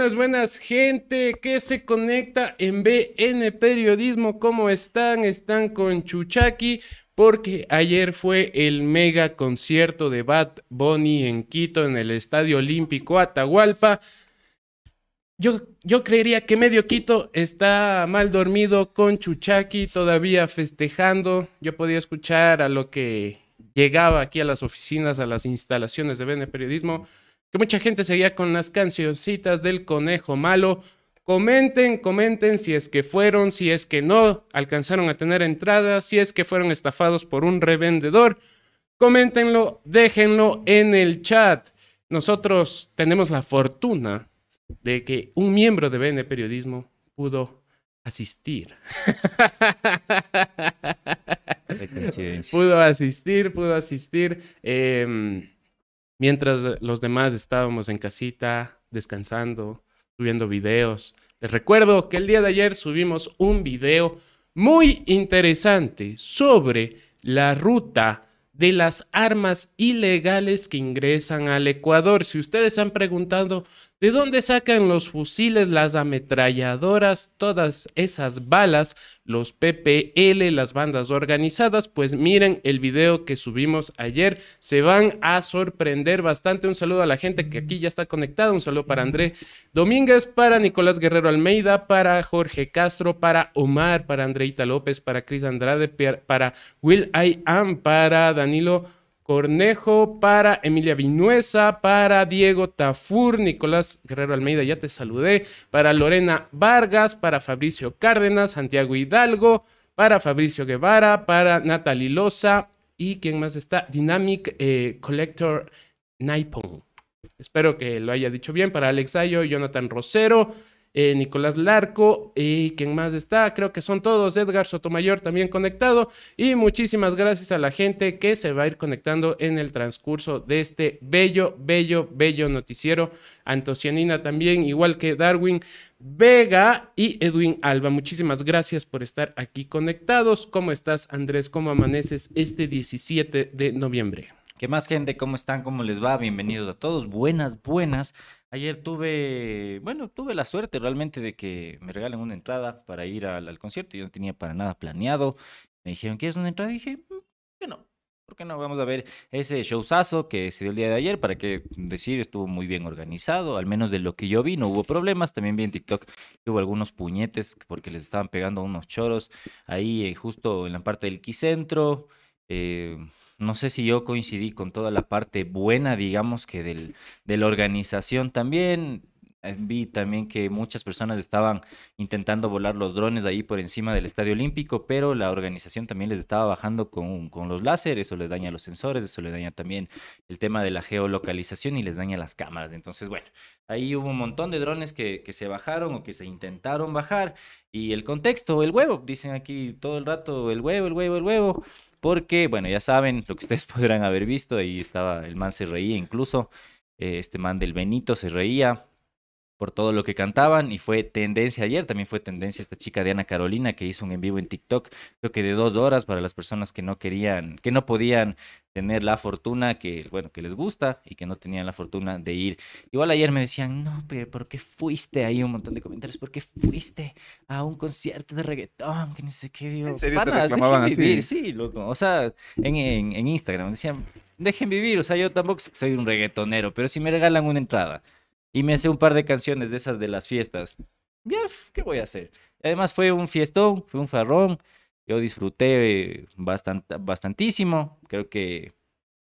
Buenas, buenas gente que se conecta en BN Periodismo. ¿Cómo están? Están con Chuchaki porque ayer fue el mega concierto de Bad Bunny en Quito en el Estadio Olímpico Atahualpa. Yo, yo, creería que medio Quito está mal dormido con Chuchaki todavía festejando. Yo podía escuchar a lo que llegaba aquí a las oficinas, a las instalaciones de BN Periodismo que mucha gente seguía con las cancioncitas del conejo malo. Comenten, comenten si es que fueron, si es que no alcanzaron a tener entrada, si es que fueron estafados por un revendedor. Coméntenlo, déjenlo en el chat. Nosotros tenemos la fortuna de que un miembro de BN Periodismo pudo asistir. pudo asistir, pudo em, asistir mientras eh, los demás estábamos en casita, descansando, subiendo videos. Les recuerdo que el día de ayer subimos un video muy interesante sobre la ruta de las armas ilegales que ingresan al Ecuador. Si ustedes han preguntado ¿De dónde sacan los fusiles, las ametralladoras, todas esas balas, los PPL, las bandas organizadas? Pues miren el video que subimos ayer, se van a sorprender bastante. Un saludo a la gente que aquí ya está conectada, un saludo para André Domínguez, para Nicolás Guerrero Almeida, para Jorge Castro, para Omar, para Andreita López, para Cris Andrade, para Will I Am, para Danilo. Cornejo, para Emilia Vinuesa, para Diego Tafur, Nicolás Guerrero Almeida, ya te saludé, para Lorena Vargas, para Fabricio Cárdenas, Santiago Hidalgo, para Fabricio Guevara, para Natalie Loza y quién más está, Dynamic eh, Collector Naipon. Espero que lo haya dicho bien, para Alex Ayo, Jonathan Rosero, eh, Nicolás Larco y quien más está, creo que son todos, Edgar Sotomayor también conectado y muchísimas gracias a la gente que se va a ir conectando en el transcurso de este bello, bello, bello noticiero. Antocianina también, igual que Darwin Vega y Edwin Alba. Muchísimas gracias por estar aquí conectados. ¿Cómo estás, Andrés? ¿Cómo amaneces este 17 de noviembre? ¿Qué más gente? ¿Cómo están? ¿Cómo les va? Bienvenidos a todos. Buenas, buenas. Ayer tuve, bueno, tuve la suerte realmente de que me regalen una entrada para ir al, concierto. Yo no tenía para nada planeado. Me dijeron, ¿quieres una entrada? Y dije, mm, qué no. ¿Por qué no? Vamos a ver ese showzazo que se dio el día de ayer. Para qué decir, estuvo muy bien organizado. Al menos de lo que yo vi, no hubo problemas. También vi en TikTok que hubo algunos puñetes porque les estaban pegando unos choros ahí, eh, justo en la parte del quicentro. Eh, no sé si yo coincidí con toda la parte buena, digamos, que del, de la organización también. Eh, vi también que muchas personas estaban intentando volar los drones ahí por encima del Estadio Olímpico, pero la organización también les estaba bajando con, los láseres, eso les daña los sensores, eso les daña también el tema de la geolocalización y les daña las cámaras. Entonces, bueno, ahí hubo un montón de drones que, que se bajaron o que se intentaron bajar y el contexto, el huevo, dicen aquí todo el rato, el huevo, el huevo, el huevo porque, bueno, ya saben lo que ustedes podrán haber visto, ahí estaba, el man se reía incluso, eh, este man del Benito se reía, por todo lo que cantaban y fue tendencia ayer, también fue tendencia esta chica Diana Carolina que hizo un en vivo en TikTok, creo que de dos horas para las personas que no querían, que no podían tener la fortuna que, bueno, que les gusta y que no tenían la fortuna de ir. Igual ayer me decían, no, pero ¿por qué fuiste? Ahí un montón de comentarios, ¿por qué fuiste a un concierto de reggaetón? Que ni sé qué, digo, ¿En serio reclamaban así? Vivir. Sí, loco, o sea, en, en Instagram decían, dejen vivir, o sea, yo tampoco soy un reggaetonero, pero si me regalan una entrada y me hice un par de canciones de esas de las fiestas. Ya, ¿qué voy a hacer? Además fue un fiestón, fue un farrón. Yo disfruté bastante, bastantísimo. Creo que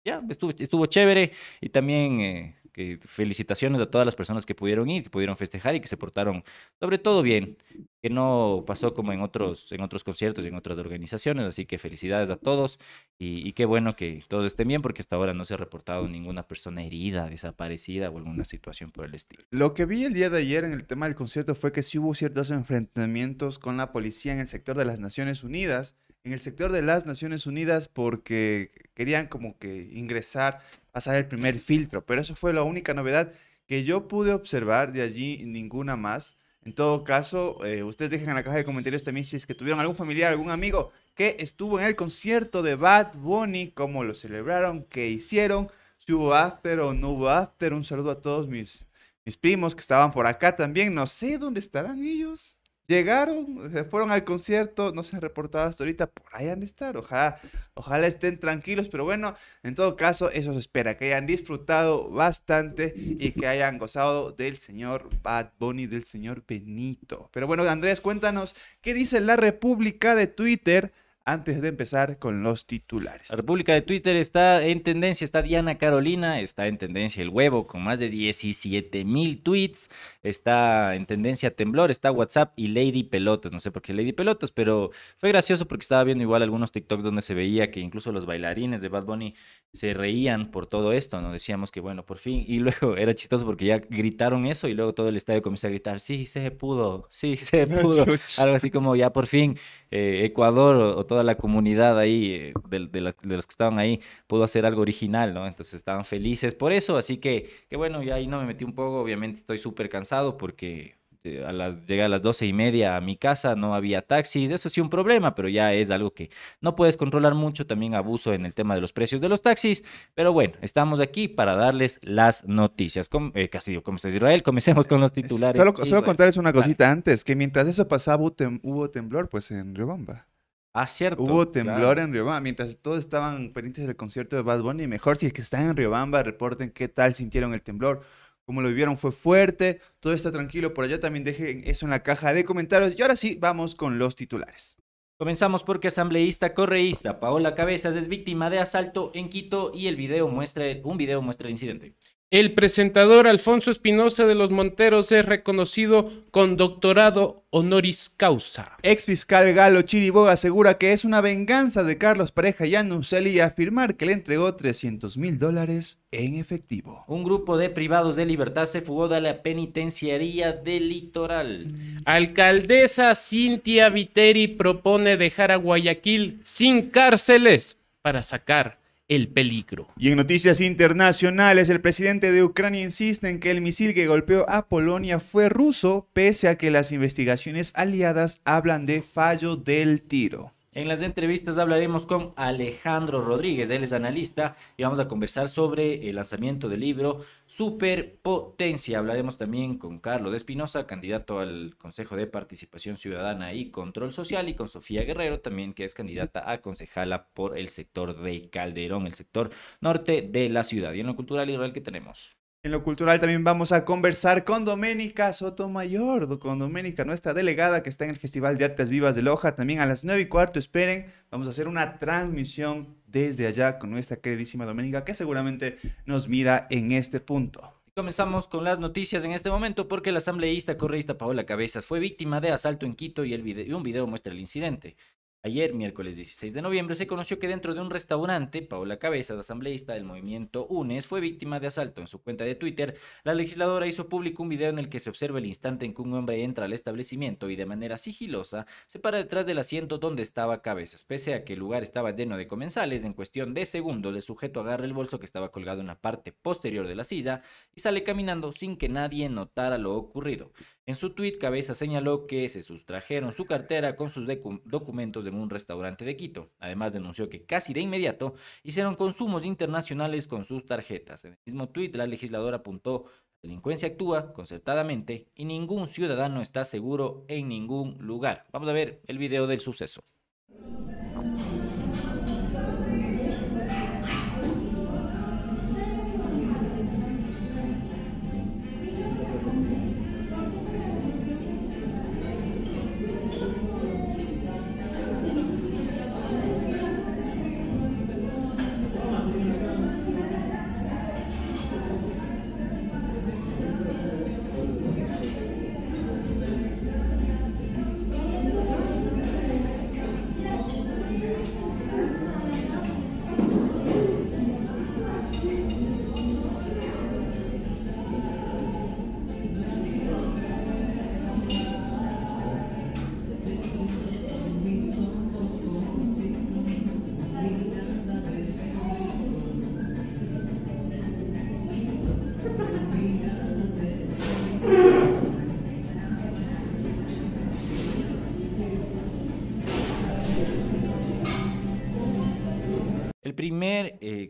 ya estuvo, chévere y también eh, que felicitaciones a todas las personas que pudieron ir, que pudieron festejar y que se portaron sobre todo bien, que no pasó como en otros, en otros conciertos y en otras organizaciones, así que felicidades a todos y, y qué bueno que todos estén bien porque hasta ahora no se ha reportado ninguna persona herida, desaparecida o alguna situación por el estilo. Lo que vi el día de ayer en el tema del concierto fue que sí hubo ciertos enfrentamientos con la policía en el sector de las Naciones Unidas en el sector de las Naciones Unidas porque querían como que ingresar pasar el primer filtro, pero eso fue la única novedad que yo pude observar de allí, ninguna más. En todo caso, eh, ustedes dejen en la caja de comentarios también si es que tuvieron algún familiar, algún amigo que estuvo en el concierto de Bad Bunny, cómo lo celebraron, qué hicieron, si hubo after o no hubo after. Un saludo a todos mis, mis primos que estaban por acá también. No sé dónde estarán ellos. Llegaron, se fueron al concierto, no se han reportado hasta ahorita, por ahí han de estar, ojalá, ojalá estén tranquilos, pero bueno, en todo caso, eso se espera, que hayan disfrutado bastante y que hayan gozado del señor Bad Bunny, del señor Benito. Pero bueno, Andrés, cuéntanos, ¿qué dice la República de Twitter? antes de empezar con los titulares. La República de Twitter está en tendencia, está Diana Carolina, está en tendencia el huevo con más de 17 mil tweets, está en tendencia Temblor, está WhatsApp y Lady Pelotas, no sé por qué Lady Pelotas, pero fue gracioso porque estaba viendo igual algunos TikToks donde se veía que incluso los bailarines de Bad Bunny se reían por todo esto, ¿no? Decíamos que bueno, por fin, y luego era chistoso porque ya gritaron eso y luego todo el estadio comenzó a gritar, sí, se pudo, sí, se pudo, algo así como ya por fin eh, Ecuador o, o toda la comunidad ahí, eh, de, los que estaban ahí, pudo hacer algo original, ¿no? Entonces estaban felices por eso, así que, que bueno, ya ahí no me metí un poco, obviamente estoy súper cansado porque eh, llegué a las doce y media a mi casa, no había taxis, eso sí un problema, pero ya es algo que no puedes controlar mucho, también abuso en el tema de los precios de los taxis, pero bueno, estamos aquí para darles las noticias. Casi eh, Castillo, ¿cómo estás Israel? Comencemos con los titulares. Solo, contarles una cosita antes, que mientras eso pasaba hubo, temblor pues en Riobamba. Ah, cierto. Hubo temblor en Riobamba. Mientras todos estaban pendientes del concierto de Bad Bunny, mejor si es que están en Riobamba, reporten qué tal sintieron el temblor, cómo lo vivieron, fue fuerte, todo está tranquilo por allá. También dejen eso en la caja de comentarios. Y ahora sí, vamos con los titulares. Comenzamos porque asambleísta correísta Paola Cabezas es víctima de asalto en Quito y el video muestra, un video muestra el incidente. El presentador Alfonso Espinosa de los Monteros es reconocido con doctorado honoris causa. Ex fiscal Galo Chiriboga asegura que es una venganza de Carlos Pareja y Anuseli afirmar que le entregó 300 mil dólares en efectivo. Un grupo de privados de libertad se fugó de la penitenciaría del litoral. Alcaldesa Cintia Viteri propone dejar a Guayaquil sin cárceles para sacar el peligro. Y en noticias internacionales, el presidente de Ucrania insiste en que el misil que golpeó a Polonia fue ruso, pese a que las investigaciones aliadas hablan de fallo del tiro. En las entrevistas hablaremos con Alejandro Rodríguez, él es analista, y vamos a conversar sobre el lanzamiento del libro Superpotencia. Hablaremos también con Carlos de Espinosa, candidato al Consejo de Participación Ciudadana y Control Social, y con Sofía Guerrero, también que es candidata a concejala por el sector de Calderón, el sector norte de la ciudad. Y en lo cultural y real que tenemos. En lo cultural también vamos a conversar con Doménica Sotomayor, con Doménica, nuestra delegada que está en el Festival de Artes Vivas de Loja. También a las nueve y cuarto, esperen, vamos a hacer una transmisión desde allá con nuestra queridísima Doménica que seguramente nos mira en este punto. Comenzamos con las noticias en este momento porque el asambleísta correísta Paola Cabezas fue víctima de asalto en Quito y, y un video muestra el incidente. Ayer, miércoles 16 de noviembre, se conoció que dentro de un restaurante, Paola Cabezas, asambleísta del movimiento UNES, fue víctima de asalto. En su cuenta de Twitter, la legisladora hizo público un video en el que se observa el instante en que un hombre entra al establecimiento y de manera sigilosa se para detrás del asiento donde estaba Cabezas. Pese a que el lugar estaba lleno de comensales, en cuestión de segundos el sujeto agarra el bolso que estaba colgado en la parte posterior de la silla y sale caminando sin que nadie notara lo ocurrido. En su tuit, Cabeza señaló que se sustrajeron su cartera con sus documentos en un restaurante de Quito. Además, denunció que casi de inmediato hicieron consumos internacionales con sus tarjetas. En el mismo tuit, la legisladora apuntó, la delincuencia actúa concertadamente y ningún ciudadano está seguro en ningún lugar. Vamos a ver el video del suceso.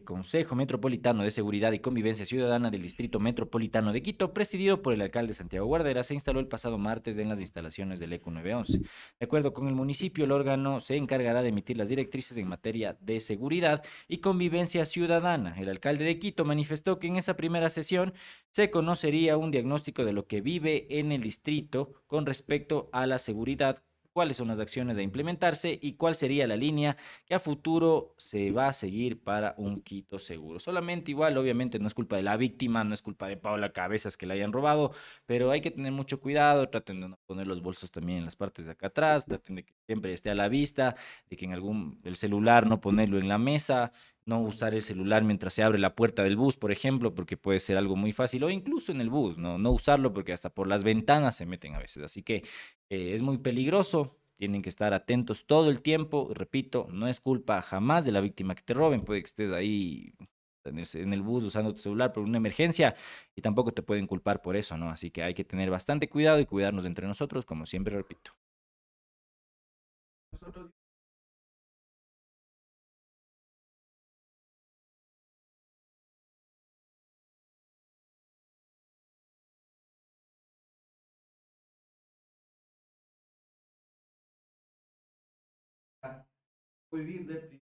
Consejo Metropolitano de Seguridad y Convivencia Ciudadana del Distrito Metropolitano de Quito, presidido por el alcalde Santiago Guardera, se instaló el pasado martes en las instalaciones del ECO 911. De acuerdo con el municipio, el órgano se encargará de emitir las directrices en materia de seguridad y convivencia ciudadana. El alcalde de Quito manifestó que en esa primera sesión se conocería un diagnóstico de lo que vive en el distrito con respecto a la seguridad cuáles son las acciones a implementarse y cuál sería la línea que a futuro se va a seguir para un Quito seguro. Solamente igual, obviamente no es culpa de la víctima, no es culpa de Paula Cabezas que la hayan robado, pero hay que tener mucho cuidado, traten de no poner los bolsos también en las partes de acá atrás, traten de que siempre esté a la vista, de que en algún, el celular no ponerlo en la mesa, no usar el celular mientras se abre la puerta del bus, por ejemplo, porque puede ser algo muy fácil, o incluso en el bus, no, no usarlo porque hasta por las ventanas se meten a veces. Así que eh, es muy peligroso, tienen que estar atentos todo el tiempo, repito, no es culpa jamás de la víctima que te roben, puede que estés ahí en el bus usando tu celular por una emergencia y tampoco te pueden culpar por eso, ¿no? Así que hay que tener bastante cuidado y cuidarnos entre nosotros, como siempre repito. vivir de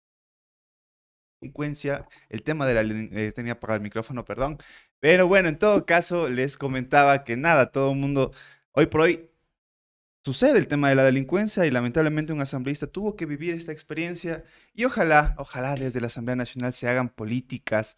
frecuencia el tema de la eh, tenía para el micrófono, perdón. Pero bueno, en todo caso les comentaba que nada, todo el mundo hoy por hoy sucede el tema de la delincuencia y lamentablemente un asambleísta tuvo que vivir esta experiencia y ojalá, ojalá desde la Asamblea Nacional se hagan políticas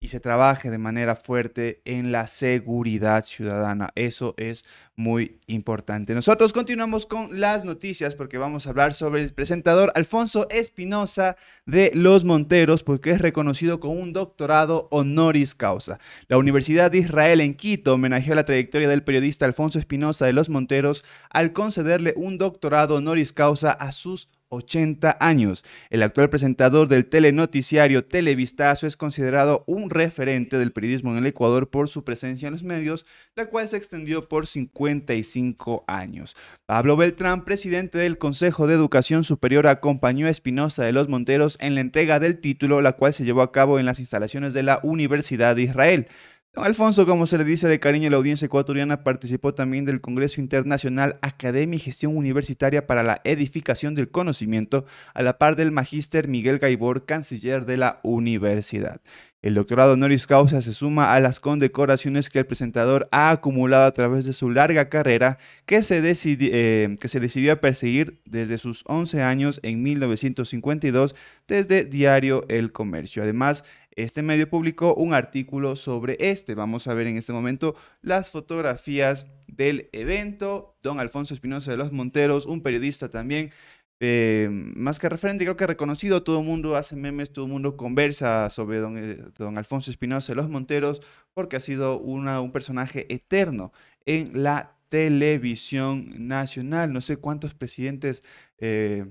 y se trabaje de manera fuerte en la seguridad ciudadana. Eso es muy importante. Nosotros continuamos con las noticias porque vamos a hablar sobre el presentador Alfonso Espinosa de Los Monteros porque es reconocido con un doctorado honoris causa. La Universidad de Israel en Quito homenajeó la trayectoria del periodista Alfonso Espinosa de Los Monteros al concederle un doctorado honoris causa a sus 80 años. El actual presentador del telenoticiario Televistazo es considerado un referente del periodismo en el Ecuador por su presencia en los medios, la cual se extendió por 55 años. Pablo Beltrán, presidente del Consejo de Educación Superior, acompañó a Espinosa de los Monteros en la entrega del título, la cual se llevó a cabo en las instalaciones de la Universidad de Israel. Alfonso, como se le dice de cariño a la audiencia ecuatoriana, participó también del Congreso Internacional Academia y Gestión Universitaria para la Edificación del Conocimiento, a la par del magíster Miguel Gaibor, canciller de la universidad. El doctorado honoris causa se suma a las condecoraciones que el presentador ha acumulado a través de su larga carrera que se, eh, que se decidió perseguir desde sus 11 años en 1952 desde Diario El Comercio. Además, este medio publicó un artículo sobre este. Vamos a ver en este momento las fotografías del evento. Don Alfonso Espinosa de los Monteros, un periodista también, eh, más que referente, creo que reconocido. Todo el mundo hace memes, todo el mundo conversa sobre don, eh, don Alfonso Espinosa de los Monteros, porque ha sido una, un personaje eterno en la televisión nacional. No sé cuántos presidentes eh,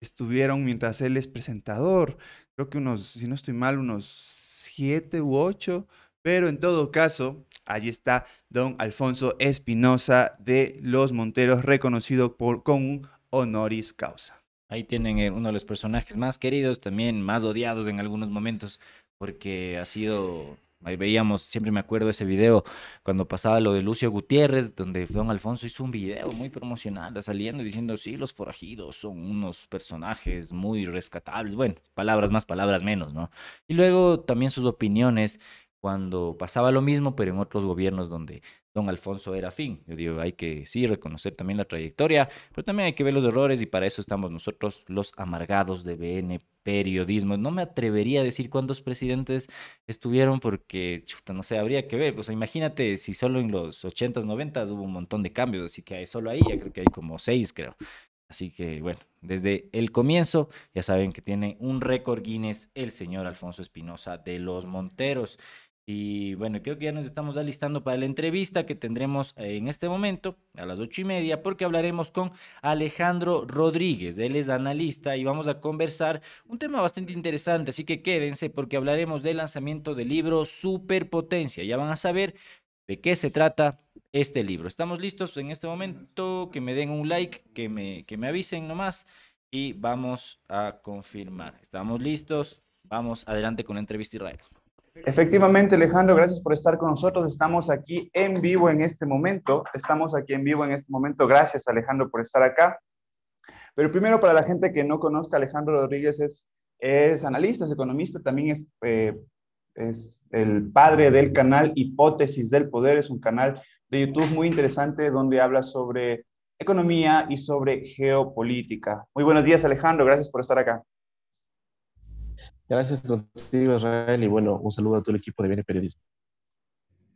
estuvieron mientras él es presentador creo que unos, si no estoy mal, unos siete u ocho, pero en todo caso, allí está don Alfonso Espinosa de Los Monteros, reconocido por, con honoris causa. Ahí tienen eh, uno de los personajes más queridos, también más odiados en algunos momentos, porque ha sido Ahí veíamos, siempre me acuerdo ese video cuando pasaba lo de Lucio Gutiérrez, donde don Alfonso hizo un video muy promocional, saliendo y diciendo, sí, los forajidos son unos personajes muy rescatables. Bueno, palabras más, palabras menos, ¿no? Y luego también sus opiniones cuando pasaba lo mismo, pero en otros gobiernos donde don Alfonso era fin. Yo digo, hay que sí reconocer también la trayectoria, pero también hay que ver los errores y para eso estamos nosotros los amargados de BN Periodismo. No me atrevería a decir cuántos presidentes estuvieron porque, no sé, habría que ver. Pues imagínate si solo en los 80s, 90s hubo un montón de cambios, así que solo ahí creo que hay como seis, creo. Así que bueno, desde el comienzo ya saben que tiene un récord Guinness el señor Alfonso Espinosa de los Monteros. Y bueno, creo que ya nos estamos alistando para la entrevista que tendremos eh, en este momento a las ocho y media, porque hablaremos con Alejandro Rodríguez. Él es analista y vamos a conversar un tema bastante interesante. Así que quédense, porque hablaremos del lanzamiento del libro Superpotencia. Ya van a saber de qué se trata este libro. Estamos listos en este momento. Que me den un like, que me, que me avisen nomás y vamos a confirmar. Estamos listos. Vamos adelante con la entrevista, Israel. Efectivamente, Alejandro, gracias por estar con nosotros. Estamos aquí en vivo en este momento. Estamos aquí en vivo en este momento. Gracias, Alejandro, por estar acá. Pero primero, para la gente que no conozca, Alejandro Rodríguez es, analista, es economista, también es, eh, es el padre del canal Hipótesis del Poder. Es un canal de YouTube muy interesante donde habla sobre economía y sobre geopolítica. Muy buenos días, Alejandro. Gracias por estar acá. Gracias contigo, Israel, y bueno, un saludo a todo el equipo de Bien Periodismo.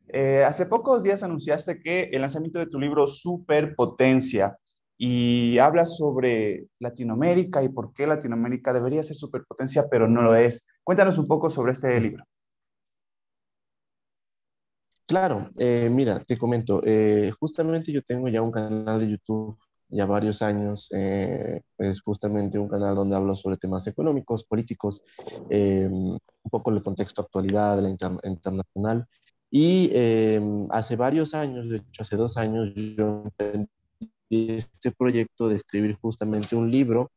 Eh, hace pocos días anunciaste que el lanzamiento de tu libro Superpotencia y habla sobre Latinoamérica y por qué Latinoamérica debería ser superpotencia, pero no lo es. Cuéntanos un poco sobre este libro. Claro, eh, mira, te comento, eh, justamente yo tengo ya un canal de YouTube ya varios años, eh, es justamente un canal donde hablo sobre temas económicos, políticos, eh, un poco el contexto actualidad, la internacional. Y eh, hace varios años, de hecho hace dos años, yo emprendí este proyecto de escribir justamente un libro,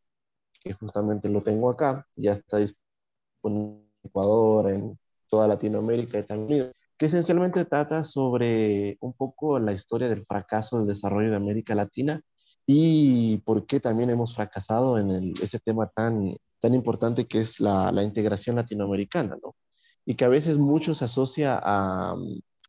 que justamente lo tengo acá, ya está disponible en Ecuador, en toda Latinoamérica y Unidos, que esencialmente trata sobre un poco la historia del fracaso del desarrollo de América Latina y por qué también hemos fracasado en ese tema tan, tan importante que es la, integración latinoamericana, ¿no? Y que a veces mucho se asocia a,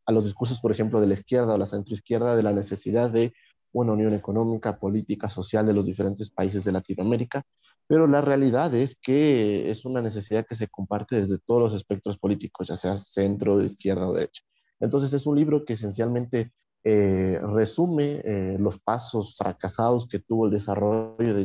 a los discursos, por ejemplo, de la izquierda o la centroizquierda, de la necesidad de una unión económica, política, social de los diferentes países de Latinoamérica, pero la realidad es que es una necesidad que se comparte desde todos los espectros políticos, ya sea centro, izquierda o derecha. Entonces es un libro que esencialmente eh, resume eh, los pasos fracasados que tuvo el desarrollo de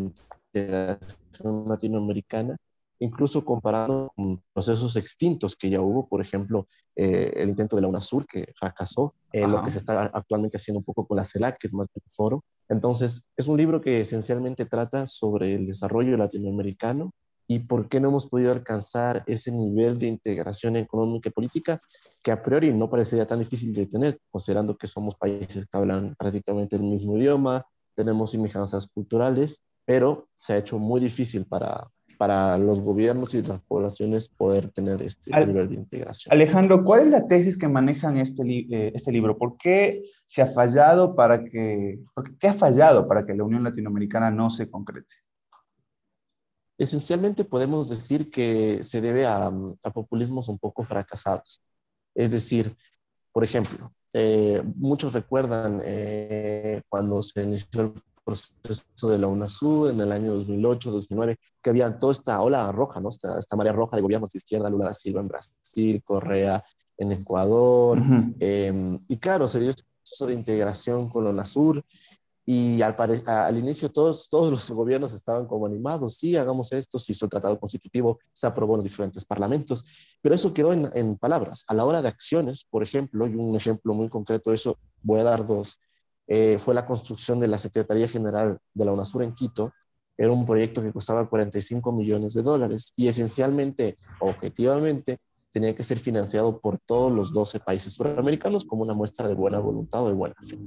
integración latinoamericana, incluso comparado con procesos extintos que ya hubo, por ejemplo, eh, el intento de la UNASUR que fracasó, lo que se está actualmente haciendo un poco con la CELAC, que es más un foro. Entonces, es un libro que esencialmente trata sobre el desarrollo latinoamericano y por qué no hemos podido alcanzar ese nivel de integración económica y política que a priori no parecería tan difícil de tener, considerando que somos países que hablan prácticamente el mismo idioma, tenemos semejanzas culturales, pero se ha hecho muy difícil para, para los gobiernos y las poblaciones poder tener este nivel de integración. Alejandro, ¿cuál es la tesis que manejan este, eh, este libro? ¿Por qué se ha fallado para que, qué ha fallado para que la Unión Latinoamericana no se concrete? Esencialmente podemos decir que se debe mm, a, populismos un poco fracasados. Es decir, por ejemplo, eh, muchos recuerdan eh, cuando se inició el proceso de la UNASUR en el año 2008, 2009, que había toda esta ola roja, ¿no? Esta, María marea roja de gobiernos de izquierda, Lula da Silva en Brasil, Correa en Ecuador. Em, y claro, se dio este proceso de integración con la UNASUR y al, al, inicio todos, todos los gobiernos estaban como animados, sí, hagamos esto, se hizo el tratado constitutivo, se aprobó en los diferentes parlamentos, pero eso quedó en, palabras. A la hora de acciones, por ejemplo, y un ejemplo muy concreto de eso, voy a dar dos, eh, fue la construcción de la Secretaría General de la UNASUR en Quito, era un proyecto que costaba 45 millones de dólares y esencialmente, objetivamente, tenía que ser financiado por todos los 12 países suramericanos como una muestra de buena voluntad o de buena fe.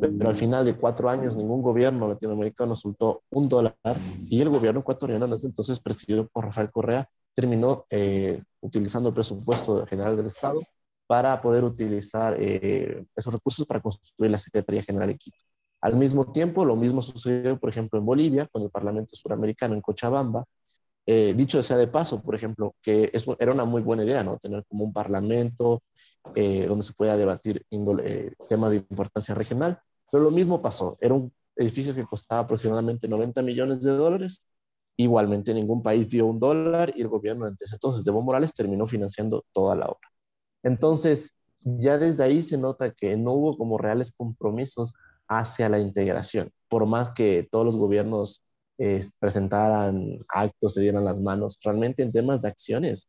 Pero al final de cuatro años, ningún gobierno latinoamericano soltó un dólar y el gobierno ecuatoriano, desde entonces presidido por Rafael Correa, terminó eh, utilizando el presupuesto general del Estado para poder utilizar eh, esos recursos para construir la Secretaría General de Quito. Al mismo tiempo, lo mismo sucedió, por ejemplo, en Bolivia, con el Parlamento Suramericano en Cochabamba, eh, dicho sea de paso, por ejemplo, que era una muy buena idea, ¿no? Tener como un parlamento eh, donde se pueda debatir eh, temas de importancia regional, pero lo mismo pasó. Era un edificio que costaba aproximadamente 90 millones de dólares. Igualmente, ningún país dio un dólar y el gobierno de entonces de Evo Morales terminó financiando toda la obra. Entonces, ya desde ahí se nota que no hubo como reales compromisos hacia la integración, por más que todos los gobiernos presentaran actos, se dieran las manos. Realmente en temas de acciones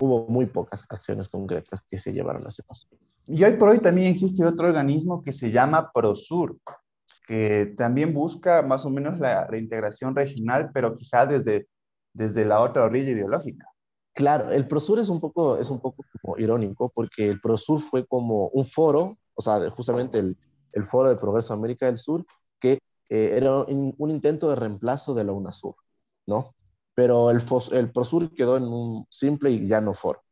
hubo muy pocas acciones concretas que se llevaron a ese Y hoy por hoy también existe otro organismo que se llama PROSUR, que también busca más o menos la reintegración regional, pero quizá desde, desde la otra orilla ideológica. Claro, el PROSUR es un poco, es un poco irónico, porque el PROSUR fue como un foro, o sea, justamente el, el Foro de Progreso América del Sur, eh, era un, intento de reemplazo de la UNASUR, ¿no? Pero el, el PROSUR quedó en un simple y llano foro,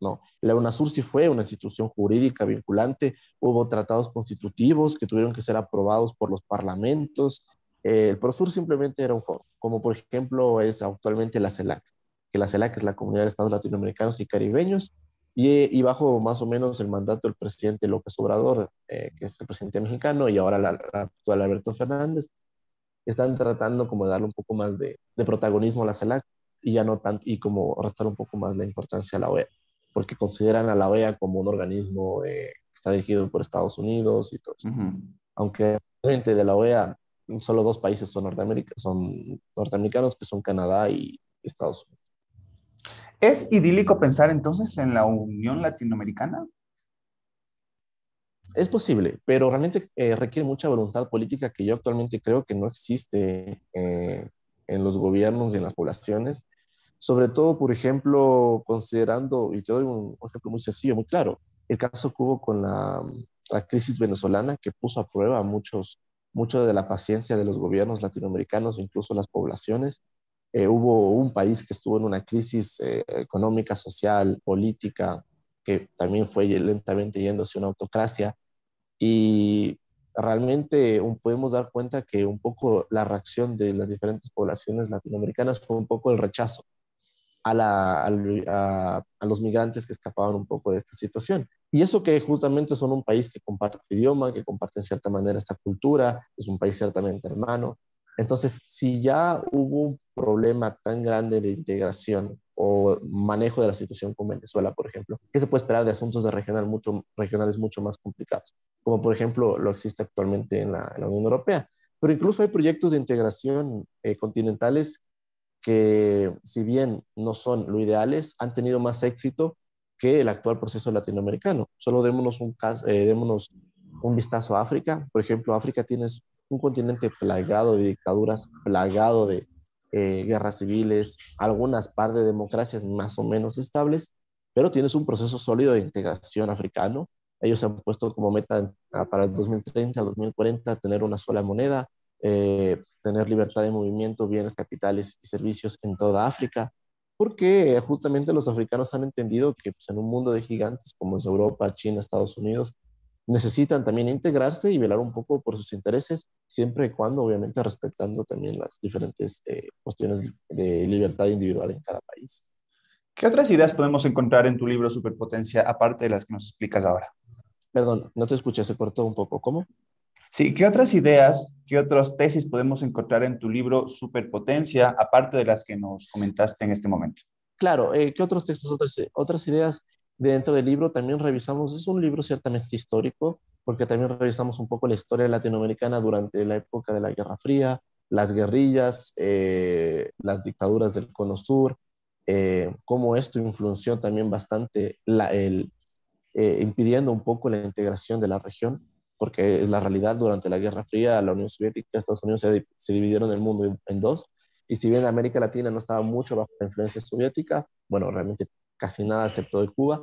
¿no? La UNASUR sí fue una institución jurídica vinculante, hubo tratados constitutivos que tuvieron que ser aprobados por los parlamentos, eh, el PROSUR simplemente era un foro, como por ejemplo es actualmente la CELAC, que la CELAC es la Comunidad de Estados Latinoamericanos y Caribeños, y, bajo más o menos el mandato del presidente López Obrador, eh, que es el presidente mexicano, y ahora la, actual Alberto Fernández, están tratando como de darle un poco más de, protagonismo a la CELAC y ya no tanto, y como restar un poco más la importancia a la OEA, porque consideran a la OEA como un organismo eh, que está dirigido por Estados Unidos y todo eso. Aunque realmente de la OEA solo dos países son, son norteamericanos, que son Canadá y Estados Unidos. ¿Es idílico pensar entonces en la Unión Latinoamericana? Es posible, pero realmente eh, requiere mucha voluntad política que yo actualmente creo que no existe eh, en los gobiernos y en las poblaciones. Sobre todo, por ejemplo, considerando, y te doy un, ejemplo muy sencillo, muy claro, el caso que hubo con la, crisis venezolana que puso a prueba muchos, mucho de la paciencia de los gobiernos latinoamericanos, incluso las poblaciones, eh, hubo un país que estuvo en una crisis eh, económica, social, política, que también fue lentamente yéndose una autocracia. Y realmente podemos dar cuenta que un poco la reacción de las diferentes poblaciones latinoamericanas fue un poco el rechazo a, a, los migrantes que escapaban un poco de esta situación. Y eso que justamente son un país que comparte idioma, que comparte en cierta manera esta cultura, es un país ciertamente hermano, entonces, si ya hubo un problema tan grande de integración o manejo de la situación con Venezuela, por ejemplo, ¿qué se puede esperar de asuntos de regional mucho, regionales mucho más complicados? Como por ejemplo lo existe actualmente en la, Unión Europea. Pero incluso hay proyectos de integración eh, continentales que, si bien no son lo ideales, han tenido más éxito que el actual proceso latinoamericano. Solo démonos un, caso, eh, démonos un vistazo a África. Por ejemplo, África tiene un continente plagado de dictaduras, plagado de eh, guerras civiles, algunas par de democracias más o menos estables, pero tienes un proceso sólido de integración africano. Ellos se han puesto como meta para el 2030, 2040, tener una sola moneda, eh, tener libertad de movimiento, bienes, capitales y servicios en toda África, porque justamente los africanos han entendido que pues, en un mundo de gigantes como es Europa, China, Estados Unidos, necesitan también integrarse y velar un poco por sus intereses, siempre y cuando, obviamente, respetando también las diferentes eh, cuestiones de libertad individual en cada país. ¿Qué otras ideas podemos encontrar en tu libro Superpotencia, aparte de las que nos explicas ahora? Perdón, no te escuché, se cortó un poco. ¿Cómo? Sí, ¿qué otras ideas, qué otras tesis podemos encontrar en tu libro Superpotencia, aparte de las que nos comentaste en este momento? Claro, eh, ¿qué otros textos, otras, eh, otras ideas? Dentro del libro también revisamos, es un libro ciertamente histórico, porque también revisamos un poco la historia latinoamericana durante la época de la Guerra Fría, las guerrillas, eh, las dictaduras del Cono Sur, eh, cómo esto influenció también bastante, la, el, eh, impidiendo un poco la integración de la región, porque es la realidad durante la Guerra Fría, la Unión Soviética, Estados Unidos se, dividieron el mundo en dos, y si bien América Latina no estaba mucho bajo la influencia soviética, bueno, realmente casi nada excepto de Cuba.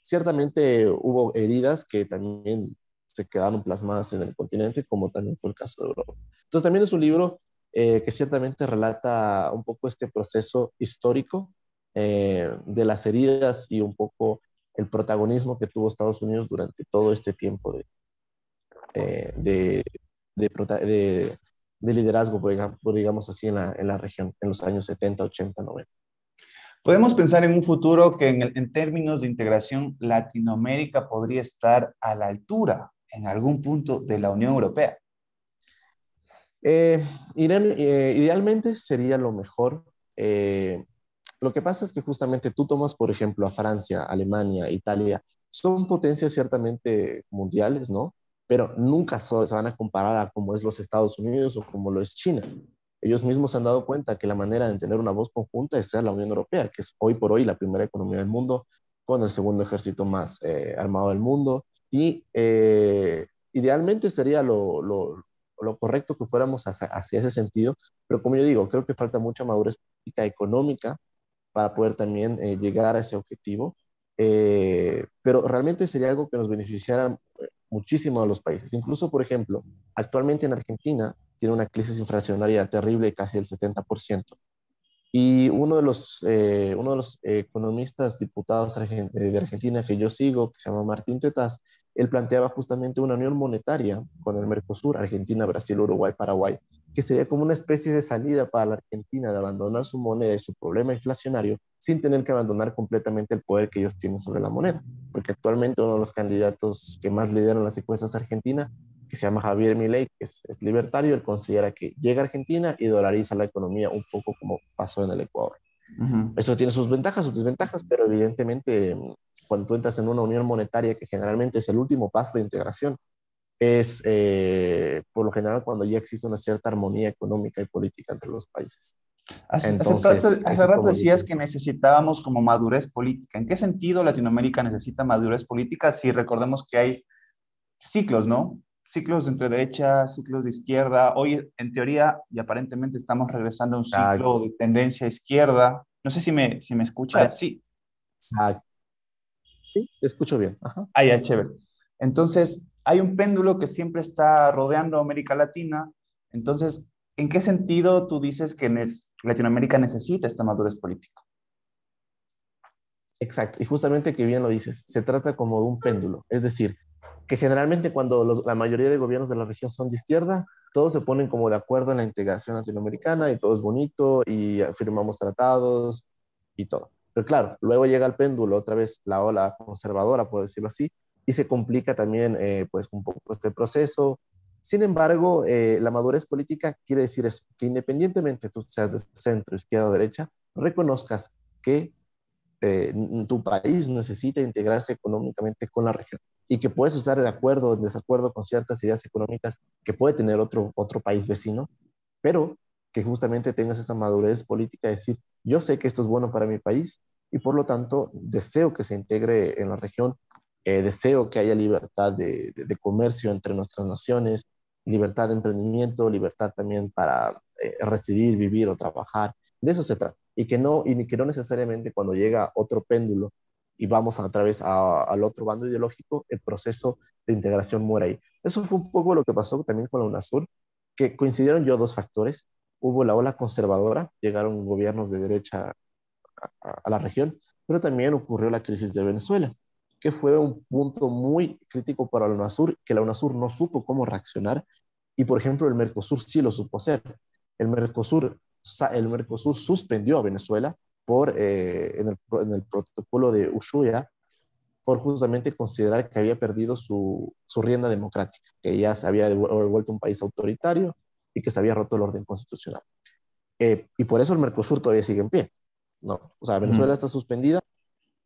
Ciertamente hubo heridas que también se quedaron plasmadas en el continente, como también fue el caso de Europa. Entonces también es un libro eh, que ciertamente relata un poco este proceso histórico eh, de las heridas y un poco el protagonismo que tuvo Estados Unidos durante todo este tiempo de, eh, de, liderazgo, digamos así, en la región, en los años 70, 80, 90. Podemos pensar en un futuro que en, términos de integración Latinoamérica podría estar a la altura en algún punto de la Unión Europea. Eh, eh idealmente sería lo mejor. Eh, lo que pasa es que justamente tú tomas, por ejemplo, a Francia, Alemania, Italia, son potencias ciertamente mundiales, ¿no? Pero nunca se van a comparar a cómo es los Estados Unidos o como lo es China ellos mismos se han dado cuenta que la manera de tener una voz conjunta es ser la Unión Europea, que es hoy por hoy la primera economía del mundo, con el segundo ejército más eh, armado del mundo. Y eh, idealmente sería lo, correcto que fuéramos hacia, ese sentido, pero como yo digo, creo que falta mucha madurez política económica para poder también eh, llegar a ese objetivo. pero realmente sería algo que nos beneficiara muchísimo a los países. Incluso, por ejemplo, actualmente en Argentina tiene una crisis inflacionaria terrible, casi el 70%. Y uno de los, eh, uno de los eh, economistas diputados eh, de Argentina que yo sigo, que se llama Martín Tetas, él planteaba justamente una unión monetaria con el Mercosur, Argentina, Brasil, Uruguay, Paraguay, que sería como una especie de salida para la Argentina de abandonar su moneda y su problema inflacionario sin tener que abandonar completamente el poder que ellos tienen sobre la moneda. Porque actualmente uno de los candidatos que más lideran las encuestas argentinas que se llama Javier Milei, que es, libertario, él considera que llega a Argentina y dolariza la economía un poco como pasó en el Ecuador. Eso tiene sus ventajas, sus desventajas, pero evidentemente mm, cuando tú entras en una unión monetaria, que generalmente es el último paso de integración, es eh, por lo general cuando ya existe una cierta armonía económica y política entre los países. Entonces, hace rato decías que necesitábamos como madurez política. ¿En qué sentido Latinoamérica necesita madurez política si recordemos que hay ciclos, ¿no? ciclos de entre derecha, ciclos de izquierda. Hoy, en teoría y aparentemente, estamos regresando a un ciclo de tendencia izquierda. No sé si me, si me escucha. Sí. Exacto. Sí, te escucho bien. Ajá. Ah, chévere. Entonces, hay un péndulo que siempre está rodeando América Latina. Entonces, ¿en qué sentido tú dices que Latinoamérica necesita esta madurez política? Exacto, y justamente que bien lo dices, se trata como de un péndulo, es decir, que generalmente cuando la mayoría de gobiernos de la región son de izquierda, todos se ponen como de acuerdo en la integración latinoamericana y todo es bonito y firmamos tratados y todo. Pero claro, luego llega el péndulo, otra vez la ola conservadora, por decirlo así, y se complica también eh, pues un poco este proceso. Sin embargo, eh, la madurez política quiere decir eso, que independientemente tú seas de centro, izquierda o derecha, reconozcas que eh, tu país necesita integrarse económicamente con la región y que puedes estar de acuerdo o en desacuerdo con ciertas ideas económicas que puede tener otro, otro país vecino, pero que justamente tengas esa madurez política de decir, yo sé que esto es bueno para mi país y por lo tanto deseo que se integre en la región, eh, deseo que haya libertad de, comercio entre nuestras naciones, libertad de emprendimiento, libertad también para eh, residir, vivir o trabajar. De eso se trata. Y que no, y que no necesariamente cuando llega otro péndulo y vamos a, través al otro bando ideológico el proceso de integración ahí. Eso fue un poco lo que pasó también con la UNASUR, que coincidieron yo dos factores. Hubo la ola conservadora, llegaron gobiernos de derecha a, la región, pero también ocurrió la crisis de Venezuela, que fue un punto muy crítico para la UNASUR, que la UNASUR no supo cómo reaccionar y, por ejemplo, el Mercosur sí lo supo hacer. El Mercosur, el Mercosur suspendió a Venezuela por, eh, en, el, protocolo de Ushuaia por justamente considerar que había perdido su, su rienda democrática, que ya se había vuelto un país autoritario y que se había roto el orden constitucional. Eh, y por eso el Mercosur todavía sigue en pie. No, o sea, Venezuela está suspendida,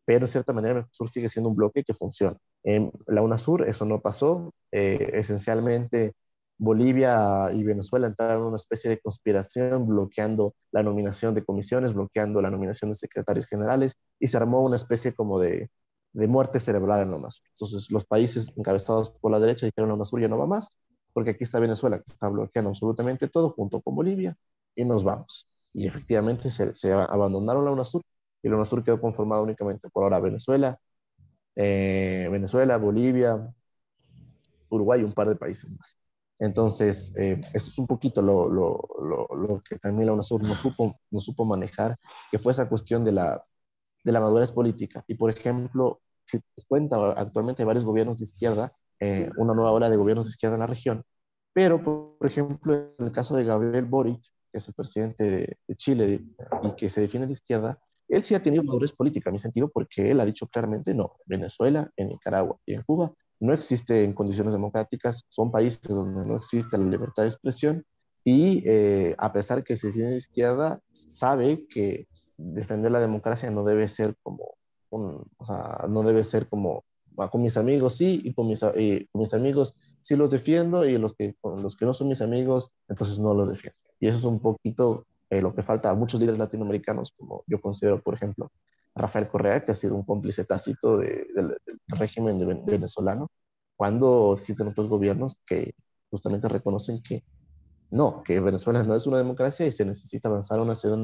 pero en cierta manera el Mercosur sigue siendo un bloque que funciona. En la UNASUR eso no pasó. Eh, esencialmente Bolivia y Venezuela entraron en una especie de conspiración bloqueando la nominación de comisiones, bloqueando la nominación de secretarios generales y se armó una especie como de, muerte cerebral en la UNASUR. Entonces los países encabezados por la derecha dijeron la UNASUR ya no va más porque aquí está Venezuela que está bloqueando absolutamente todo junto con Bolivia y nos vamos. Y efectivamente se, abandonaron la UNASUR y la UNASUR quedó conformada únicamente por ahora Venezuela, eh, Venezuela, Bolivia, Uruguay y un par de países más. Entonces, eh, eso es un poquito lo, lo, lo, que también la UNASUR no supo, no supo manejar, que fue esa cuestión de la, de la madurez política. Y, por ejemplo, si te das cuenta, actualmente hay varios gobiernos de izquierda, eh, una nueva ola de gobiernos de izquierda en la región. Pero, por, ejemplo, en el caso de Gabriel Boric, que es el presidente de, de Chile y que se define de izquierda, él sí ha tenido madurez política, en mi sentido, porque él ha dicho claramente, no, en Venezuela, en Nicaragua y en Cuba no existe en condiciones democráticas, son países donde no existe la libertad de expresión y eh, a pesar que se tiene de izquierda, sabe que defender la democracia no debe ser como, o sea, no debe ser como, ah, con mis amigos sí y con mis, eh, mis amigos sí los defiendo y los que, con los que no son mis amigos, entonces no los defiendo. Y eso es un poquito eh, lo que falta a muchos líderes latinoamericanos, como yo considero, por ejemplo, Rafael Correa, que ha sido un cómplice tácito del régimen venezolano, cuando existen otros gobiernos que justamente reconocen que no, que Venezuela no es una democracia y se necesita avanzar una, hacia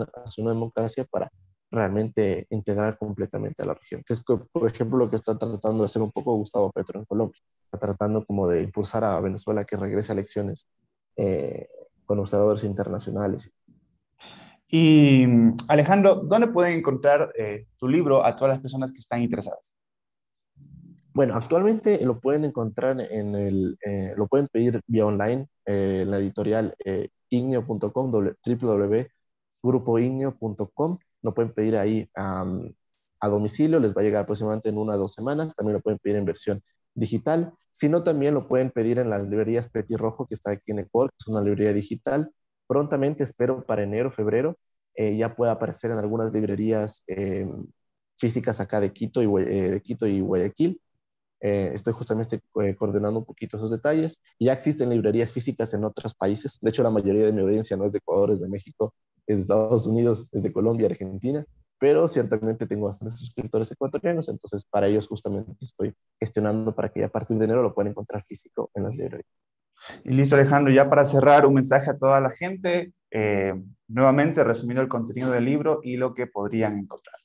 una democracia para realmente integrar completamente a la región, que es, por ejemplo, lo que está tratando de hacer un poco Gustavo Petro en Colombia. Está tratando como de impulsar a Venezuela que regrese a elecciones eh, con observadores internacionales. Y mm, Alejandro, ¿dónde pueden encontrar eh, tu libro a todas las personas que están interesadas? Bueno, actualmente lo pueden encontrar en el, eh, lo pueden pedir vía online eh, en la editorial eh, igneo.com, Lo pueden pedir ahí a domicilio, les va a llegar aproximadamente en una o dos semanas. También lo pueden pedir en versión digital. sino también lo pueden pedir en las librerías Petit Rojo, que está aquí en Ecuador, que es una librería digital prontamente, espero para enero, febrero, eh, ya pueda aparecer en algunas librerías eh, físicas acá de Quito y, eh, de Quito y Guayaquil. estoy justamente coordinando un poquito esos detalles. Ya existen librerías físicas en otros países. De hecho, la mayoría de mi audiencia no es de Ecuador, es de México, es de Estados Unidos, es de Colombia, Argentina. Pero ciertamente tengo bastantes suscriptores ecuatorianos, entonces para ellos justamente estoy gestionando para que ya a partir de enero lo puedan encontrar físico en las librerías. Y listo, Alejandro, ya para cerrar, un mensaje a toda la gente, eh, nuevamente resumiendo el contenido del libro y lo que podrían encontrar.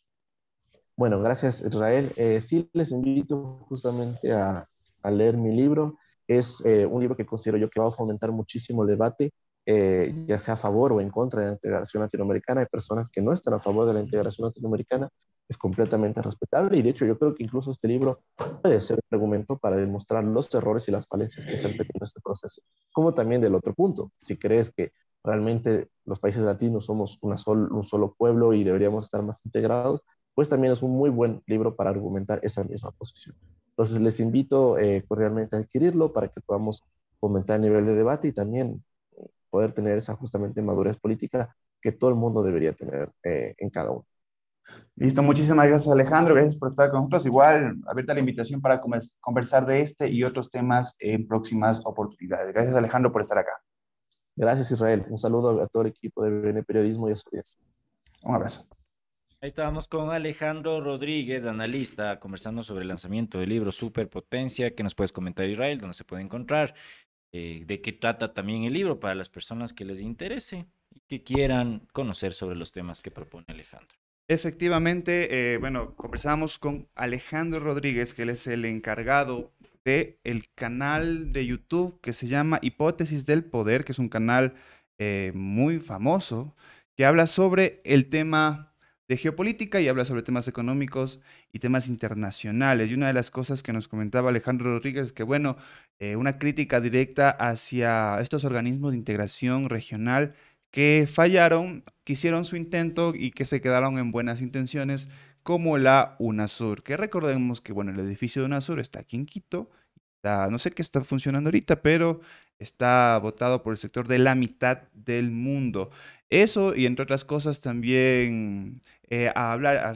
Bueno, gracias Israel. Eh, sí, les invito justamente a, leer mi libro. Es eh, un libro que considero yo que va a fomentar muchísimo el debate, ya sea a favor o en contra de la integración latinoamericana. Hay personas que no están a favor de la integración latinoamericana, es completamente respetable y de hecho yo creo que incluso este libro puede ser un argumento para demostrar los errores y las falencias que se han tenido en este proceso, como también del otro punto, si crees que realmente los países latinos somos una un solo pueblo y deberíamos estar más integrados, pues también es un muy buen libro para argumentar esa misma posición. Entonces les invito eh, cordialmente a adquirirlo para que podamos comentar el nivel de debate y también poder tener esa justamente madurez política que todo el mundo debería tener eh, en cada uno. Listo, muchísimas gracias Alejandro, gracias por estar con nosotros. Igual, abierta la invitación para conversar de este y otros temas en próximas oportunidades. Gracias Alejandro por estar acá. Gracias Israel, un saludo a todo el equipo de BN Periodismo y a Un abrazo. Ahí estábamos con Alejandro Rodríguez, analista, conversando sobre el lanzamiento del libro Superpotencia. ¿Qué nos puedes comentar, Israel? ¿Dónde se puede encontrar? Eh, ¿De qué trata también el libro para las personas que les interese y que quieran conocer sobre los temas que propone Alejandro? Efectivamente, eh, bueno, conversamos con Alejandro Rodríguez, que él es el encargado del el canal de YouTube que se llama Hipótesis del Poder, que es un canal eh, muy famoso, que habla sobre el tema de geopolítica y habla sobre temas económicos y temas internacionales. Y una de las cosas que nos comentaba Alejandro Rodríguez es que, bueno, eh, una crítica directa hacia estos organismos de integración regional que fallaron, que hicieron su intento y que se quedaron en buenas intenciones, como la UNASUR, que recordemos que, bueno, el edificio de UNASUR está aquí en Quito, no sé qué está funcionando ahorita, pero está votado por el sector de la mitad del mundo. Eso y entre otras cosas también eh, a hablar,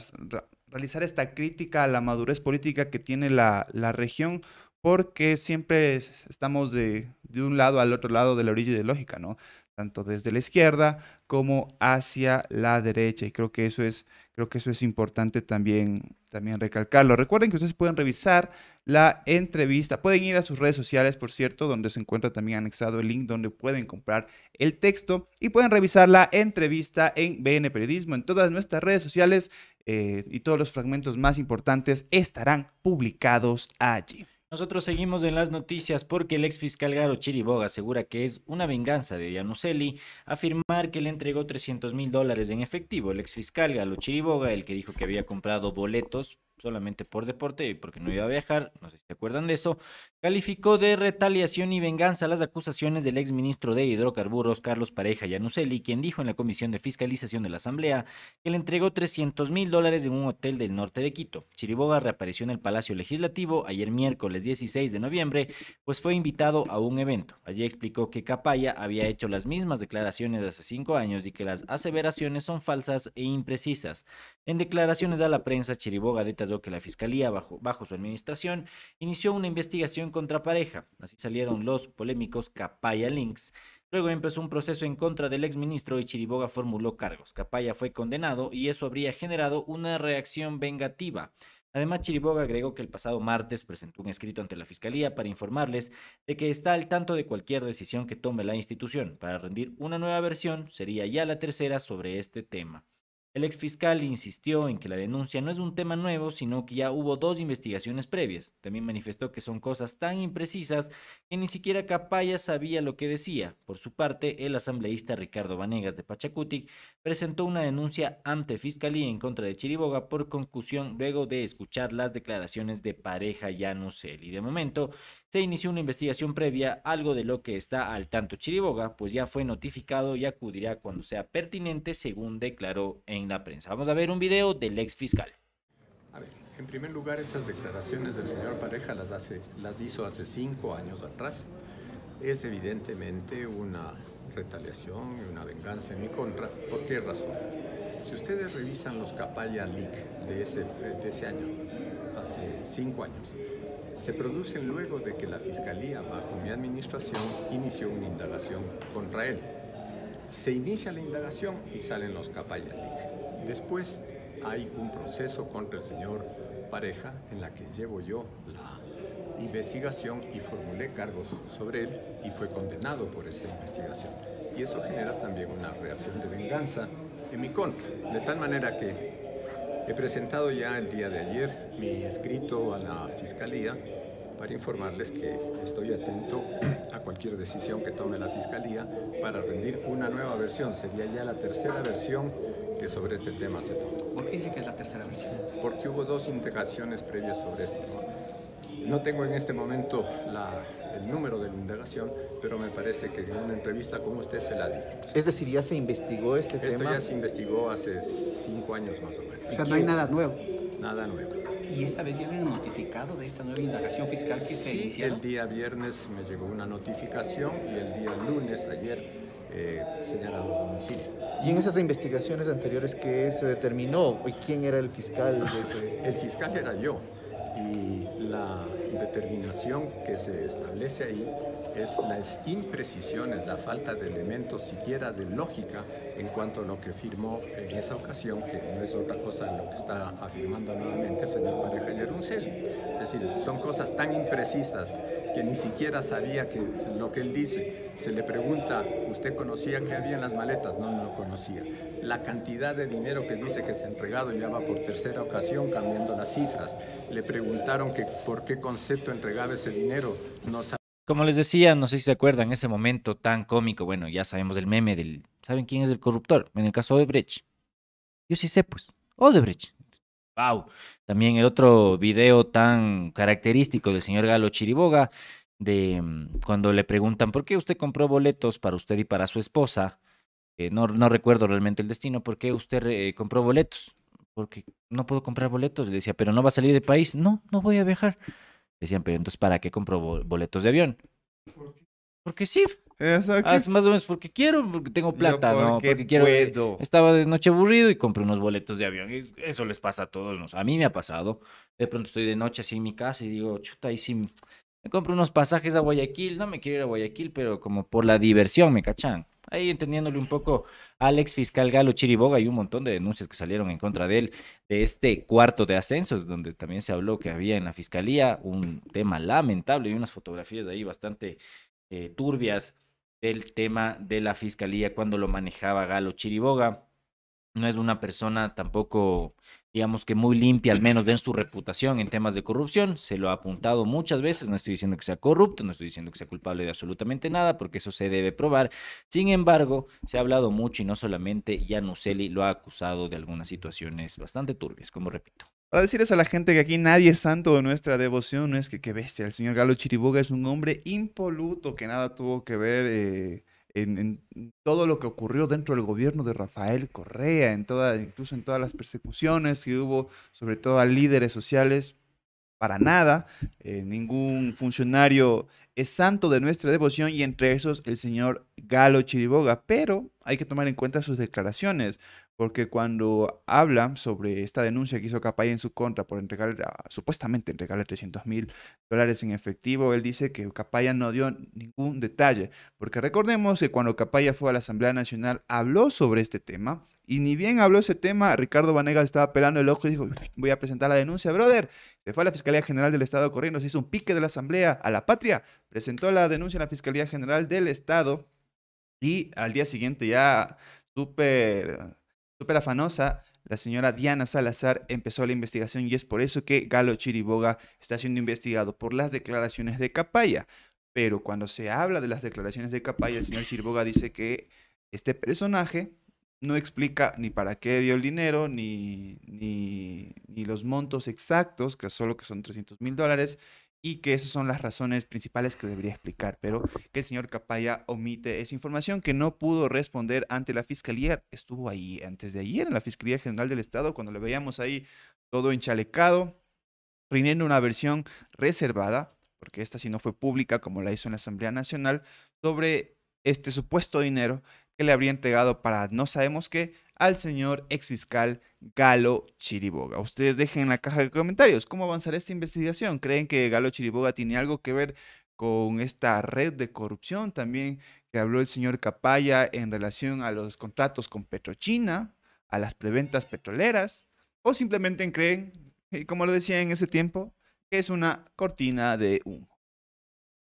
realizar esta crítica a la madurez política que tiene la, región, porque siempre estamos de, de, un lado al otro lado de la orilla lógica, ¿no? tanto desde la izquierda como hacia la derecha. Y creo que eso es, creo que eso es importante también, también recalcarlo. Recuerden que ustedes pueden revisar la entrevista. Pueden ir a sus redes sociales, por cierto, donde se encuentra también anexado el link donde pueden comprar el texto y pueden revisar la entrevista en BN Periodismo. En todas nuestras redes sociales eh, y todos los fragmentos más importantes estarán publicados allí. Nosotros seguimos en las noticias porque el ex fiscal Garo Chiriboga asegura que es una venganza de Yanuseli afirmar que le entregó 300 mil dólares en efectivo. El ex fiscal Galo Chiriboga, el que dijo que había comprado boletos solamente por deporte y porque no iba a viajar, no sé si se acuerdan de eso, calificó de retaliación y venganza las acusaciones del exministro de Hidrocarburos Carlos Pareja Yanuseli, quien dijo en la Comisión de Fiscalización de la Asamblea que le entregó 300 mil dólares en un hotel del norte de Quito. Chiriboga reapareció en el Palacio Legislativo ayer miércoles 16 de noviembre, pues fue invitado a un evento. Allí explicó que Capaya había hecho las mismas declaraciones de hace cinco años y que las aseveraciones son falsas e imprecisas. En declaraciones a la prensa, Chiriboga detalló que la Fiscalía, bajo, bajo su administración, inició una investigación contra pareja. Así salieron los polémicos Capaya Links. Luego empezó un proceso en contra del exministro y Chiriboga formuló cargos. Capaya fue condenado y eso habría generado una reacción vengativa. Además, Chiriboga agregó que el pasado martes presentó un escrito ante la Fiscalía para informarles de que está al tanto de cualquier decisión que tome la institución. Para rendir una nueva versión, sería ya la tercera sobre este tema. El fiscal insistió en que la denuncia no es un tema nuevo, sino que ya hubo dos investigaciones previas. También manifestó que son cosas tan imprecisas que ni siquiera Capaya sabía lo que decía. Por su parte, el asambleísta Ricardo Vanegas de Pachacutic presentó una denuncia ante Fiscalía en contra de Chiriboga por concusión luego de escuchar las declaraciones de pareja Janusel Y de momento, se inició una investigación previa, algo de lo que está al tanto Chiriboga, pues ya fue notificado y acudirá cuando sea pertinente, según declaró en la prensa. Vamos a ver un video del ex fiscal. A ver, en primer lugar, esas declaraciones del señor Pareja las, hizo hace cinco años atrás. Es evidentemente una retaliación y una venganza en mi contra. ¿Por qué razón? Si ustedes revisan los Capalla Leak de de ese año, hace cinco años, se producen luego de que la Fiscalía, bajo mi administración, inició una indagación contra él. Se inicia la indagación y salen los capayas Después hay un proceso contra el señor Pareja en la que llevo yo la investigación y formulé cargos sobre él y fue condenado por esa investigación. Y eso genera también una reacción de venganza en mi contra. De tal manera que He presentado ya el día de ayer mi escrito a la Fiscalía para informarles que estoy atento a cualquier decisión que tome la Fiscalía para rendir una nueva versión. Sería ya la tercera versión que sobre este tema se toma. ¿Por qué dice que es la tercera versión? Porque hubo dos integraciones previas sobre esto. ¿no? No tengo en este momento el número de la indagación, pero me parece que en una entrevista como usted se la dijo. Es decir, ya se investigó este tema. Esto ya se investigó hace cinco años más o menos. O sea, no hay nada nuevo. Nada nuevo. ¿Y esta vez ya un notificado de esta nueva indagación fiscal que se inició? El día viernes me llegó una notificación y el día lunes, ayer, eh, señalado domicilio. ¿Y en esas investigaciones anteriores qué se determinó? ¿Y quién era el fiscal? De ese... El fiscal era yo y la determinación que se establece ahí es las imprecisiones, la falta de elementos siquiera de lógica en cuanto a lo que firmó en esa ocasión, que no es otra cosa lo que está afirmando nuevamente el señor Pareja Es decir, son cosas tan imprecisas que ni siquiera sabía que lo que él dice. Se le pregunta, ¿usted conocía que había en las maletas? no lo conocía la cantidad de dinero que dice que se ha entregado ya va por tercera ocasión cambiando las cifras. Le preguntaron que por qué concepto entregaba ese dinero. No Como les decía, no sé si se acuerdan, ese momento tan cómico, bueno, ya sabemos el meme del... ¿Saben quién es el corruptor? En el caso de Brecht. Yo sí sé, pues. Odebrecht. Wow. También el otro video tan característico del señor Galo Chiriboga, de mm, cuando le preguntan por qué usted compró boletos para usted y para su esposa eh, no, recuerdo realmente el destino, ¿por qué usted eh, compró boletos? Porque no puedo comprar boletos. Le decía, pero no va a salir de país. No, no voy a viajar. decían, pero entonces, ¿para qué compró boletos de avión? Porque sí. es más o menos porque quiero, porque tengo plata, ¿no? Porque quiero. Eh, estaba de noche aburrido y compré unos boletos de avión. Eso les pasa a todos. A mí me ha pasado. De pronto estoy de noche así en mi casa y digo, chuta, ahí sí me compro unos pasajes a Guayaquil, no me quiero ir a Guayaquil, pero como por la diversión, ¿me cachan? Ahí entendiéndole un poco al ex fiscal Galo Chiriboga y un montón de denuncias que salieron en contra de él de este cuarto de ascensos, donde también se habló que había en la fiscalía un tema lamentable y unas fotografías ahí bastante eh, turbias del tema de la fiscalía cuando lo manejaba Galo Chiriboga. No es una persona tampoco digamos que muy limpia, al menos ven su reputación en temas de corrupción. Se lo ha apuntado muchas veces, no estoy diciendo que sea corrupto, no estoy diciendo que sea culpable de absolutamente nada, porque eso se debe probar. Sin embargo, se ha hablado mucho y no solamente Yanuseli lo ha acusado de algunas situaciones bastante turbias, como repito. Para decirles a la gente que aquí nadie es santo de nuestra devoción, no es que qué bestia, el señor Galo Chiriboga es un hombre impoluto que nada tuvo que ver... Eh, en, todo lo que ocurrió dentro del gobierno de Rafael Correa, en toda, incluso en todas las persecuciones que hubo, sobre todo a líderes sociales, para nada. Eh, ningún funcionario es santo de nuestra devoción y entre esos el señor Galo Chiriboga. Pero hay que tomar en cuenta sus declaraciones, porque cuando habla sobre esta denuncia que hizo Capaya en su contra por entregar ah, supuestamente entregarle 300 mil dólares en efectivo, él dice que Capaya no dio ningún detalle. Porque recordemos que cuando Capaya fue a la Asamblea Nacional habló sobre este tema. Y ni bien habló ese tema, Ricardo Vanegas estaba pelando el ojo y dijo, voy a presentar la denuncia, brother. Se fue a la Fiscalía General del Estado corriendo, se hizo un pique de la Asamblea a la patria, presentó la denuncia a la Fiscalía General del Estado y al día siguiente ya súper súper afanosa, la señora Diana Salazar empezó la investigación y es por eso que Galo Chiriboga está siendo investigado por las declaraciones de Capaya. Pero cuando se habla de las declaraciones de Capaya, el señor Chiriboga dice que este personaje no explica ni para qué dio el dinero, ni, ni, ni los montos exactos, que solo que son 300 mil dólares, y que esas son las razones principales que debería explicar, pero que el señor Capaya omite esa información que no pudo responder ante la Fiscalía. Estuvo ahí antes de ayer en la Fiscalía General del Estado cuando le veíamos ahí todo enchalecado, rindiendo una versión reservada, porque esta sí no fue pública como la hizo en la Asamblea Nacional, sobre este supuesto dinero que le habría entregado para no sabemos qué al señor exfiscal Galo Chiriboga. Ustedes dejen en la caja de comentarios cómo avanzará esta investigación. ¿Creen que Galo Chiriboga tiene algo que ver con esta red de corrupción también que habló el señor Capaya en relación a los contratos con Petrochina, a las preventas petroleras? ¿O simplemente creen, como lo decía en ese tiempo, que es una cortina de humo?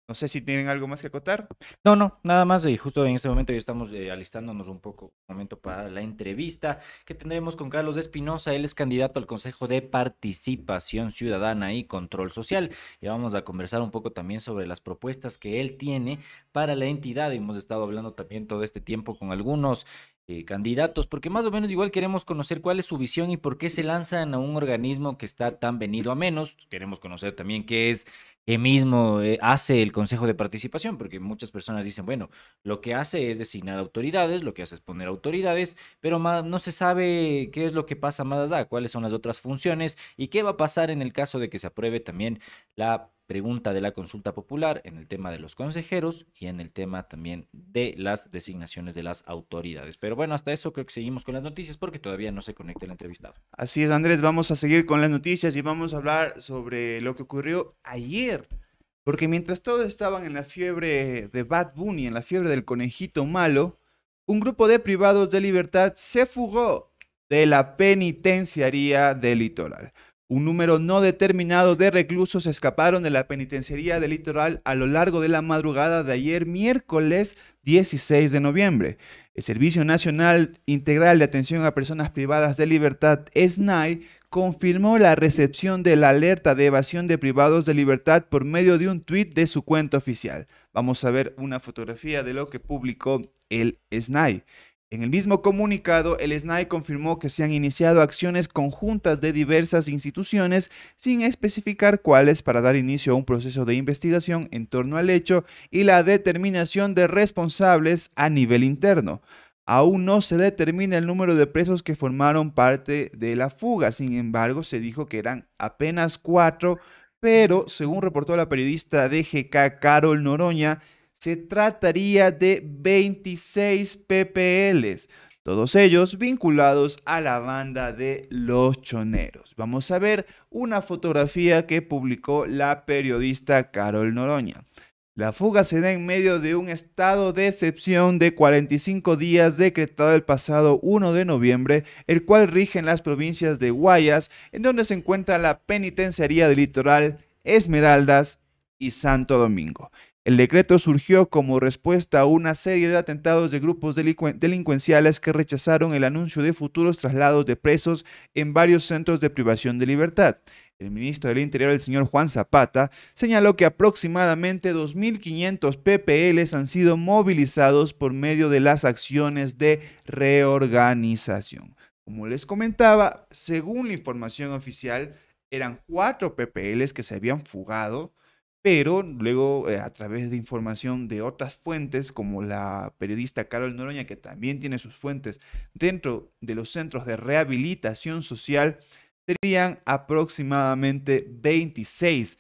No sé si tienen algo más que acotar. No, no, nada más. Y justo en este momento ya estamos eh, alistándonos un poco, un momento para la entrevista que tendremos con Carlos Espinosa. Él es candidato al Consejo de Participación Ciudadana y Control Social. Y vamos a conversar un poco también sobre las propuestas que él tiene para la entidad. hemos estado hablando también todo este tiempo con algunos eh, candidatos, porque más o menos igual queremos conocer cuál es su visión y por qué se lanzan a un organismo que está tan venido a menos. Queremos conocer también qué es que mismo eh, hace el Consejo de Participación, porque muchas personas dicen, bueno, lo que hace es designar autoridades, lo que hace es poner autoridades, pero no se sabe qué es lo que pasa más allá, cuáles son las otras funciones y qué va a pasar en el caso de que se apruebe también la pregunta de la consulta popular, en el tema de los consejeros y en el tema también de las designaciones de las autoridades. Pero bueno, hasta eso creo que seguimos con las noticias porque todavía no se conecta el entrevistado. Así es, Andrés, vamos a seguir con las noticias y vamos a hablar sobre lo que ocurrió ayer. Porque mientras todos estaban en la fiebre de Bad Bunny, en la fiebre del conejito malo, un grupo de privados de libertad se fugó de la penitenciaría del litoral. Un número no determinado de reclusos escaparon de la penitenciaría del litoral a lo largo de la madrugada de ayer miércoles 16 de noviembre. El Servicio Nacional Integral de Atención a Personas Privadas de Libertad, SNAI, confirmó la recepción de la alerta de evasión de privados de libertad por medio de un tuit de su cuenta oficial. Vamos a ver una fotografía de lo que publicó el SNAI. En el mismo comunicado, el SNAI confirmó que se han iniciado acciones conjuntas de diversas instituciones, sin especificar cuáles, para dar inicio a un proceso de investigación en torno al hecho y la determinación de responsables a nivel interno. Aún no se determina el número de presos que formaron parte de la fuga, sin embargo, se dijo que eran apenas cuatro, pero según reportó la periodista DGK Carol Noroña, se trataría de 26 PPLs, todos ellos vinculados a la banda de Los Choneros. Vamos a ver una fotografía que publicó la periodista Carol Noroña. La fuga se da en medio de un estado de excepción de 45 días decretado el pasado 1 de noviembre, el cual rige en las provincias de Guayas, en donde se encuentra la penitenciaría del litoral, Esmeraldas y Santo Domingo. El decreto surgió como respuesta a una serie de atentados de grupos delincuenciales que rechazaron el anuncio de futuros traslados de presos en varios centros de privación de libertad. El ministro del Interior, el señor Juan Zapata, señaló que aproximadamente 2.500 PPLs han sido movilizados por medio de las acciones de reorganización. Como les comentaba, según la información oficial, eran cuatro PPLs que se habían fugado, pero luego eh, a través de información de otras fuentes, como la periodista Carol Noroña, que también tiene sus fuentes dentro de los centros de rehabilitación social, serían aproximadamente 26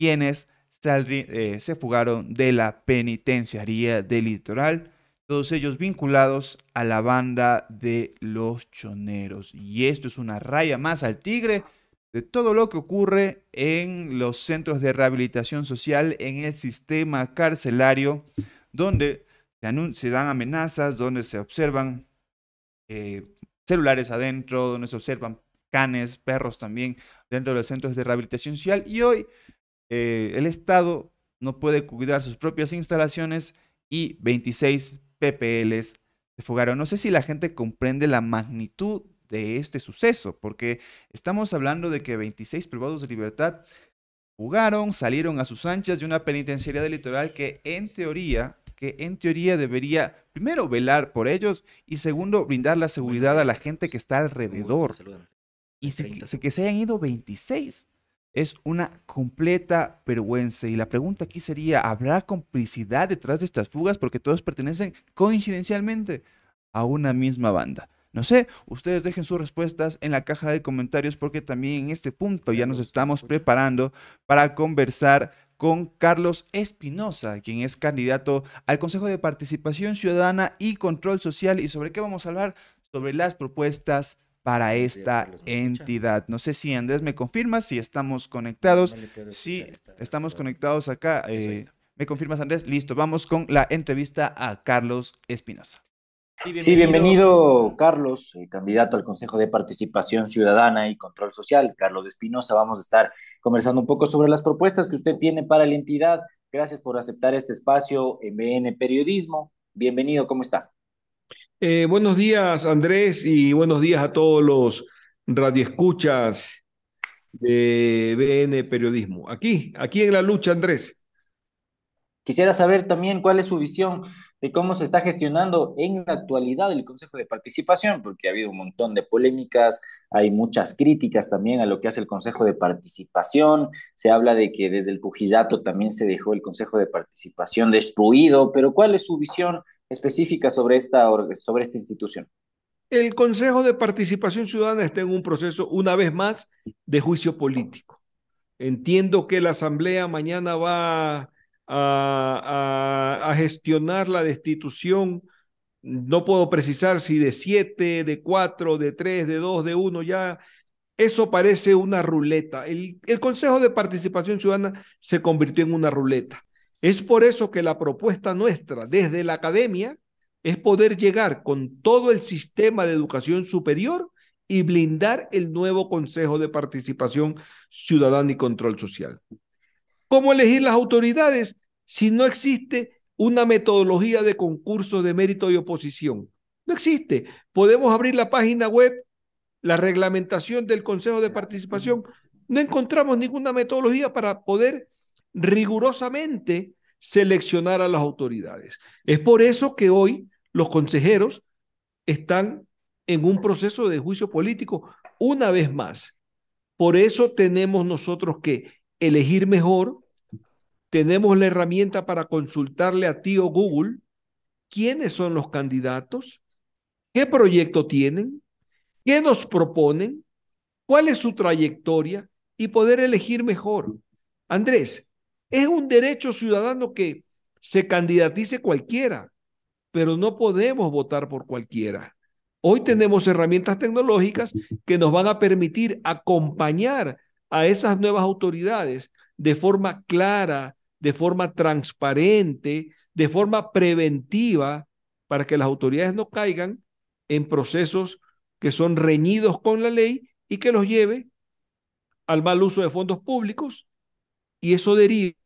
quienes eh, se fugaron de la penitenciaría del litoral, todos ellos vinculados a la banda de los choneros. Y esto es una raya más al tigre de todo lo que ocurre en los centros de rehabilitación social, en el sistema carcelario, donde se, se dan amenazas, donde se observan eh, celulares adentro, donde se observan canes, perros también dentro de los centros de rehabilitación social. Y hoy eh, el Estado no puede cuidar sus propias instalaciones y 26 PPLs se fugaron. No sé si la gente comprende la magnitud de este suceso, porque estamos hablando de que 26 privados de libertad jugaron, salieron a sus anchas de una penitenciaría del litoral que en teoría, que en teoría debería primero velar por ellos y segundo brindar la seguridad a la gente que está alrededor. Y se, que se hayan ido 26 es una completa vergüenza. Y la pregunta aquí sería, ¿habrá complicidad detrás de estas fugas? Porque todos pertenecen coincidencialmente a una misma banda. No sé, ustedes dejen sus respuestas en la caja de comentarios porque también en este punto ya nos estamos preparando para conversar con Carlos Espinosa, quien es candidato al Consejo de Participación Ciudadana y Control Social. ¿Y sobre qué vamos a hablar? Sobre las propuestas para esta entidad. No sé si Andrés me confirma, si estamos conectados. Si estamos conectados acá. Eh, ¿Me confirmas, Andrés? Listo, vamos con la entrevista a Carlos Espinosa. Sí, bienvenido, Carlos, eh, candidato al Consejo de Participación Ciudadana y Control Social, Carlos Espinosa. Vamos a estar conversando un poco sobre las propuestas que usted tiene para la entidad. Gracias por aceptar este espacio en BN Periodismo. Bienvenido, ¿cómo está? Eh, buenos días, Andrés, y buenos días a todos los radioescuchas de BN Periodismo. Aquí, aquí en la lucha, Andrés. Quisiera saber también cuál es su visión de cómo se está gestionando en la actualidad el Consejo de Participación, porque ha habido un montón de polémicas, hay muchas críticas también a lo que hace el Consejo de Participación, se habla de que desde el Pujillato también se dejó el Consejo de Participación destruido, pero ¿cuál es su visión específica sobre esta, sobre esta institución? El Consejo de Participación Ciudadana está en un proceso, una vez más, de juicio político. Entiendo que la Asamblea mañana va a, gestionar la destitución. No puedo precisar si de siete, de cuatro, de tres, de dos, de uno, ya eso parece una ruleta. El, el, Consejo de Participación Ciudadana se convirtió en una ruleta. Es por eso que la propuesta nuestra desde la academia es poder llegar con todo el sistema de educación superior y blindar el nuevo Consejo de Participación Ciudadana y Control Social. ¿Cómo elegir las autoridades si no existe una metodología de concurso de mérito y oposición? No existe. Podemos abrir la página web, la reglamentación del Consejo de Participación. No encontramos ninguna metodología para poder rigurosamente seleccionar a las autoridades. Es por eso que hoy los consejeros están en un proceso de juicio político una vez más. Por eso tenemos nosotros que elegir mejor, tenemos la herramienta para consultarle a ti o Google quiénes son los candidatos, qué proyecto tienen, qué nos proponen, cuál es su trayectoria y poder elegir mejor. Andrés, es un derecho ciudadano que se candidatice cualquiera, pero no podemos votar por cualquiera. Hoy tenemos herramientas tecnológicas que nos van a permitir acompañar a esas nuevas autoridades de forma clara, de forma transparente, de forma preventiva, para que las autoridades no caigan en procesos que son reñidos con la ley y que los lleve al mal uso de fondos públicos y eso derive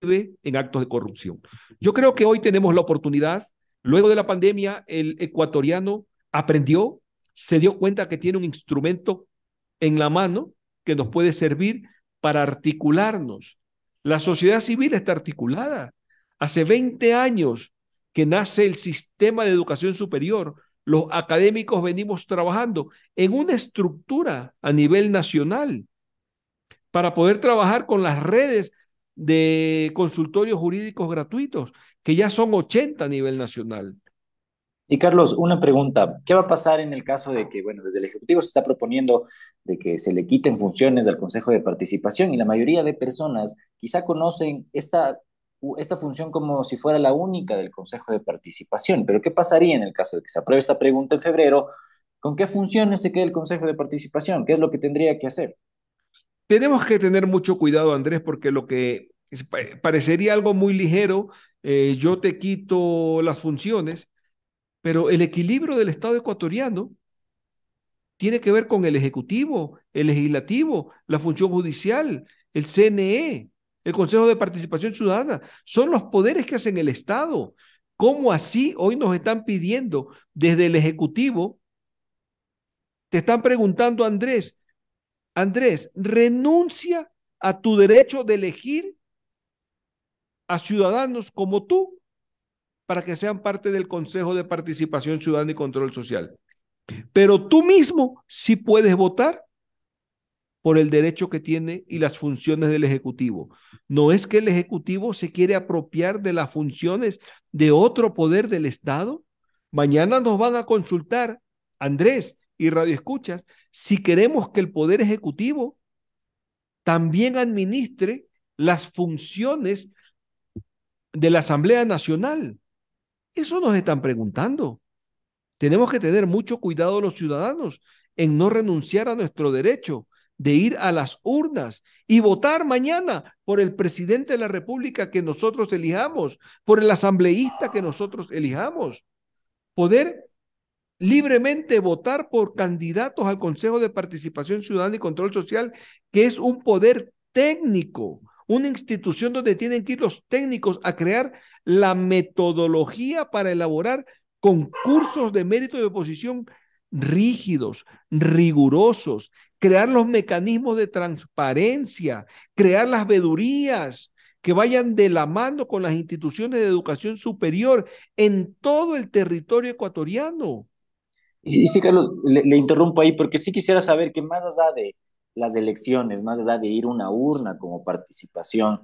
en actos de corrupción. Yo creo que hoy tenemos la oportunidad, luego de la pandemia, el ecuatoriano aprendió, se dio cuenta que tiene un instrumento en la mano que nos puede servir para articularnos. La sociedad civil está articulada. Hace 20 años que nace el sistema de educación superior. Los académicos venimos trabajando en una estructura a nivel nacional para poder trabajar con las redes de consultorios jurídicos gratuitos, que ya son 80 a nivel nacional. Y Carlos, una pregunta. ¿Qué va a pasar en el caso de que, bueno, desde el Ejecutivo se está proponiendo de que se le quiten funciones al Consejo de Participación y la mayoría de personas quizá conocen esta, esta función como si fuera la única del Consejo de Participación? Pero ¿qué pasaría en el caso de que se apruebe esta pregunta en febrero? ¿Con qué funciones se queda el Consejo de Participación? ¿Qué es lo que tendría que hacer? Tenemos que tener mucho cuidado, Andrés, porque lo que eh, parecería algo muy ligero, eh, yo te quito las funciones, pero el equilibrio del Estado ecuatoriano tiene que ver con el Ejecutivo, el Legislativo, la función judicial, el CNE, el Consejo de Participación Ciudadana. Son los poderes que hacen el Estado. ¿Cómo así hoy nos están pidiendo desde el Ejecutivo? Te están preguntando, Andrés, Andrés, renuncia a tu derecho de elegir a ciudadanos como tú para que sean parte del Consejo de Participación Ciudadana y Control Social. Pero tú mismo sí puedes votar por el derecho que tiene y las funciones del Ejecutivo. No es que el Ejecutivo se quiere apropiar de las funciones de otro poder del Estado. Mañana nos van a consultar, Andrés y Radio Escuchas, si queremos que el Poder Ejecutivo también administre las funciones de la Asamblea Nacional. Eso nos están preguntando. Tenemos que tener mucho cuidado los ciudadanos en no renunciar a nuestro derecho de ir a las urnas y votar mañana por el presidente de la República que nosotros elijamos, por el asambleísta que nosotros elijamos. Poder libremente votar por candidatos al Consejo de Participación Ciudadana y Control Social, que es un poder técnico, una institución donde tienen que ir los técnicos a crear la metodología para elaborar concursos de mérito de oposición rígidos, rigurosos, crear los mecanismos de transparencia, crear las vedurías que vayan de la mano con las instituciones de educación superior en todo el territorio ecuatoriano. Y, sí, Carlos, le, interrumpo ahí porque sí quisiera saber qué más da de, las elecciones, más allá de ir a una urna como participación.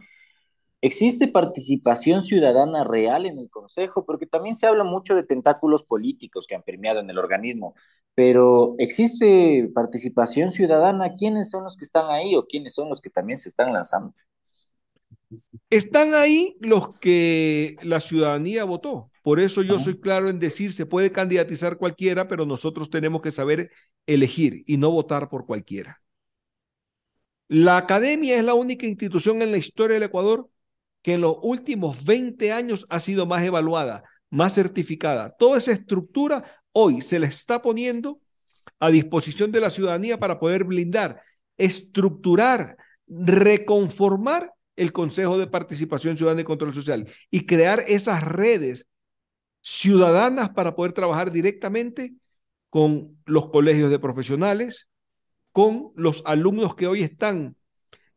¿Existe participación ciudadana real en el Consejo? Porque también se habla mucho de tentáculos políticos que han permeado en el organismo, pero ¿existe participación ciudadana? ¿Quiénes son los que están ahí o quiénes son los que también se están lanzando? Están ahí los que la ciudadanía votó. Por eso yo soy claro en decir, se puede candidatizar cualquiera, pero nosotros tenemos que saber elegir y no votar por cualquiera. La academia es la única institución en la historia del Ecuador que en los últimos 20 años ha sido más evaluada, más certificada. Toda esa estructura hoy se le está poniendo a disposición de la ciudadanía para poder blindar, estructurar, reconformar el Consejo de Participación Ciudadana y Control Social y crear esas redes ciudadanas para poder trabajar directamente con los colegios de profesionales, con los alumnos que hoy están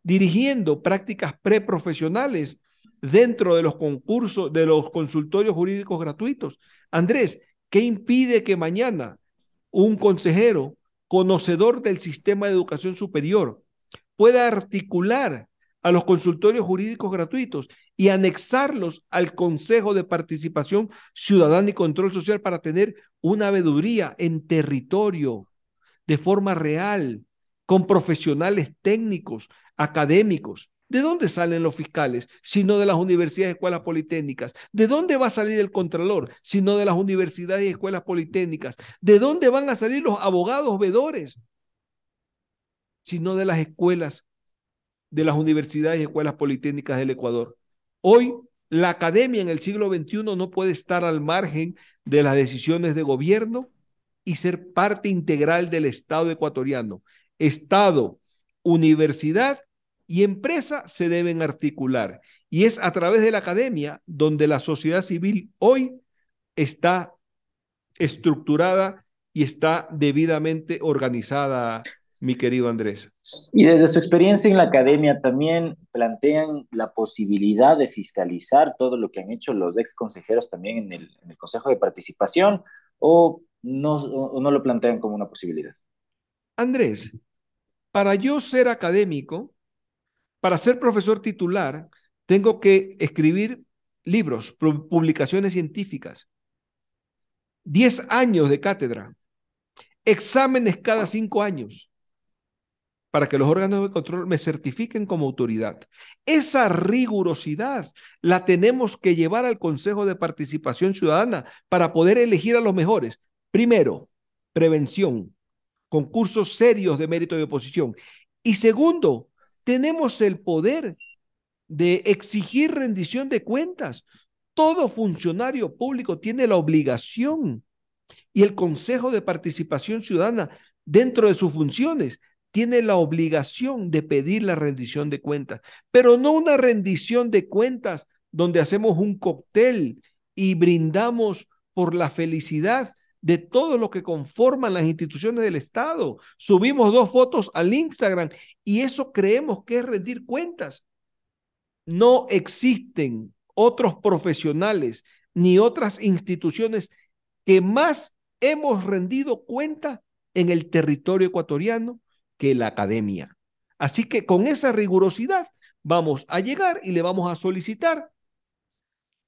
dirigiendo prácticas preprofesionales dentro de los concursos, de los consultorios jurídicos gratuitos. Andrés, ¿qué impide que mañana un consejero conocedor del sistema de educación superior pueda articular a los consultorios jurídicos gratuitos y anexarlos al Consejo de Participación Ciudadana y Control Social para tener una veeduría en territorio de forma real, con profesionales técnicos, académicos. ¿De dónde salen los fiscales? Sino de las universidades y escuelas politécnicas. ¿De dónde va a salir el contralor? Sino de las universidades y escuelas politécnicas. ¿De dónde van a salir los abogados vedores? Sino de las escuelas, de las universidades y escuelas politécnicas del Ecuador. Hoy, la academia en el siglo XXI no puede estar al margen de las decisiones de gobierno y ser parte integral del Estado ecuatoriano. Estado, universidad y empresa se deben articular. Y es a través de la academia donde la sociedad civil hoy está estructurada y está debidamente organizada, mi querido Andrés. Y desde su experiencia en la academia también plantean la posibilidad de fiscalizar todo lo que han hecho los ex consejeros también en el, Consejo de Participación o no, o no lo plantean como una posibilidad. Andrés, para yo ser académico, para ser profesor titular, tengo que escribir libros, publicaciones científicas, 10 años de cátedra, exámenes cada cinco años, para que los órganos de control me certifiquen como autoridad. Esa rigurosidad la tenemos que llevar al Consejo de Participación Ciudadana para poder elegir a los mejores. Primero, prevención concursos serios de mérito y oposición. Y segundo, tenemos el poder de exigir rendición de cuentas. Todo funcionario público tiene la obligación y el Consejo de Participación Ciudadana, dentro de sus funciones, tiene la obligación de pedir la rendición de cuentas, pero no una rendición de cuentas donde hacemos un cóctel y brindamos por la felicidad de todo lo que conforman las instituciones del Estado. Subimos dos fotos al Instagram y eso creemos que es rendir cuentas. No existen otros profesionales ni otras instituciones que más hemos rendido cuenta en el territorio ecuatoriano que la academia. Así que con esa rigurosidad vamos a llegar y le vamos a solicitar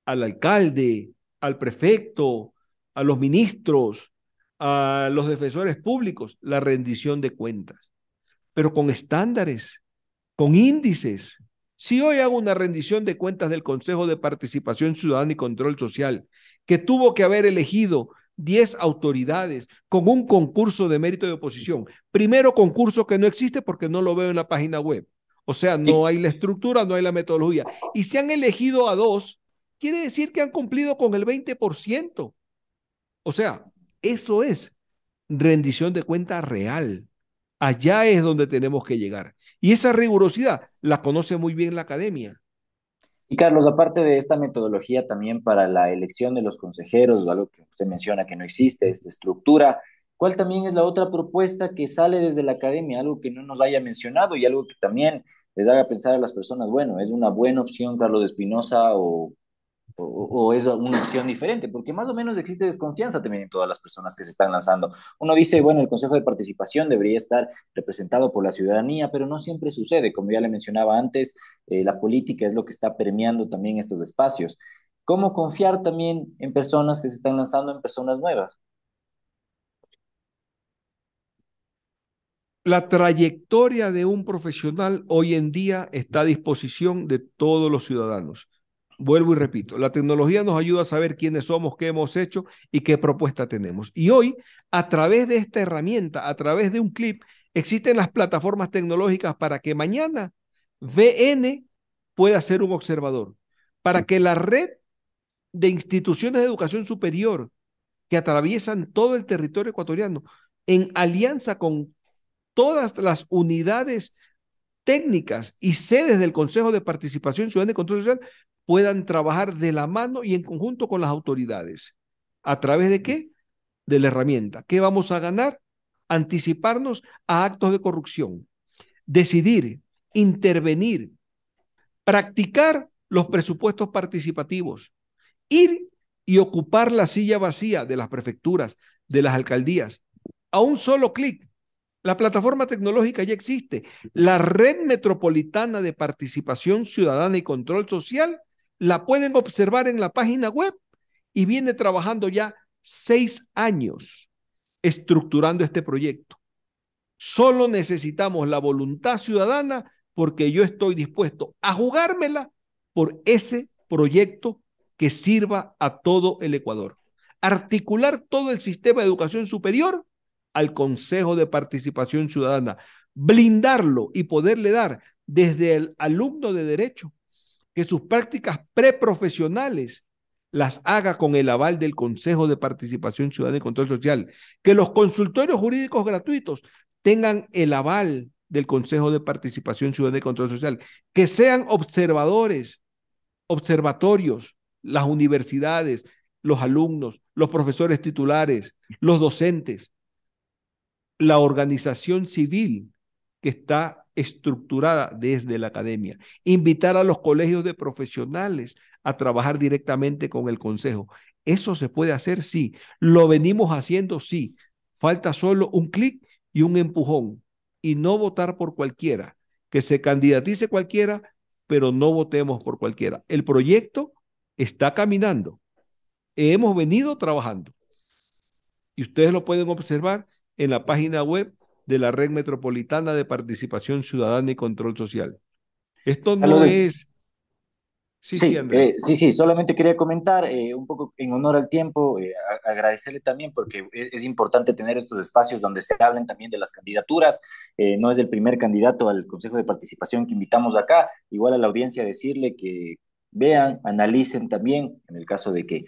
al alcalde, al prefecto, a los ministros, a los defensores públicos, la rendición de cuentas, pero con estándares, con índices. Si hoy hago una rendición de cuentas del Consejo de Participación Ciudadana y Control Social, que tuvo que haber elegido 10 autoridades con un concurso de mérito de oposición. Primero concurso que no existe porque no lo veo en la página web. O sea, no hay la estructura, no hay la metodología. Y se han elegido a dos, quiere decir que han cumplido con el 20%. O sea, eso es rendición de cuenta real. Allá es donde tenemos que llegar. Y esa rigurosidad la conoce muy bien la academia. Y Carlos, aparte de esta metodología también para la elección de los consejeros, algo que usted menciona que no existe, esta estructura, ¿cuál también es la otra propuesta que sale desde la academia? Algo que no nos haya mencionado y algo que también les haga pensar a las personas, bueno, es una buena opción Carlos Espinosa o o, es una opción diferente, porque más o menos existe desconfianza también en todas las personas que se están lanzando. Uno dice, bueno, el Consejo de Participación debería estar representado por la ciudadanía, pero no siempre sucede. Como ya le mencionaba antes, eh, la política es lo que está permeando también estos espacios. ¿Cómo confiar también en personas que se están lanzando, en personas nuevas? La trayectoria de un profesional hoy en día está a disposición de todos los ciudadanos vuelvo y repito, la tecnología nos ayuda a saber quiénes somos, qué hemos hecho y qué propuesta tenemos. Y hoy, a través de esta herramienta, a través de un clip, existen las plataformas tecnológicas para que mañana VN pueda ser un observador, para que la red de instituciones de educación superior que atraviesan todo el territorio ecuatoriano, en alianza con todas las unidades técnicas y sedes del Consejo de Participación Ciudadana y Control Social puedan trabajar de la mano y en conjunto con las autoridades. ¿A través de qué? De la herramienta. ¿Qué vamos a ganar? Anticiparnos a actos de corrupción, decidir, intervenir, practicar los presupuestos participativos, ir y ocupar la silla vacía de las prefecturas, de las alcaldías, a un solo clic. La plataforma tecnológica ya existe. La red metropolitana de participación ciudadana y control social la pueden observar en la página web y viene trabajando ya seis años estructurando este proyecto. Solo necesitamos la voluntad ciudadana porque yo estoy dispuesto a jugármela por ese proyecto que sirva a todo el Ecuador. Articular todo el sistema de educación superior al Consejo de Participación Ciudadana, blindarlo y poderle dar desde el alumno de derecho que sus prácticas preprofesionales las haga con el aval del Consejo de Participación Ciudadana y Control Social, que los consultorios jurídicos gratuitos tengan el aval del Consejo de Participación Ciudadana y Control Social, que sean observadores, observatorios, las universidades, los alumnos, los profesores titulares, los docentes, la organización civil que está estructurada desde la academia, invitar a los colegios de profesionales a trabajar directamente con el consejo. Eso se puede hacer, sí. Lo venimos haciendo, sí. Falta solo un clic y un empujón y no votar por cualquiera, que se candidatice cualquiera, pero no votemos por cualquiera. El proyecto está caminando. Hemos venido trabajando. Y ustedes lo pueden observar en la página web de la Red Metropolitana de Participación Ciudadana y Control Social. Esto no es... Sí, sí, sí, eh, sí, sí, solamente quería comentar eh, un poco en honor al tiempo, eh, agradecerle también porque e, es, importante tener estos espacios donde se hablen también de las candidaturas. no es el primer candidato al Consejo de Participación que invitamos acá, igual a la audiencia decirle que vean, analicen también, en el caso de que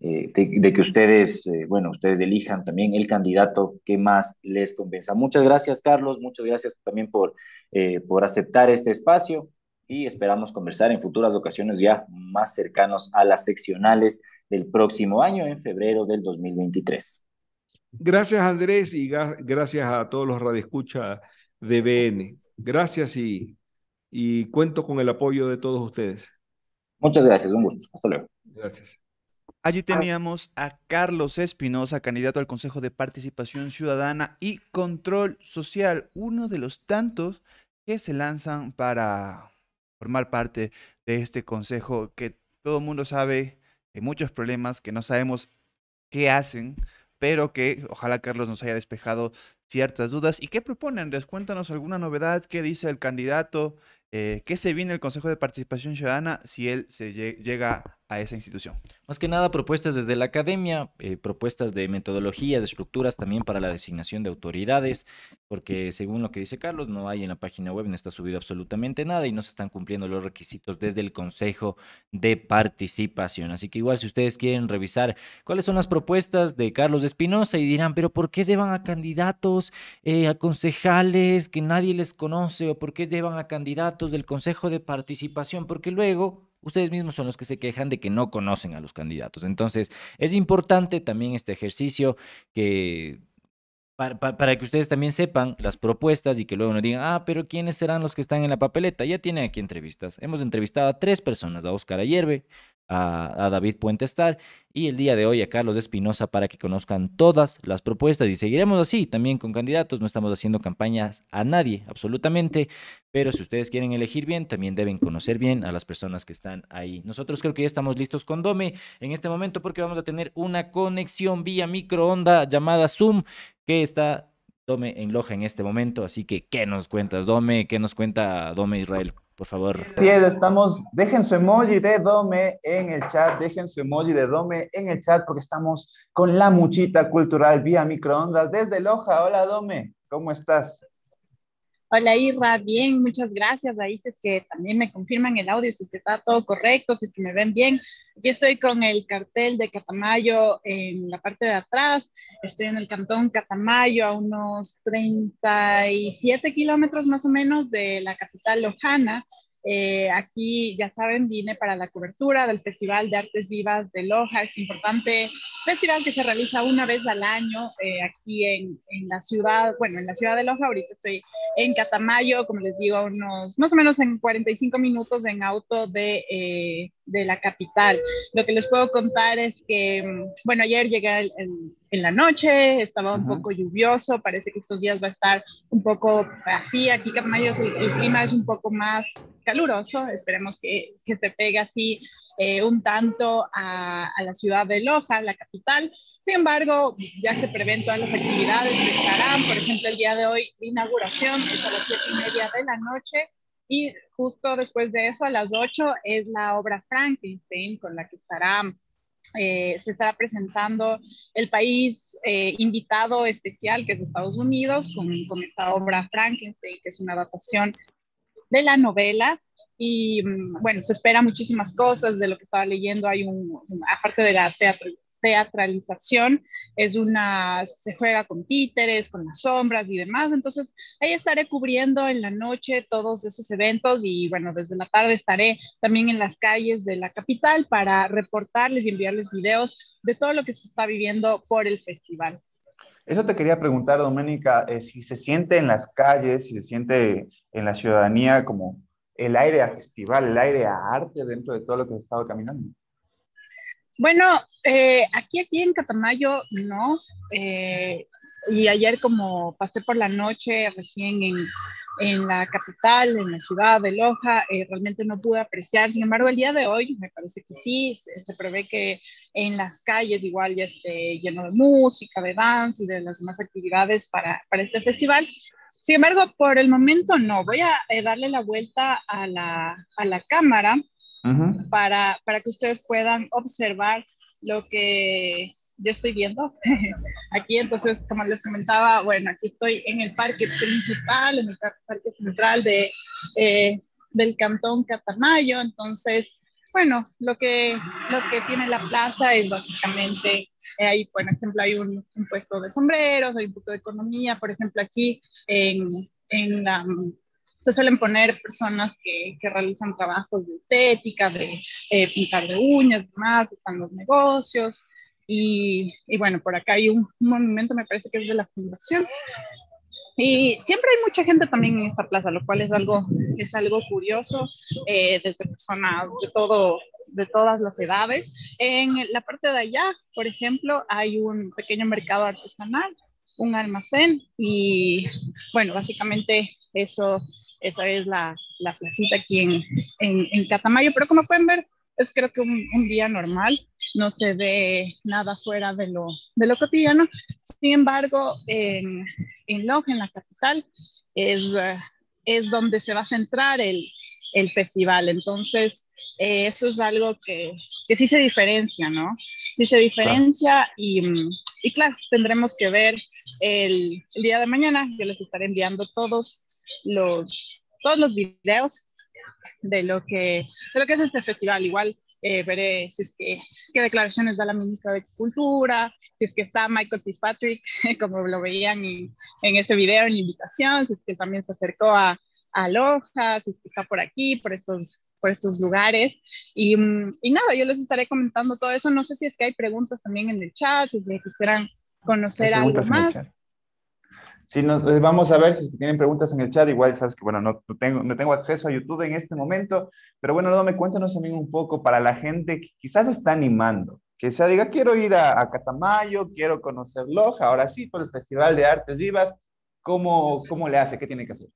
eh, de, que ustedes, eh, bueno, ustedes elijan también el candidato que más les convenza. Muchas gracias, Carlos. Muchas gracias también por, eh, por aceptar este espacio y esperamos conversar en futuras ocasiones ya más cercanos a las seccionales del próximo año, en febrero del 2023. Gracias, Andrés, y gracias a todos los Escucha de BN. Gracias y, y cuento con el apoyo de todos ustedes. Muchas gracias, un gusto. Hasta luego. Gracias. Allí ah. teníamos a Carlos Espinosa, candidato al Consejo de Participación Ciudadana y Control Social, uno de los tantos que se lanzan para formar parte de este consejo que todo el mundo sabe, hay muchos problemas que no sabemos qué hacen, pero que ojalá Carlos nos haya despejado ciertas dudas. ¿Y qué proponen? Les cuéntanos alguna novedad, qué dice el candidato, eh, qué se viene el Consejo de Participación Ciudadana si él se llega a esa institución. Más que nada propuestas desde la academia, eh, propuestas de metodologías, de estructuras también para la designación de autoridades, porque según lo que dice Carlos, no hay en la página web, no está subido absolutamente nada y no se están cumpliendo los requisitos desde el Consejo de Participación. Así que igual si ustedes quieren revisar cuáles son las propuestas de Carlos Espinosa y dirán, pero ¿por qué llevan a candidatos, eh, a concejales que nadie les conoce o por qué llevan a candidatos del Consejo de Participación? Porque luego ustedes mismos son los que se quejan de que no conocen a los candidatos. Entonces, es importante también este ejercicio que para, que ustedes también sepan las propuestas y que luego nos digan, ah, pero ¿quiénes serán los que están en la papeleta? Ya tienen aquí entrevistas. Hemos entrevistado a tres personas, a Oscar Ayerbe, a, David Puente Estar y el día de hoy a Carlos Espinosa para que conozcan todas las propuestas y seguiremos así también con candidatos. No estamos haciendo campañas a nadie, absolutamente, pero si ustedes quieren elegir bien, también deben conocer bien a las personas que están ahí. Nosotros creo que ya estamos listos con Dome en este momento porque vamos a tener una conexión vía microonda llamada Zoom que está Dome en Loja en este momento. Así que, ¿qué nos cuentas, Dome? ¿Qué nos cuenta Dome Israel? Por favor. Sí, estamos. Dejen su emoji de Dome en el chat. Dejen su emoji de Dome en el chat porque estamos con la muchita cultural vía microondas desde Loja. Hola, Dome. ¿Cómo estás? Hola Irra, bien, muchas gracias. Ahí es que también me confirman el audio, si está todo correcto, si es que me ven bien. Aquí estoy con el cartel de Catamayo en la parte de atrás. Estoy en el cantón Catamayo, a unos 37 kilómetros más o menos de la capital lojana. Eh, aquí, ya saben, vine para la cobertura del Festival de Artes Vivas de Loja, este importante festival que se realiza una vez al año eh, aquí en, en, la ciudad, bueno, en la ciudad de Loja, ahorita estoy en Catamayo, como les digo, unos más o menos en 45 minutos en auto de... Eh, de la capital. Lo que les puedo contar es que, mm, bueno, ayer llegué en la noche, estaba un poco lluvioso, parece que estos días va a estar un poco así. Aquí en el, el clima es un poco más caluroso, esperemos que, que se pegue así eh, un tanto a, la ciudad de Loja, la capital. Sin embargo, ya se prevén todas las actividades que por ejemplo, el día de hoy, la inauguración es a las siete y media de la noche y justo después de eso, a las 8, es la obra Frankenstein, con la que estará, eh, se estará presentando el país eh, invitado especial, que es Estados Unidos, con, esta obra Frankenstein, que es una adaptación de la novela y mm, bueno, se espera muchísimas cosas de lo que estaba leyendo. Hay un, aparte de la teatro, teatralización, es una, se juega con títeres, con las sombras y demás, entonces ahí estaré cubriendo en la noche todos esos eventos y bueno, desde la tarde estaré también en las calles de la capital para reportarles y enviarles videos de todo lo que se está viviendo por el festival. Eso te quería preguntar, Doménica, eh, si se siente en las calles, si se siente en la ciudadanía como el aire a festival, el aire a arte dentro de todo lo que has estado caminando. Bueno, eh, aquí, aquí en Catamayo, no. Eh, y ayer como pasé por la noche recién en, la capital, en la ciudad de Loja, eh, realmente no pude apreciar. Sin embargo, el día de hoy me parece que sí, se, prevé que en las calles igual ya esté lleno de música, de danza y de las demás actividades para, este festival. Sin embargo, por el momento no. Voy a darle la vuelta a la, a la cámara para, que ustedes puedan observar lo que yo estoy viendo aquí. Entonces, como les comentaba, bueno, aquí estoy en el parque principal, en el parque central de, eh, del cantón Catamayo. Entonces, bueno, lo que, lo que tiene la plaza es básicamente, eh, ahí, por ejemplo, hay un, puesto de sombreros, hay un puesto de economía, por ejemplo, aquí en, en la se suelen poner personas que, realizan trabajos de estética, de eh, pintar de uñas, demás, están los negocios. Y, bueno, por acá hay un, monumento, me parece que es de la fundación, y siempre hay mucha gente también en esta plaza, lo cual es algo, es algo curioso, eh, desde personas de, todo, de todas las edades. En la parte de allá, por ejemplo, hay un pequeño mercado artesanal, un almacén y bueno, básicamente eso esa es la, la placita aquí en, en, Catamayo, pero como pueden ver, es creo que un, día normal, no se ve nada fuera de lo, de lo cotidiano. Sin embargo, en, en en la capital, es, eh, es donde se va a centrar el, el festival. Entonces, eh, eso es algo que, que, sí se diferencia, ¿no? Sí se diferencia Y, claro, tendremos que ver el, el, día de mañana. Yo les estaré enviando todos los, todos los videos de lo que, de lo que es este festival. Igual eh, veré si es que, qué declaraciones da la ministra de Cultura, si es que está Michael Fitzpatrick, como lo veían en, ese video, en la invitación, si es que también se acercó a, a Loja, si es que está por aquí, por estos por estos lugares. Y, mm, y, nada, yo les estaré comentando todo eso. No sé si es que hay preguntas también en el chat, si es quisieran conocer algo más. Si nos eh, vamos a ver si tienen preguntas en el chat, igual sabes que bueno, no tengo, no tengo acceso a YouTube en este momento, pero bueno, me cuéntanos también un poco para la gente que quizás está animando, que se diga, quiero ir a, Catamayo, quiero conocer Loja, ahora sí, por el Festival de Artes Vivas, ¿cómo, cómo le hace? ¿Qué tiene que hacer?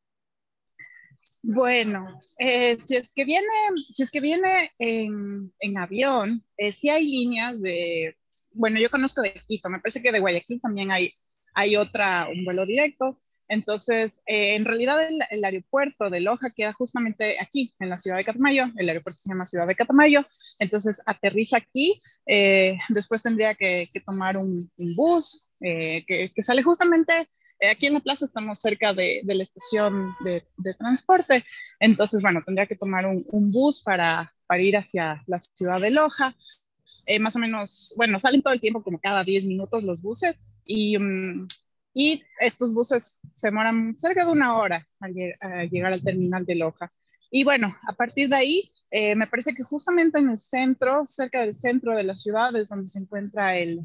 Bueno, eh, si es que viene, si es que viene en, avión, eh, sí hay líneas de, bueno, yo conozco de Quito, me parece que de Guayaquil también hay hay otra, un vuelo directo. Entonces, eh, en realidad el, aeropuerto de Loja queda justamente aquí, en la ciudad de Catamayo. El aeropuerto se llama Ciudad de Catamayo. Entonces, aterriza aquí. Eh, después tendría que, tomar un, bus eh, que, sale justamente aquí en la plaza. Estamos cerca de, la estación de, transporte. Entonces, bueno, tendría que tomar un, bus para, ir hacia la ciudad de Loja. más o menos, bueno, salen todo el tiempo, como cada 10 minutos los buses, Mm, y, estos buses se demoran cerca de una hora al llegar al terminal de Loja. Y bueno, a partir de ahí, eh, me parece que justamente en el centro, cerca del centro de la ciudad, es donde se encuentra el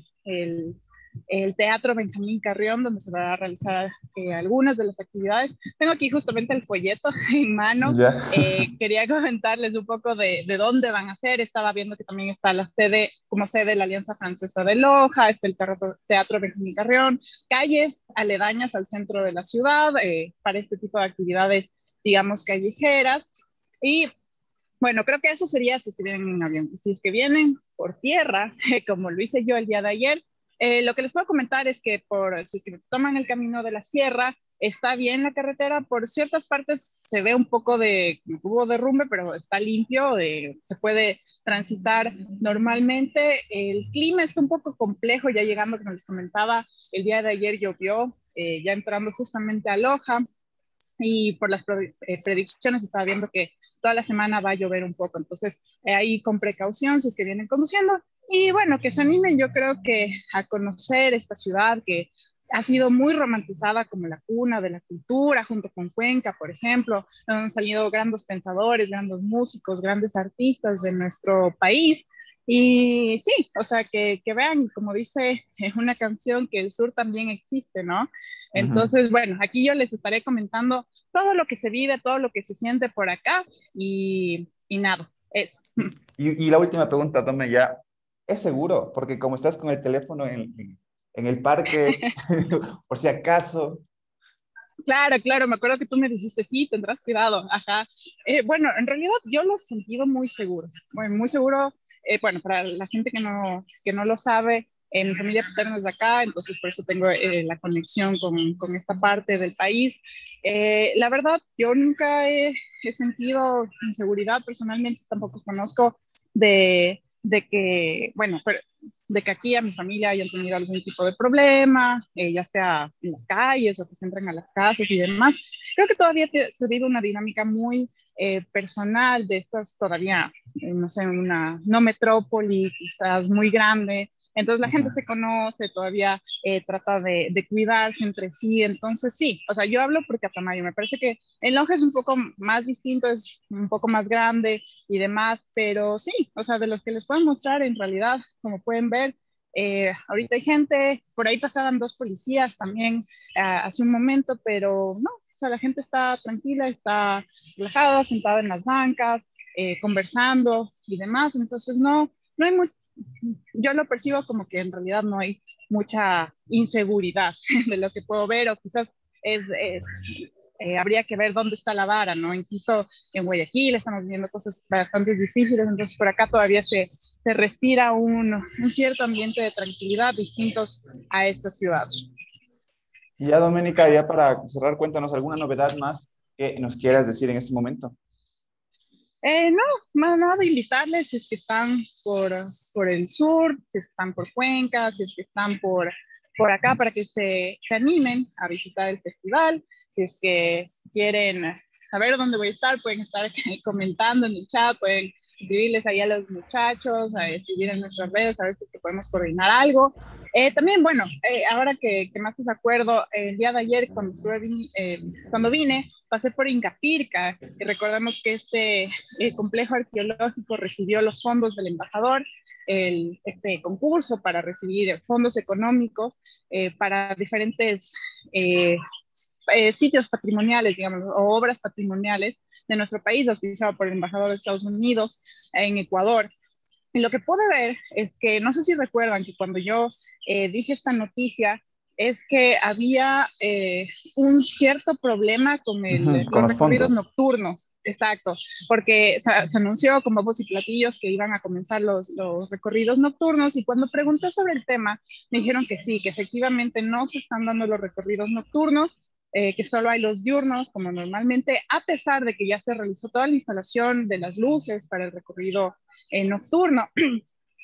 el Teatro Benjamín Carrión, donde se van a realizar eh, algunas de las actividades. Tengo aquí justamente el folleto en mano. Eh, quería comentarles un poco de, dónde van a ser. Estaba viendo que también está la sede, como sede, de la Alianza Francesa de Loja, está el Teatro, Benjamín Carrión, calles aledañas al centro de la ciudad eh, para este tipo de actividades, digamos, callejeras. Y bueno, creo que eso sería si es vienen avión. Si es que vienen por tierra, como lo hice yo el día de ayer, eh, lo que les puedo comentar es que por si toman el camino de la sierra, está bien la carretera, por ciertas partes se ve un poco de hubo derrumbe, pero está limpio, eh, se puede transitar normalmente. El clima está un poco complejo, ya llegando, como les comentaba, el día de ayer llovió, eh, ya entrando justamente a Loja, y por las eh, predicciones estaba viendo que toda la semana va a llover un poco, entonces eh, ahí con precaución si es que vienen conduciendo y bueno, que se animen yo creo que a conocer esta ciudad que ha sido muy romantizada como la cuna de la cultura, junto con Cuenca, por ejemplo, han salido grandes pensadores, grandes músicos, grandes artistas de nuestro país. Y sí, o sea, que, que, vean, como dice, es una canción que el sur también existe, ¿no? Entonces, bueno, aquí yo les estaré comentando todo lo que se vive, todo lo que se siente por acá y, y nada, eso. Y, y, la última pregunta, Tome, ya, ¿es seguro? Porque como estás con el teléfono en, en el parque, por si acaso, Claro, claro, me acuerdo que tú me dijiste, sí, tendrás cuidado, ajá. Eh, bueno, en realidad yo lo he sentido muy seguro, muy, muy seguro eh, bueno, para la gente que no, que no lo sabe, en mi familia paterna es de acá, entonces por eso tengo eh, la conexión con, con, esta parte del país. Eh, la verdad, yo nunca he, sentido inseguridad personalmente, tampoco conozco de, de que, bueno, de que aquí a mi familia hayan tenido algún tipo de problema, ya sea en las calles o que se entren a las casas y demás. Creo que todavía se vive una dinámica muy eh, personal de estas todavía, eh, no sé, una no metrópoli quizás muy grande. Entonces la gente se conoce, todavía eh, trata de, cuidarse entre sí. Entonces sí, o sea, yo hablo porque a tamaño me parece que el Loja es un poco más distinto, es un poco más grande y demás, pero sí, o sea, de los que les puedo mostrar en realidad, como pueden ver, ahorita hay gente, por ahí pasaban dos policías también hace un momento, pero no, o sea, la gente está tranquila, está relajada, sentada en las bancas, eh, conversando y demás. Entonces, no, no hay mucho, yo lo percibo como que en realidad no hay mucha inseguridad de lo que puedo ver o quizás es, eh, habría que ver dónde está la vara, ¿no? En Quito, en Guayaquil, estamos viendo cosas bastante difíciles, entonces por acá todavía se, se respira un, un cierto ambiente de tranquilidad distintos a estas ciudades. Y ya, Doménica, ya para cerrar, cuéntanos alguna novedad más que nos quieras decir en este momento. Eh, no, más nada, invitarles si es que están por, por el sur, si están por Cuenca, si es que están por, por acá, para que se, se animen a visitar el festival. Si es que quieren saber dónde voy a estar, pueden estar comentando en el chat, pueden escribirles ahí a los muchachos, a escribir en nuestras redes, a ver si que podemos coordinar algo. Eh, también, bueno, eh, ahora que, más más acuerdo, eh, el día de ayer cuando, vine, cuando vine, pasé por Incapirca, que recordemos que este complejo arqueológico recibió los fondos del embajador el, este concurso para recibir fondos económicos para diferentes sitios patrimoniales, digamos, o obras patrimoniales de nuestro país, auspiciado por el embajador de Estados Unidos en Ecuador. Y lo que pude ver es que, no sé si recuerdan que cuando yo eh, dije esta noticia, es que había eh, un cierto problema con, los, recorridos nocturnos, exacto, porque se, anunció con bobos y platillos que iban a comenzar los, los, recorridos nocturnos y cuando pregunté sobre el tema me dijeron que sí, que efectivamente no se están dando los recorridos nocturnos eh, que solo hay los diurnos, como normalmente, a pesar de que ya se realizó toda la instalación de las luces para el recorrido eh, nocturno.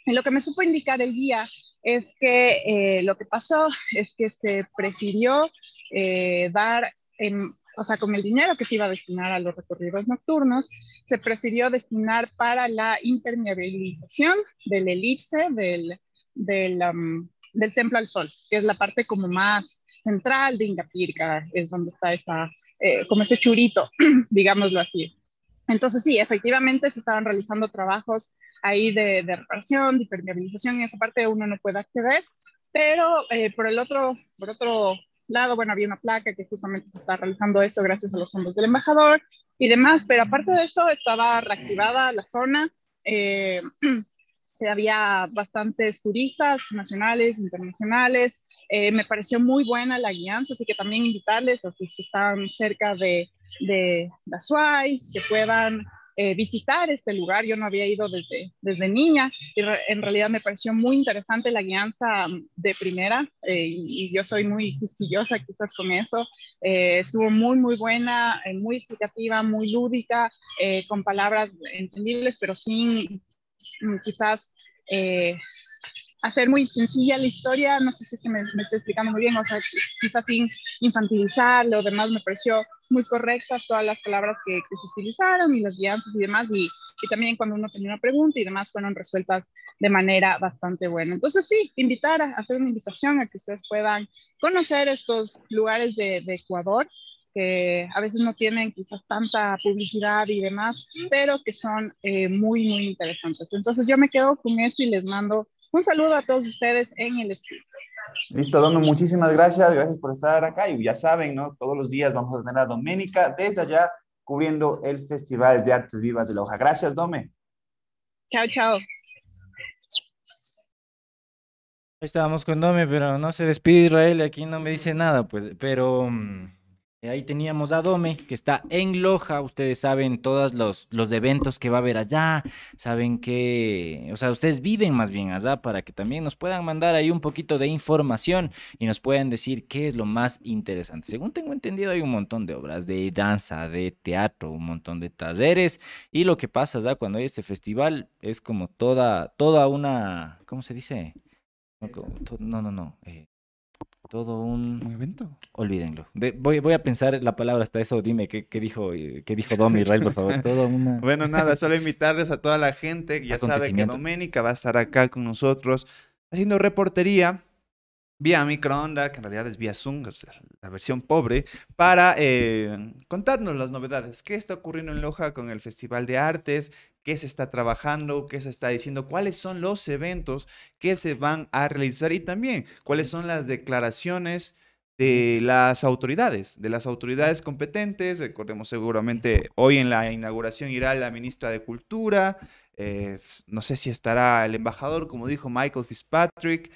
lo que me supo indicar el guía es que eh, lo que pasó es que se prefirió dar, em, o sea, con el dinero que se iba a destinar a los recorridos nocturnos, se prefirió destinar para la impermeabilización del elipse del, del, del templo al sol, que es la parte como más central de Ingapirca, es donde está esa, eh, como ese churito, digámoslo así. Entonces sí, efectivamente se estaban realizando trabajos ahí de, reparación, de impermeabilización, y esa parte uno no puede acceder, pero eh, por el otro, por otro lado, bueno, había una placa que justamente se está realizando esto gracias a los fondos del embajador y demás, pero aparte de esto estaba reactivada la zona eh, que había bastantes turistas nacionales, internacionales. Eh, me pareció muy buena la guianza, así que también invitarles a los que están cerca de, de Azuay, que puedan eh, visitar este lugar. Yo no había ido desde, desde niña y en realidad me pareció muy interesante la guianza de primera eh, y, yo soy muy quisquillosa quizás con eso. estuvo muy, muy buena, muy explicativa, muy lúdica, con palabras entendibles, pero sin Mm, quizás eh, hacer muy sencilla la historia, no sé si es que me, estoy explicando muy bien, o sea, quizás sin infantilizar, lo demás me pareció muy correctas todas las palabras que, se utilizaron y las guianzas y demás, y, y, también cuando uno tenía una pregunta y demás fueron resueltas de manera bastante buena. Entonces sí, invitar, a hacer una invitación a que ustedes puedan conocer estos lugares de, de Ecuador, que a veces no tienen quizás tanta publicidad y demás, pero que son eh, muy, muy interesantes. Entonces yo me quedo con esto y les mando un saludo a todos ustedes en el estudio. Listo, Dome, muchísimas gracias, gracias por estar acá y ya saben, ¿no? Todos los días vamos a tener a Doménica desde allá cubriendo el Festival de Artes Vivas de La Hoja. Gracias, Dome. Chao, chao. Estábamos con Dome, pero no se despide Israel, aquí no me dice nada, pues, pero... Mm, eh, ahí teníamos a Dome, que está en Loja. Ustedes saben todos los, los eventos que va a haber allá. Saben que, o sea, ustedes viven más bien allá para que también nos puedan mandar ahí un poquito de información y nos puedan decir qué es lo más interesante. Según tengo entendido, hay un montón de obras de danza, de teatro, un montón de talleres. Y lo que pasa allá cuando hay este festival es como toda, toda una, ¿cómo se dice? No, no, no. Eh, todo un... evento? Olvídenlo. voy, voy, a pensar la palabra hasta eso. Dime, ¿qué, dijo, eh, qué dijo Dom por favor? Todo una... Bueno, nada, solo invitarles a toda la gente. Ya sabe que Doménica va a estar acá con nosotros haciendo reportería vía microonda, que en realidad es vía Zoom, es la versión pobre, para eh, contarnos las novedades. ¿Qué está ocurriendo en Loja con el Festival de Artes? qué se está trabajando, qué se está diciendo, cuáles son los eventos que se van a realizar y también cuáles son las declaraciones de las autoridades, de las autoridades competentes. Recordemos seguramente hoy en la inauguración irá la ministra de Cultura, eh, no sé si estará el embajador, como dijo Michael Fitzpatrick.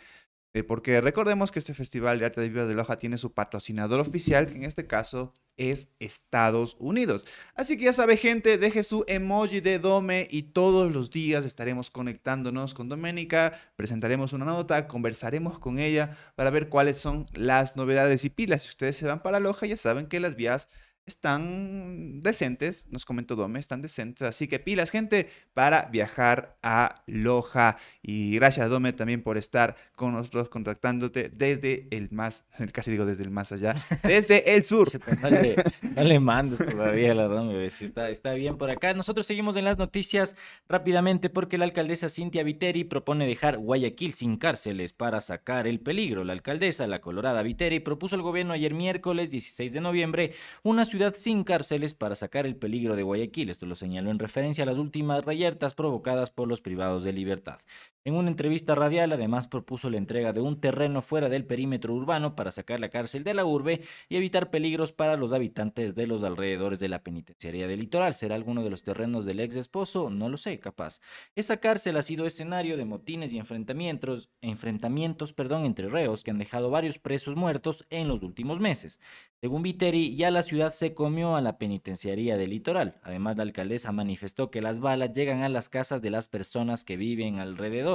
Eh, porque recordemos que este Festival de Arte de Viva de Loja tiene su patrocinador oficial, que en este caso es Estados Unidos. Así que ya sabe gente, deje su emoji de Dome y todos los días estaremos conectándonos con Doménica, presentaremos una nota, conversaremos con ella para ver cuáles son las novedades y pilas. Si ustedes se van para Loja, ya saben que las vías están decentes, nos comentó Dome, están decentes. Así que pilas, gente, para viajar a Loja. Y gracias, Dome, también por estar con nosotros contactándote desde el más, casi digo desde el más allá, desde el sur. no, le, todavía a la Dome, está, bien por acá. Nosotros seguimos en las noticias rápidamente porque la alcaldesa Cintia Viteri propone dejar Guayaquil sin cárceles para sacar el peligro. La alcaldesa, la colorada Viteri, propuso al gobierno ayer miércoles 16 de noviembre una ciudad sin cárceles para sacar el peligro de Guayaquil. Esto lo señaló en referencia a las últimas reyertas provocadas por los privados de libertad. En una entrevista radial, además, propuso la entrega de un terreno fuera del perímetro urbano para sacar la cárcel de la urbe y evitar peligros para los habitantes de los alrededores de la penitenciaría del litoral. ¿Será alguno de los terrenos del ex esposo? No lo sé, capaz. Esa cárcel ha sido escenario de motines y enfrentamientos, enfrentamientos perdón, entre reos que han dejado varios presos muertos en los últimos meses. Según Viteri, ya la ciudad se comió a la penitenciaría del litoral. Además, la alcaldesa manifestó que las balas llegan a las casas de las personas que viven alrededor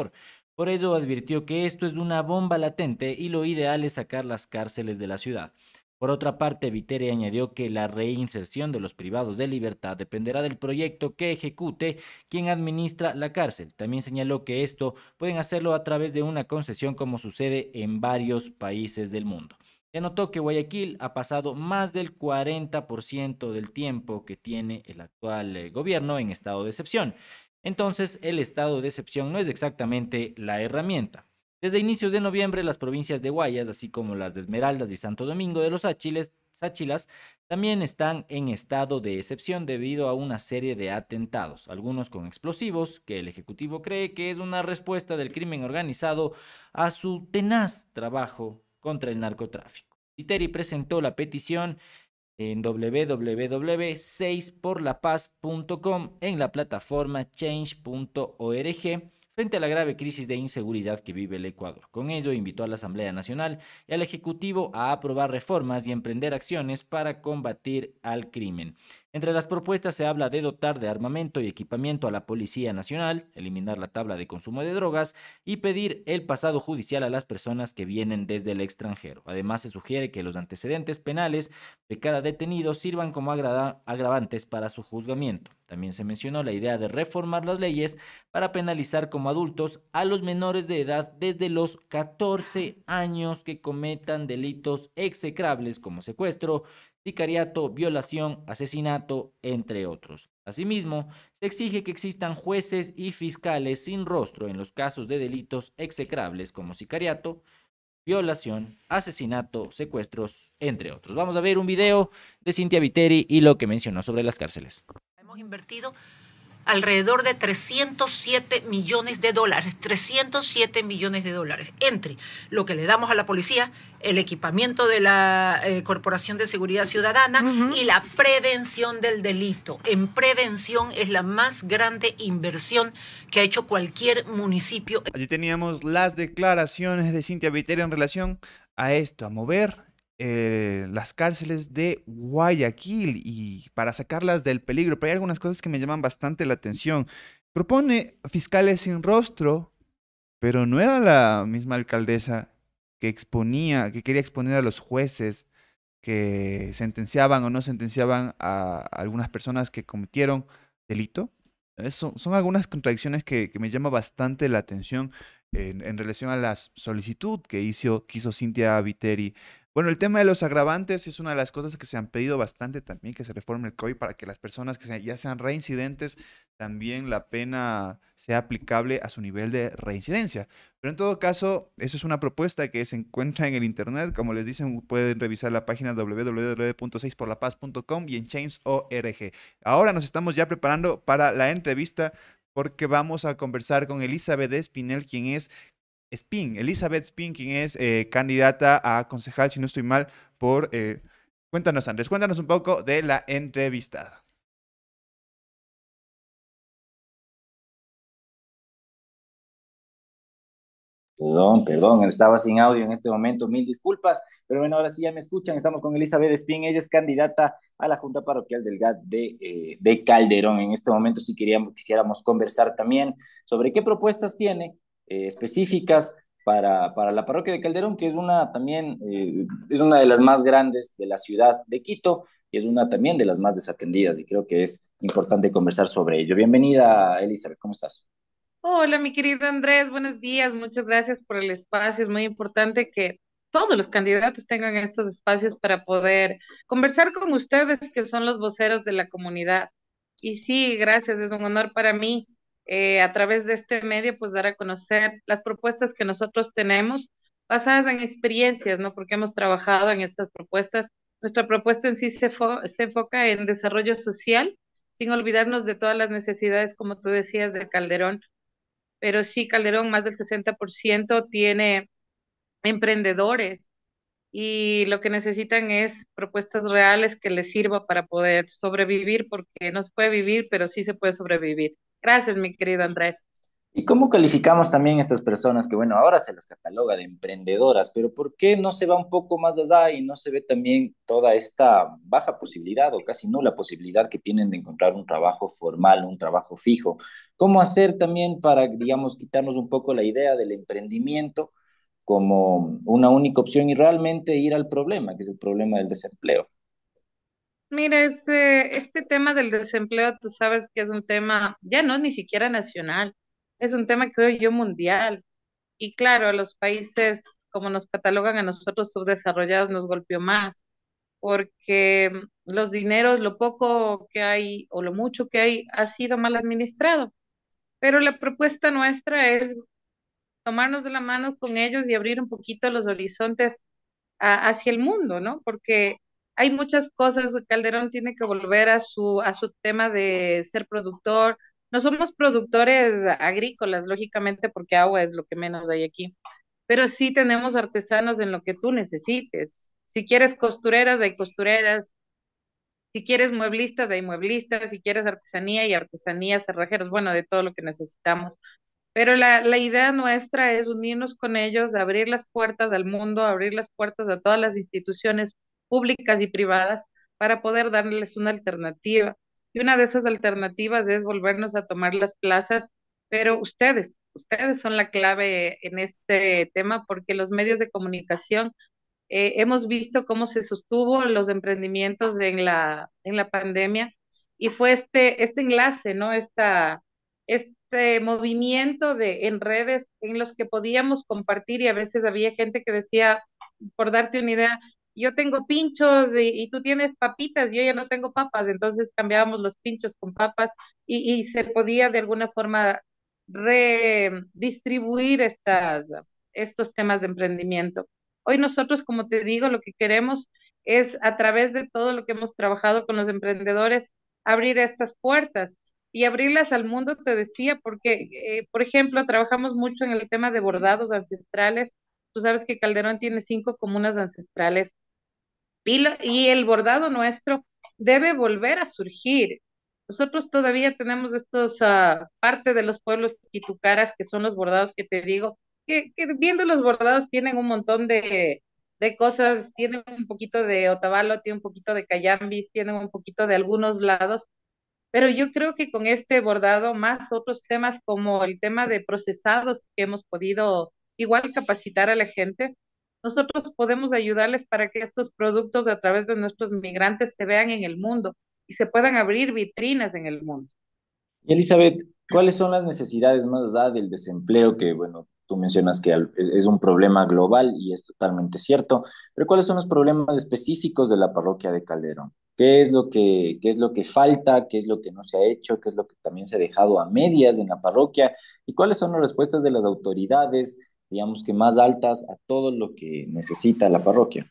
por ello advirtió que esto es una bomba latente y lo ideal es sacar las cárceles de la ciudad. Por otra parte, Viteri añadió que la reinserción de los privados de libertad dependerá del proyecto que ejecute quien administra la cárcel. También señaló que esto pueden hacerlo a través de una concesión como sucede en varios países del mundo. Se notó que Guayaquil ha pasado más del 40% del tiempo que tiene el actual eh, gobierno en estado de excepción. Entonces, el estado de excepción no es exactamente la herramienta. Desde inicios de noviembre, las provincias de Guayas, así como las de Esmeraldas y Santo Domingo de los Sáchilas, también están en estado de excepción debido a una serie de atentados, algunos con explosivos, que el Ejecutivo cree que es una respuesta del crimen organizado a su tenaz trabajo contra el narcotráfico. Citeri presentó la petición en www.seisporlapaz.com en la plataforma change.org frente a la grave crisis de inseguridad que vive el Ecuador. Con ello, invitó a la Asamblea Nacional y al Ejecutivo a aprobar reformas y emprender acciones para combatir al crimen. Entre las propuestas se habla de dotar de armamento y equipamiento a la Policía Nacional, eliminar la tabla de consumo de drogas y pedir el pasado judicial a las personas que vienen desde el extranjero. Además, se sugiere que los antecedentes penales de cada detenido sirvan como agravantes para su juzgamiento. También se mencionó la idea de reformar las leyes para penalizar como adultos a los menores de edad desde los 14 años que cometan delitos execrables como secuestro, sicariato, violación, asesinato, entre otros. Asimismo, se exige que existan jueces y fiscales sin rostro en los casos de delitos execrables como sicariato, violación, asesinato, secuestros, entre otros. Vamos a ver un video de Cintia Viteri y lo que mencionó sobre las cárceles. Hemos invertido alrededor de 307 millones de dólares, 307 millones de dólares, entre lo que le damos a la policía, el equipamiento de la eh, Corporación de Seguridad Ciudadana y la prevención del delito. En prevención es la más grande inversión que ha hecho cualquier municipio. Allí teníamos las declaraciones de Cintia Viteri en relación a esto, a mover eh, las cárceles de Guayaquil y para sacarlas del peligro. Pero hay algunas cosas que me llaman bastante la atención. Propone fiscales sin rostro, pero no era la misma alcaldesa que exponía, que quería exponer a los jueces que sentenciaban o no sentenciaban a algunas personas que cometieron delito. Eh, son algunas contradicciones que, me llama bastante la atención en, relación a la solicitud que hizo, quiso hizo Cintia Viteri bueno, el tema de los agravantes es una de las cosas que se han pedido bastante también, que se reforme el COI para que las personas que ya sean reincidentes, también la pena sea aplicable a su nivel de reincidencia. Pero en todo caso, eso es una propuesta que se encuentra en el Internet. Como les dicen, pueden revisar la página www.6porlapaz.com y en Chains.org. Ahora nos estamos ya preparando para la entrevista porque vamos a conversar con Elizabeth Espinel, quien es Spin, Elizabeth Spin, quien es eh, candidata a concejal, si no estoy mal, por... Eh, cuéntanos, Andrés, cuéntanos un poco de la entrevista. Perdón, perdón, estaba sin audio en este momento, mil disculpas, pero bueno, ahora sí ya me escuchan, estamos con Elizabeth Spin, ella es candidata a la Junta Parroquial del GAT de, eh, Calderón. En este momento sí queríamos, quisiéramos conversar también sobre qué propuestas tiene eh, específicas para, para, la parroquia de Calderón, que es una también, eh, es una de las más grandes de la ciudad de Quito y es una también de las más desatendidas y creo que es importante conversar sobre ello. Bienvenida, Elizabeth, ¿cómo estás? Hola, mi querido Andrés, buenos días, muchas gracias por el espacio. Es muy importante que todos los candidatos tengan estos espacios para poder conversar con ustedes, que son los voceros de la comunidad. Y sí, gracias, es un honor para mí eh, a través de este medio, pues dar a conocer las propuestas que nosotros tenemos basadas en experiencias, ¿no? Porque hemos trabajado en estas propuestas. Nuestra propuesta en sí se, se enfoca en desarrollo social, sin olvidarnos de todas las necesidades, como tú decías, de Calderón. Pero sí, Calderón, más del 60% tiene emprendedores y lo que necesitan es propuestas reales que les sirva para poder sobrevivir, porque no se puede vivir, pero sí se puede sobrevivir. Gracias, mi querido Andrés. ¿Y cómo calificamos también a estas personas que, bueno, ahora se las cataloga de emprendedoras, pero ¿por qué no se va un poco más allá y no se ve también toda esta baja posibilidad o casi no la posibilidad que tienen de encontrar un trabajo formal, un trabajo fijo? ¿Cómo hacer también para, digamos, quitarnos un poco la idea del emprendimiento como una única opción y realmente ir al problema, que es el problema del desempleo? Mira, este, este tema del desempleo, tú sabes que es un tema, ya no ni siquiera nacional, es un tema, creo yo, mundial. Y claro, a los países, como nos catalogan a nosotros subdesarrollados, nos golpeó más, porque los dineros, lo poco que hay o lo mucho que hay, ha sido mal administrado. Pero la propuesta nuestra es tomarnos de la mano con ellos y abrir un poquito los horizontes hacia el mundo, ¿no? Porque hay muchas cosas, Calderón tiene que volver a su, a su tema de ser productor. No somos productores agrícolas, lógicamente, porque agua es lo que menos hay aquí, pero sí tenemos artesanos en lo que tú necesites. Si quieres costureras, hay costureras. Si quieres mueblistas, hay mueblistas. Si quieres artesanía, hay artesanías, cerrajeros, bueno, de todo lo que necesitamos. Pero la, la, idea nuestra es unirnos con ellos, abrir las puertas al mundo, abrir las puertas a todas las instituciones públicas y privadas para poder darles una alternativa. Y una de esas alternativas es volvernos a tomar las plazas, pero ustedes, ustedes son la clave en este tema porque los medios de comunicación eh, hemos visto cómo se sostuvo los emprendimientos en la, en la pandemia y fue este, este enlace, ¿no? Esta, este movimiento de, en redes en los que podíamos compartir y a veces había gente que decía, por darte una idea, yo tengo pinchos y, tú tienes papitas, yo ya no tengo papas, entonces cambiábamos los pinchos con papas y, se podía de alguna forma redistribuir estas, estos temas de emprendimiento. Hoy nosotros, como te digo, lo que queremos es a través de todo lo que hemos trabajado con los emprendedores, abrir estas puertas y abrirlas al mundo, te decía, porque, eh, por ejemplo, trabajamos mucho en el tema de bordados ancestrales. Tú sabes que Calderón tiene cinco comunas ancestrales y, el bordado nuestro debe volver a surgir. Nosotros todavía tenemos estos ah, parte de los pueblos quitucaras que son los bordados que te digo, que, viendo los bordados tienen un montón de, de cosas, tienen un poquito de Otavalo, tienen un poquito de Cayambis, tienen un poquito de algunos lados, pero yo creo que con este bordado, más otros temas como el tema de procesados que hemos podido igual capacitar a la gente, nosotros podemos ayudarles para que estos productos a través de nuestros migrantes se vean en el mundo y se puedan abrir vitrinas en el mundo. Y Elizabeth, ¿cuáles son las necesidades más allá del desempleo que, bueno, tú mencionas que e-, es un problema global y es totalmente cierto, pero ¿cuáles son los problemas específicos de la parroquia de Calderón? ¿Qué es lo que, qué es lo que falta? ¿Qué es lo que no se ha hecho? ¿Qué es lo que también se ha dejado a medias en la parroquia? ¿Y cuáles son las respuestas de las autoridades? digamos que más altas a todo lo que necesita la parroquia.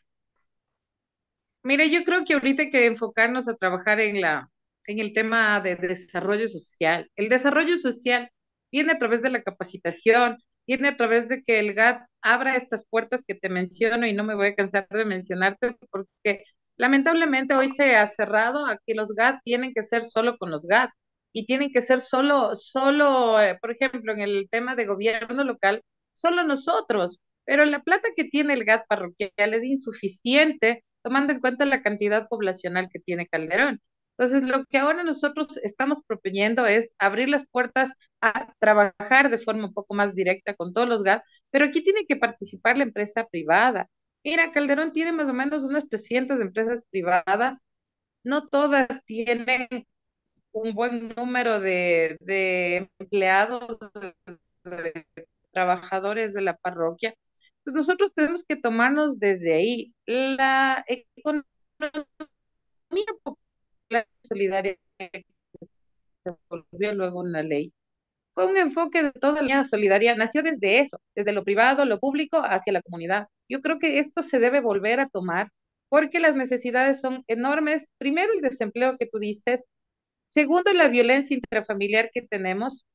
mire yo creo que ahorita hay que enfocarnos a trabajar en, la, en el tema de desarrollo social. El desarrollo social viene a través de la capacitación, viene a través de que el GAT abra estas puertas que te menciono y no me voy a cansar de mencionarte porque lamentablemente hoy se ha cerrado a que los GAT tienen que ser solo con los GAT y tienen que ser solo, solo, eh, por ejemplo, en el tema de gobierno local, solo nosotros, pero la plata que tiene el gas parroquial es insuficiente tomando en cuenta la cantidad poblacional que tiene Calderón. Entonces, lo que ahora nosotros estamos proponiendo es abrir las puertas a trabajar de forma un poco más directa con todos los gas, pero aquí tiene que participar la empresa privada. Mira, Calderón tiene más o menos unas 300 empresas privadas, no todas tienen un buen número de, de empleados, trabajadores de la parroquia, pues nosotros tenemos que tomarnos desde ahí la economía popular solidaria que se volvió luego una ley. Fue un enfoque de toda la solidaridad nació desde eso, desde lo privado, lo público, hacia la comunidad. Yo creo que esto se debe volver a tomar porque las necesidades son enormes. Primero, el desempleo que tú dices. Segundo, la violencia intrafamiliar que tenemos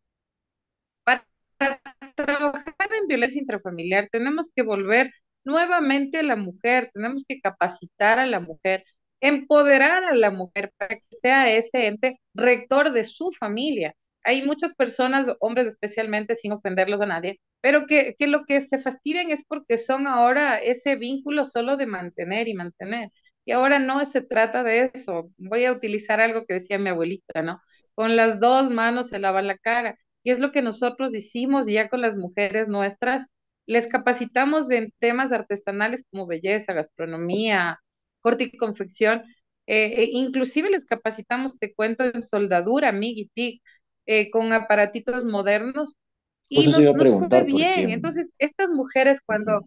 trabajar en violencia intrafamiliar tenemos que volver nuevamente a la mujer, tenemos que capacitar a la mujer, empoderar a la mujer para que sea ese ente rector de su familia. Hay muchas personas, hombres especialmente, sin ofenderlos a nadie, pero que, que lo que se fastidian es porque son ahora ese vínculo solo de mantener y mantener. Y ahora no se trata de eso. Voy a utilizar algo que decía mi abuelita, ¿no? Con las dos manos se lava la cara y es lo que nosotros hicimos ya con las mujeres nuestras. Les capacitamos en temas artesanales como belleza, gastronomía, corte y confección. Eh, e inclusive les capacitamos, te cuento, en soldadura, mig y tig, eh, con aparatitos modernos. Y nos, nos fue bien. Entonces, estas mujeres cuando...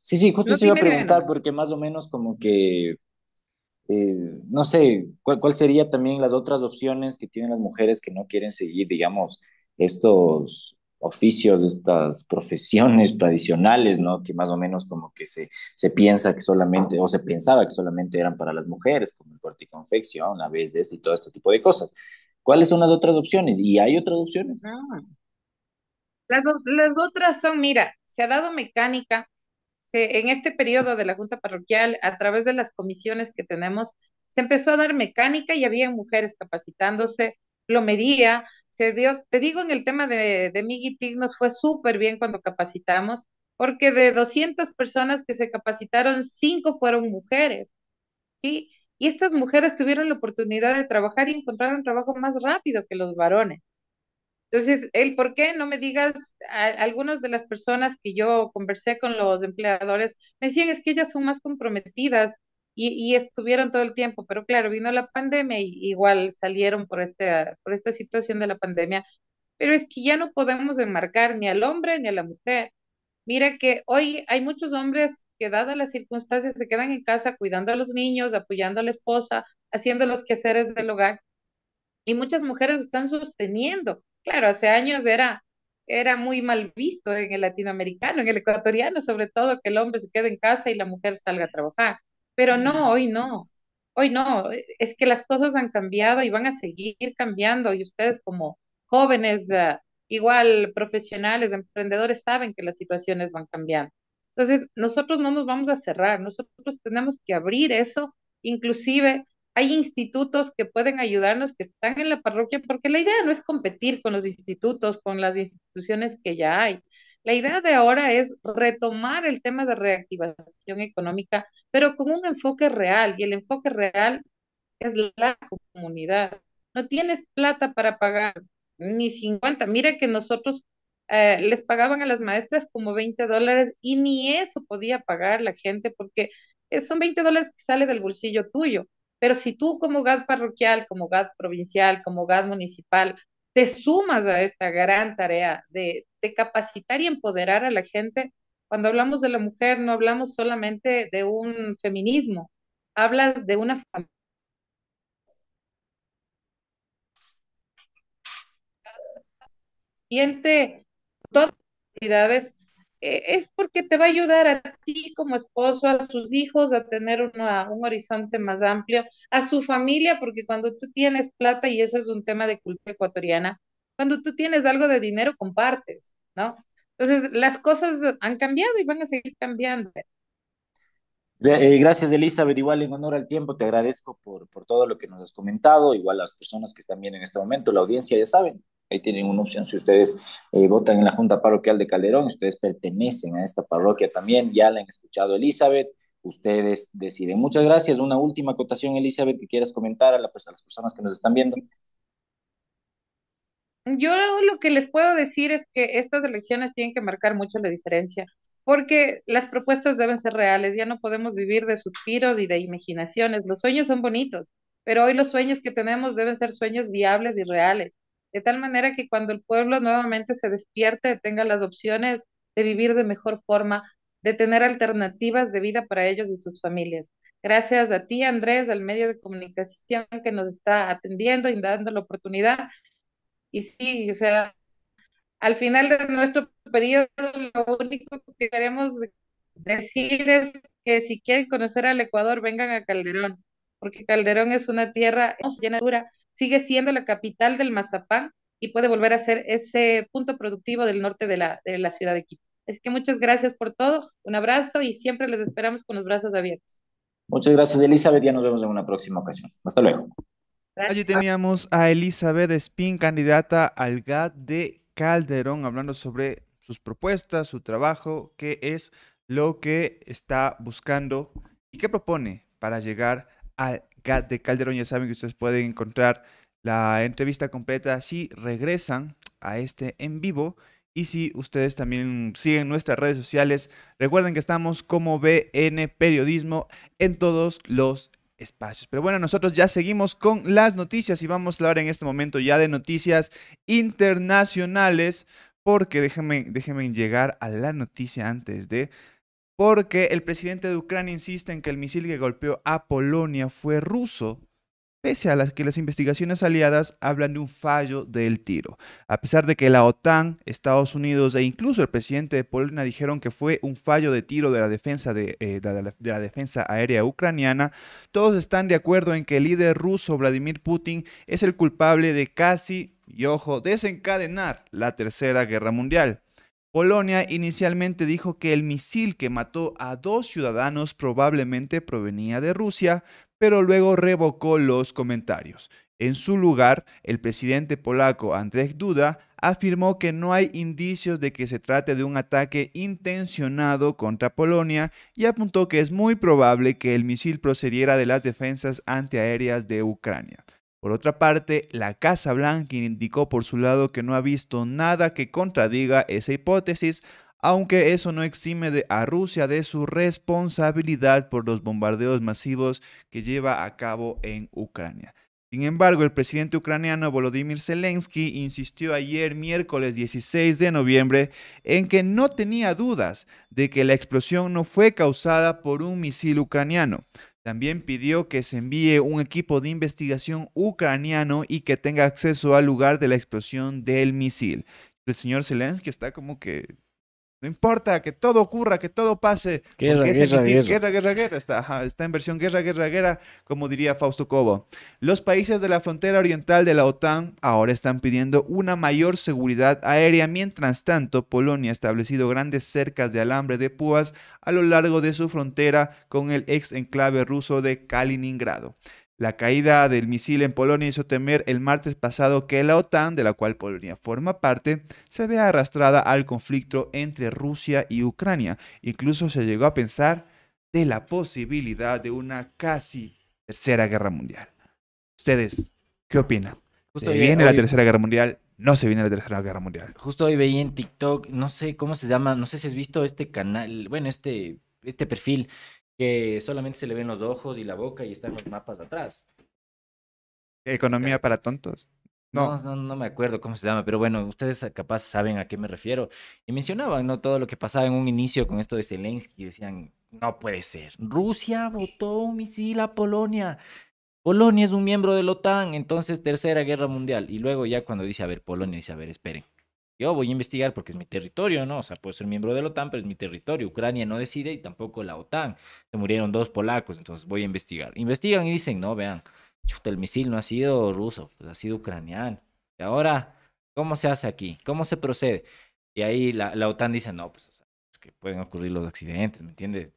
Sí, sí, justo se iba a preguntar porque más o menos como que eh, no sé, ¿cuál, serían sería también las otras opciones que tienen las mujeres que no quieren seguir, digamos, estos oficios, estas profesiones tradicionales, ¿no? Que más o menos como que se, se piensa que solamente, o se pensaba que solamente eran para las mujeres, como el corte y confección, a veces, y todo este tipo de cosas. ¿Cuáles son las otras opciones? ¿Y hay otras opciones? Ah. Las, las otras son, mira, se ha dado mecánica, en este periodo de la Junta Parroquial, a través de las comisiones que tenemos, se empezó a dar mecánica y había mujeres capacitándose, plomería, se dio, te digo, en el tema de, de Tignos nos fue súper bien cuando capacitamos, porque de 200 personas que se capacitaron, 5 fueron mujeres, ¿sí? Y estas mujeres tuvieron la oportunidad de trabajar y encontraron trabajo más rápido que los varones. Entonces, el por qué, no me digas, algunas de las personas que yo conversé con los empleadores me decían, es que ellas son más comprometidas y, y estuvieron todo el tiempo, pero claro, vino la pandemia y igual salieron por, este, por esta situación de la pandemia, pero es que ya no podemos enmarcar ni al hombre ni a la mujer. Mira que hoy hay muchos hombres que dadas las circunstancias se quedan en casa cuidando a los niños, apoyando a la esposa, haciendo los quehaceres del hogar. Y muchas mujeres están sosteniendo claro, hace años era, era muy mal visto en el latinoamericano, en el ecuatoriano, sobre todo que el hombre se quede en casa y la mujer salga a trabajar. Pero no, hoy no. Hoy no, e, es que las cosas han cambiado y van a seguir cambiando y ustedes como jóvenes, ah, igual profesionales, emprendedores, saben que las situaciones van cambiando. Entonces, nosotros no nos vamos a cerrar, nosotros tenemos que abrir eso, inclusive hay institutos que pueden ayudarnos, que están en la parroquia, porque la idea no es competir con los institutos, con las instituciones que ya hay. La idea de ahora es retomar el tema de reactivación económica, pero con un enfoque real, y el enfoque real es la comunidad. No tienes plata para pagar ni 50. Mira que nosotros eh, les pagaban a las maestras como 20 dólares y ni eso podía pagar la gente porque eh, son 20 dólares que sale del bolsillo tuyo pero si tú como GAD parroquial, como GAD provincial, como GAD municipal, te sumas a esta gran tarea de, capacitar y empoderar a la gente, cuando hablamos de la mujer no hablamos solamente de un feminismo, hablas de una familia siente todas las eh, es porque te va a ayudar a ti como esposo, a sus hijos, a tener una, un horizonte más amplio, a su familia, porque cuando tú tienes plata, y eso es un tema de cultura ecuatoriana, cuando tú tienes algo de dinero, compartes, ¿no? Entonces, las cosas han cambiado y van a seguir cambiando. Eh, gracias, Elizabeth. Igual, en honor al tiempo, te agradezco por, por todo lo que nos has comentado. Igual, las personas que están viendo en este momento, la audiencia, ya saben, Ahí tienen una opción si ustedes eh, votan en la Junta Parroquial de Calderón, ustedes pertenecen a esta parroquia también, ya la han escuchado Elizabeth, ustedes deciden. Muchas gracias. Una última acotación, Elizabeth, que quieras comentar a, la, a las personas que nos están viendo. Yo lo que les puedo decir es que estas elecciones tienen que marcar mucho la diferencia, porque las propuestas deben ser reales, ya no podemos vivir de suspiros y de imaginaciones. Los sueños son bonitos, pero hoy los sueños que tenemos deben ser sueños viables y reales de tal manera que cuando el pueblo nuevamente se despierte, tenga las opciones de vivir de mejor forma, de tener alternativas de vida para ellos y sus familias. Gracias a ti, Andrés, al medio de comunicación que nos está atendiendo y dando la oportunidad. Y sí, o sea, al final de nuestro periodo, lo único que queremos decir es que si quieren conocer al Ecuador, vengan a Calderón, porque Calderón es una tierra llena de sigue siendo la capital del mazapán y puede volver a ser ese punto productivo del norte de la, ciudad de Quito. Así que muchas gracias por todo, un abrazo y siempre les esperamos con los brazos abiertos. Muchas gracias Elizabeth, ya nos vemos en una próxima ocasión. Hasta luego. Allí teníamos a Elizabeth Spin, candidata al GAT de Calderón, hablando sobre sus propuestas, su trabajo, qué es lo que está buscando y qué propone para llegar al de Calderón. Ya saben que ustedes pueden encontrar la entrevista completa si regresan a este en vivo. Y si ustedes también siguen nuestras redes sociales, recuerden que estamos como BN Periodismo en todos los espacios. Pero bueno, nosotros ya seguimos con las noticias y vamos a hablar en este momento ya de noticias internacionales, porque déjenme, déjenme llegar a la noticia antes de porque el presidente de Ucrania insiste en que el misil que golpeó a Polonia fue ruso, pese a que las investigaciones aliadas hablan de un fallo del tiro. A pesar de que la OTAN, Estados Unidos e incluso el presidente de Polonia dijeron que fue un fallo de tiro de la defensa, de, eh, de la defensa aérea ucraniana, todos están de acuerdo en que el líder ruso Vladimir Putin es el culpable de casi, y ojo, desencadenar la Tercera Guerra Mundial. Polonia inicialmente dijo que el misil que mató a dos ciudadanos probablemente provenía de Rusia, pero luego revocó los comentarios. En su lugar, el presidente polaco Andrzej Duda afirmó que no hay indicios de que se trate de un ataque intencionado contra Polonia y apuntó que es muy probable que el misil procediera de las defensas antiaéreas de Ucrania. Por otra parte, la Casa Blanca indicó por su lado que no ha visto nada que contradiga esa hipótesis, aunque eso no exime a Rusia de su responsabilidad por los bombardeos masivos que lleva a cabo en Ucrania. Sin embargo, el presidente ucraniano Volodymyr Zelensky insistió ayer miércoles 16 de noviembre en que no tenía dudas de que la explosión no fue causada por un misil ucraniano. También pidió que se envíe un equipo de investigación ucraniano y que tenga acceso al lugar de la explosión del misil. El señor Zelensky está como que no importa, que todo ocurra, que todo pase. Guerra, guerra, guerra, Está, está en versión guerra, guerra, guerra, como diría Fausto Cobo. Los países de la frontera oriental de la OTAN ahora están pidiendo una mayor seguridad aérea. Mientras tanto, Polonia ha establecido grandes cercas de alambre de púas a lo largo de su frontera con el ex enclave ruso de Kaliningrado. La caída del misil en Polonia hizo temer el martes pasado que la OTAN, de la cual Polonia forma parte, se vea arrastrada al conflicto entre Rusia y Ucrania. Incluso se llegó a pensar de la posibilidad de una casi tercera guerra mundial. ¿Ustedes qué opinan? ¿Se viene la tercera guerra mundial? ¿No se viene la tercera guerra mundial? Justo hoy veía en TikTok, no sé cómo se llama, no sé si has visto este canal, bueno, este, este perfil que solamente se le ven los ojos y la boca y están los mapas atrás. Economía para tontos. No. no. No, me acuerdo cómo se llama, pero bueno, ustedes ah, capaz saben a qué me refiero. Y mencionaban, ¿no? Todo lo que pasaba en un inicio con esto de Zelensky. Decían, no puede ser. Rusia votó un misil a Polonia. Polonia es un miembro de la OTAN, entonces Tercera Guerra Mundial. Y luego ya cuando dice, a ver, Polonia dice, a ver, esperen. Yo voy a investigar porque es mi territorio, ¿no? O sea, puedo ser miembro de la OTAN, pero es mi territorio. Ucrania no decide y tampoco la OTAN. Se murieron dos polacos, entonces voy a investigar. Investigan y dicen, no, vean, chuta, el misil no ha sido ruso, pues, ha sido ucraniano. Y ahora, ¿cómo se hace aquí? ¿Cómo se procede? Y ahí la, la OTAN dice, no, pues o sea, es que pueden ocurrir los accidentes, ¿me entiendes?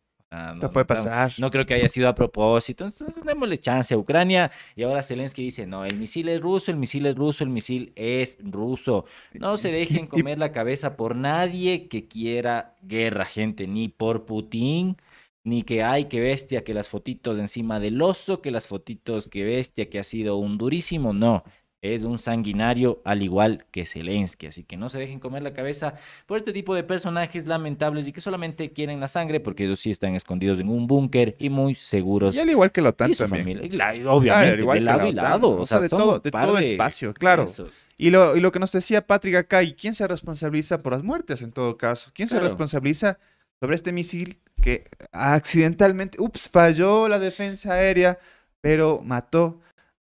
no, puede pasar. No, creo que haya sido a propósito. Entonces, démosle chance a Ucrania. Y ahora Zelensky dice, no, el misil es ruso, el misil es ruso, el misil es ruso. No se dejen comer la cabeza por nadie que quiera guerra, gente, ni por Putin. Ni que hay que bestia, que las fotitos encima del oso, que las fotitos que bestia, que ha sido un durísimo. No, es un sanguinario al igual que Zelensky. Así que no se dejen comer la cabeza por este tipo de personajes lamentables y que solamente quieren la sangre porque ellos sí están escondidos en un búnker y muy seguros. Y al igual que la OTAN también. obviamente, de lado y lado. O, sea, de todo, espacio, claro. Y lo, que nos decía Patrick acá, ¿y quién se responsabiliza por las muertes en todo caso? ¿Quién se responsabiliza sobre este misil que accidentalmente, ups, falló la defensa aérea, pero mató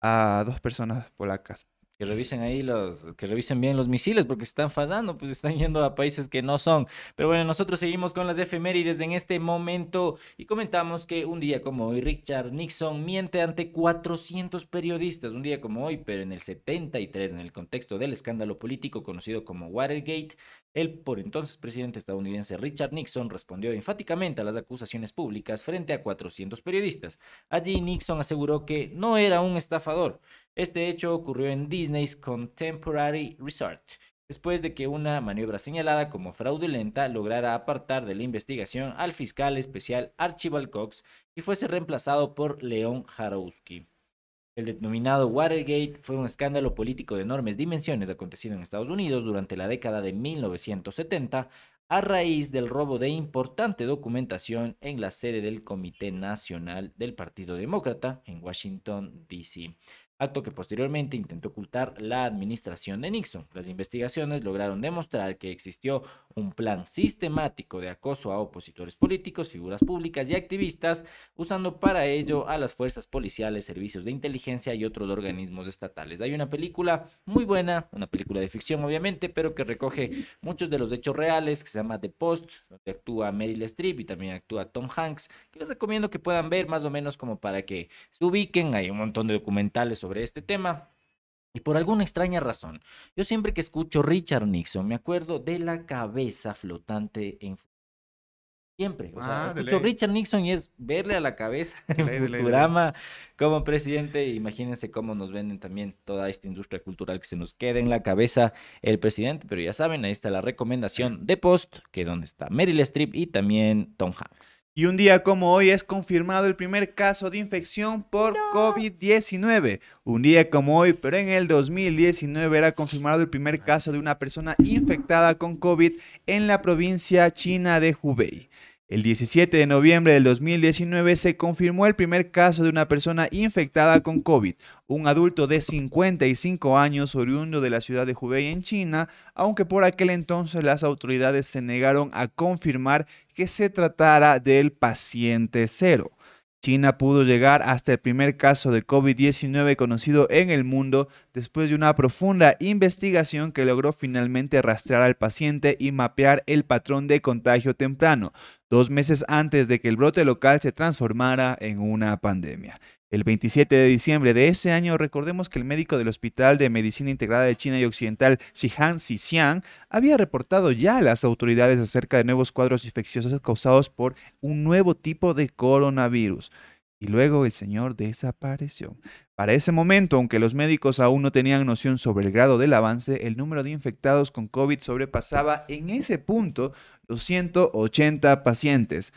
a dos personas polacas revisen ahí los, que revisen bien los misiles, porque están fallando, pues están yendo a países que no son. Pero bueno, nosotros seguimos con las efemérides en este momento y comentamos que un día como hoy, Richard Nixon miente ante 400 periodistas, un día como hoy, pero en el 73, en el contexto del escándalo político conocido como Watergate, el por entonces presidente estadounidense Richard Nixon respondió enfáticamente a las acusaciones públicas frente a 400 periodistas. Allí Nixon aseguró que no era un estafador este hecho ocurrió en Disney's Contemporary Resort, después de que una maniobra señalada como fraudulenta lograra apartar de la investigación al fiscal especial Archibald Cox y fuese reemplazado por Leon Jarowski. El denominado Watergate fue un escándalo político de enormes dimensiones acontecido en Estados Unidos durante la década de 1970 a raíz del robo de importante documentación en la sede del Comité Nacional del Partido Demócrata en Washington, D.C acto que posteriormente intentó ocultar la administración de Nixon. Las investigaciones lograron demostrar que existió un plan sistemático de acoso a opositores políticos, figuras públicas y activistas, usando para ello a las fuerzas policiales, servicios de inteligencia y otros organismos estatales. Hay una película muy buena, una película de ficción obviamente, pero que recoge muchos de los hechos reales, que se llama The Post, donde actúa Meryl Streep y también actúa Tom Hanks, que les recomiendo que puedan ver más o menos como para que se ubiquen. Hay un montón de documentales sobre este tema. Y por alguna extraña razón, yo siempre que escucho Richard Nixon me acuerdo de la cabeza flotante en Siempre. O ah, escucho Richard Nixon y es verle a la cabeza en el programa. como presidente. Imagínense cómo nos venden también toda esta industria cultural que se nos queda en la cabeza el presidente. Pero ya saben, ahí está la recomendación de Post, que donde está Meryl Streep y también Tom Hanks. Y un día como hoy es confirmado el primer caso de infección por COVID-19. Un día como hoy, pero en el 2019 era confirmado el primer caso de una persona infectada con COVID en la provincia china de Hubei. El 17 de noviembre del 2019 se confirmó el primer caso de una persona infectada con COVID, un adulto de 55 años oriundo de la ciudad de Hubei en China, aunque por aquel entonces las autoridades se negaron a confirmar que se tratara del paciente cero. China pudo llegar hasta el primer caso de COVID-19 conocido en el mundo después de una profunda investigación que logró finalmente rastrear al paciente y mapear el patrón de contagio temprano, dos meses antes de que el brote local se transformara en una pandemia. El 27 de diciembre de ese año, recordemos que el médico del Hospital de Medicina Integrada de China y Occidental, Xi Xixiang, había reportado ya a las autoridades acerca de nuevos cuadros infecciosos causados por un nuevo tipo de coronavirus. Y luego el señor desapareció. Para ese momento, aunque los médicos aún no tenían noción sobre el grado del avance, el número de infectados con COVID sobrepasaba en ese punto los 180 pacientes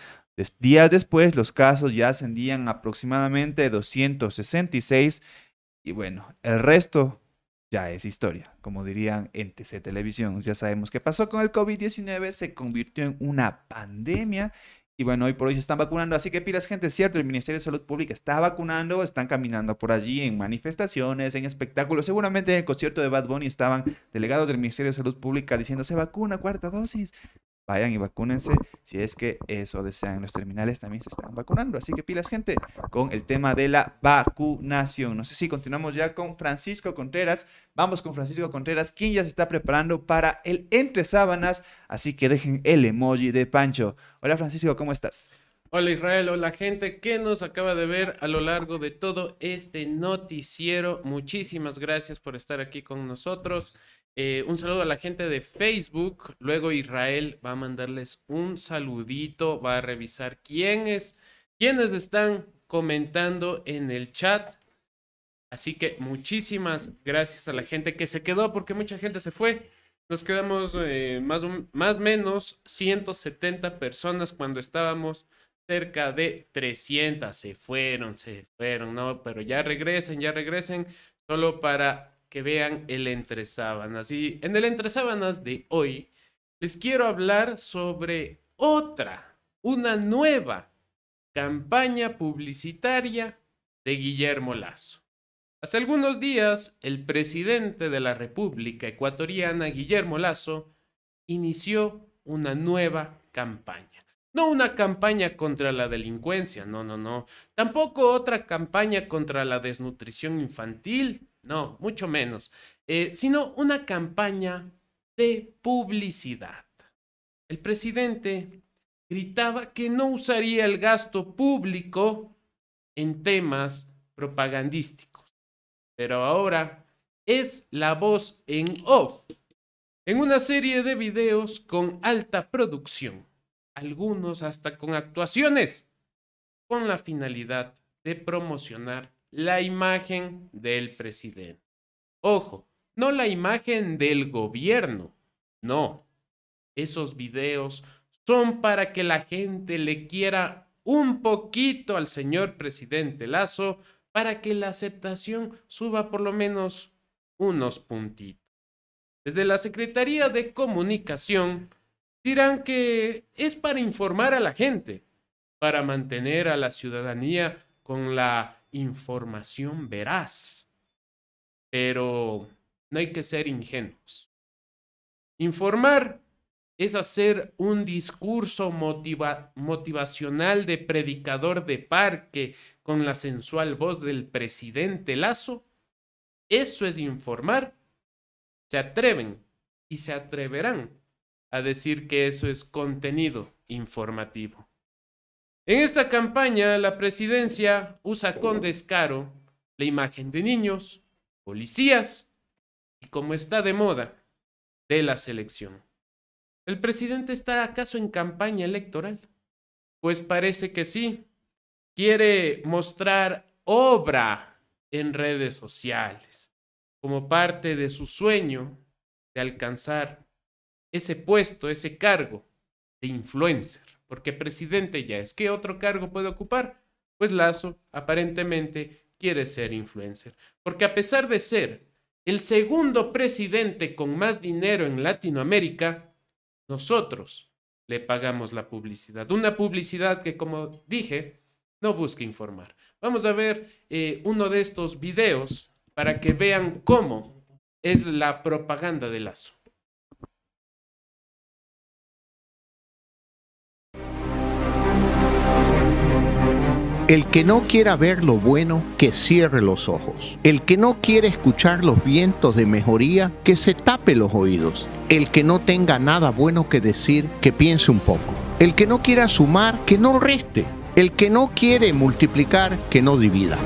días después, los casos ya ascendían aproximadamente 266 y bueno, el resto ya es historia. Como dirían en TC Televisión, ya sabemos qué pasó con el COVID-19, se convirtió en una pandemia. Y bueno, hoy por hoy se están vacunando, así que pilas gente, cierto, el Ministerio de Salud Pública está vacunando, están caminando por allí en manifestaciones, en espectáculos, seguramente en el concierto de Bad Bunny estaban delegados del Ministerio de Salud Pública diciendo, se vacuna, cuarta dosis, vayan y vacúnense si es que eso desean. Los terminales también se están vacunando, así que pilas gente con el tema de la vacunación. No sé si continuamos ya con Francisco Contreras. Vamos con Francisco Contreras, quien ya se está preparando para el entre sábanas, así que dejen el emoji de Pancho. Hola Francisco, ¿cómo estás? Hola Israel, hola gente que nos acaba de ver a lo largo de todo este noticiero. Muchísimas gracias por estar aquí con nosotros. Eh, un saludo a la gente de Facebook. Luego Israel va a mandarles un saludito. Va a revisar quiénes, están comentando en el chat. Así que muchísimas gracias a la gente que se quedó porque mucha gente se fue. Nos quedamos eh, más o menos 170 personas cuando estábamos cerca de 300. Se fueron, se fueron, ¿no? Pero ya regresen, ya regresen. Solo para que vean el Entre Sábanas. Y en el Entre Sábanas de hoy les quiero hablar sobre otra, una nueva campaña publicitaria de Guillermo Lazo. Hace algunos días, el presidente de la República Ecuatoriana, Guillermo Lazo, inició una nueva campaña. No una campaña contra la delincuencia, no, no, no. Tampoco otra campaña contra la desnutrición infantil, no, mucho menos, eh, sino una campaña de publicidad. El presidente gritaba que no usaría el gasto público en temas propagandísticos, pero ahora es la voz en off en una serie de videos con alta producción, algunos hasta con actuaciones, con la finalidad de promocionar la imagen del presidente. Ojo, no la imagen del gobierno, no. Esos videos son para que la gente le quiera un poquito al señor presidente Lazo para que la aceptación suba por lo menos unos puntitos. Desde la Secretaría de Comunicación dirán que es para informar a la gente, para mantener a la ciudadanía con la información veraz. Pero no hay que ser ingenuos. Informar es hacer un discurso motivacional de predicador de parque con la sensual voz del presidente Lazo. Eso es informar. Se atreven y se atreverán a decir que eso es contenido informativo. En esta campaña, la presidencia usa con descaro la imagen de niños, policías y, como está de moda, de la selección. ¿El presidente está acaso en campaña electoral? Pues parece que sí. Quiere mostrar obra en redes sociales como parte de su sueño de alcanzar ese puesto, ese cargo de influencer porque presidente ya es. ¿Qué otro cargo puede ocupar? Pues Lazo aparentemente quiere ser influencer, porque a pesar de ser el segundo presidente con más dinero en Latinoamérica, nosotros le pagamos la publicidad. Una publicidad que, como dije, no busca informar. Vamos a ver eh, uno de estos videos para que vean cómo es la propaganda de Lazo. El que no quiera ver lo bueno, que cierre los ojos. El que no quiere escuchar los vientos de mejoría, que se tape los oídos. El que no tenga nada bueno que decir, que piense un poco. El que no quiera sumar, que no reste. El que no quiere multiplicar, que no divida.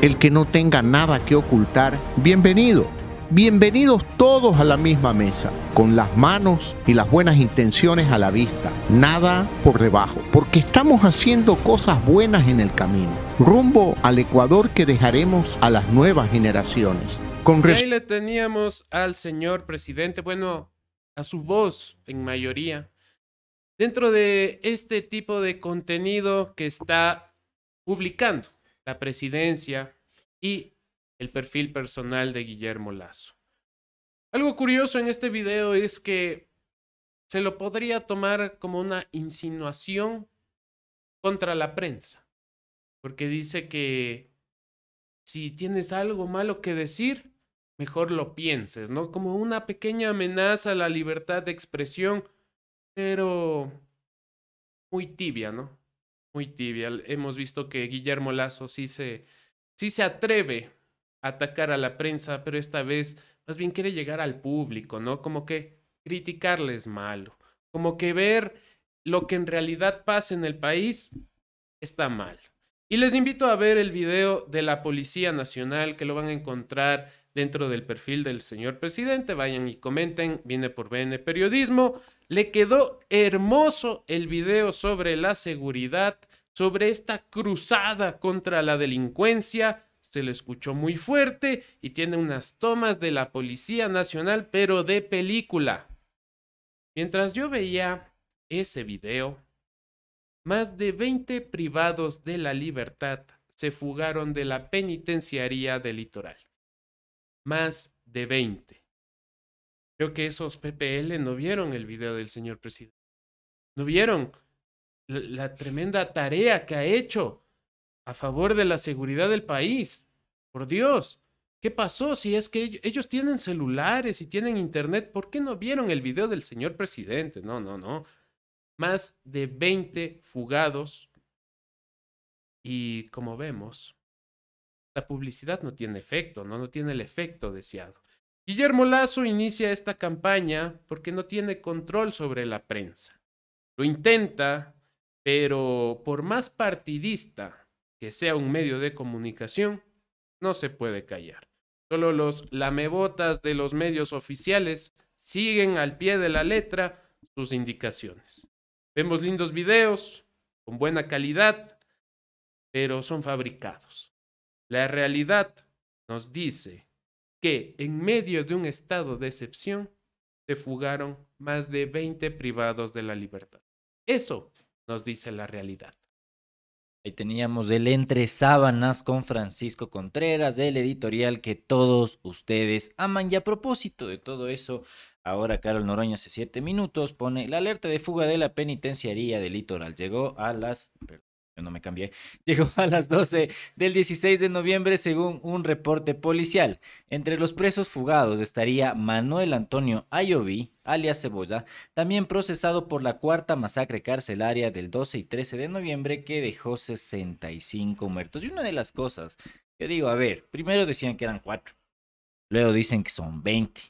El que no tenga nada que ocultar, bienvenido Bienvenidos todos a la misma mesa, con las manos y las buenas intenciones a la vista, nada por debajo, porque estamos haciendo cosas buenas en el camino, rumbo al Ecuador que dejaremos a las nuevas generaciones. Con ahí le teníamos al señor presidente, bueno, a su voz en mayoría, dentro de este tipo de contenido que está publicando la presidencia y el perfil personal de Guillermo Lazo. Algo curioso en este video es que se lo podría tomar como una insinuación contra la prensa, porque dice que si tienes algo malo que decir, mejor lo pienses, ¿no? Como una pequeña amenaza a la libertad de expresión, pero muy tibia, ¿no? Muy tibia. Hemos visto que Guillermo Lazo sí se, sí se atreve atacar a la prensa, pero esta vez más bien quiere llegar al público, ¿no? Como que criticarles malo, como que ver lo que en realidad pasa en el país está mal. Y les invito a ver el video de la Policía Nacional que lo van a encontrar dentro del perfil del señor presidente. Vayan y comenten, viene por BN Periodismo. Le quedó hermoso el video sobre la seguridad, sobre esta cruzada contra la delincuencia se lo escuchó muy fuerte y tiene unas tomas de la Policía Nacional, pero de película. Mientras yo veía ese video, más de 20 privados de la libertad se fugaron de la penitenciaría del litoral. Más de 20. Creo que esos PPL no vieron el video del señor presidente. No vieron la tremenda tarea que ha hecho a favor de la seguridad del país. Por Dios, ¿qué pasó? Si es que ellos tienen celulares y tienen internet, ¿por qué no vieron el video del señor presidente? No, no, no. Más de 20 fugados. Y como vemos, la publicidad no tiene efecto, no, no tiene el efecto deseado. Guillermo Lazo inicia esta campaña porque no tiene control sobre la prensa. Lo intenta, pero por más partidista que sea un medio de comunicación, no se puede callar. Solo los lamebotas de los medios oficiales siguen al pie de la letra sus indicaciones. Vemos lindos videos con buena calidad, pero son fabricados. La realidad nos dice que en medio de un estado de excepción se fugaron más de 20 privados de la libertad. Eso nos dice la realidad. Ahí teníamos el Entre Sábanas con Francisco Contreras, el editorial que todos ustedes aman. Y a propósito de todo eso, ahora Carol Noroño hace siete minutos pone la alerta de fuga de la penitenciaría del litoral. Llegó a las, yo no me cambié, llegó a las 12 del 16 de noviembre según un reporte policial. Entre los presos fugados estaría Manuel Antonio Ayoví, alias Cebolla, también procesado por la cuarta masacre carcelaria del 12 y 13 de noviembre que dejó 65 muertos. Y una de las cosas, que digo, a ver, primero decían que eran cuatro, luego dicen que son 20.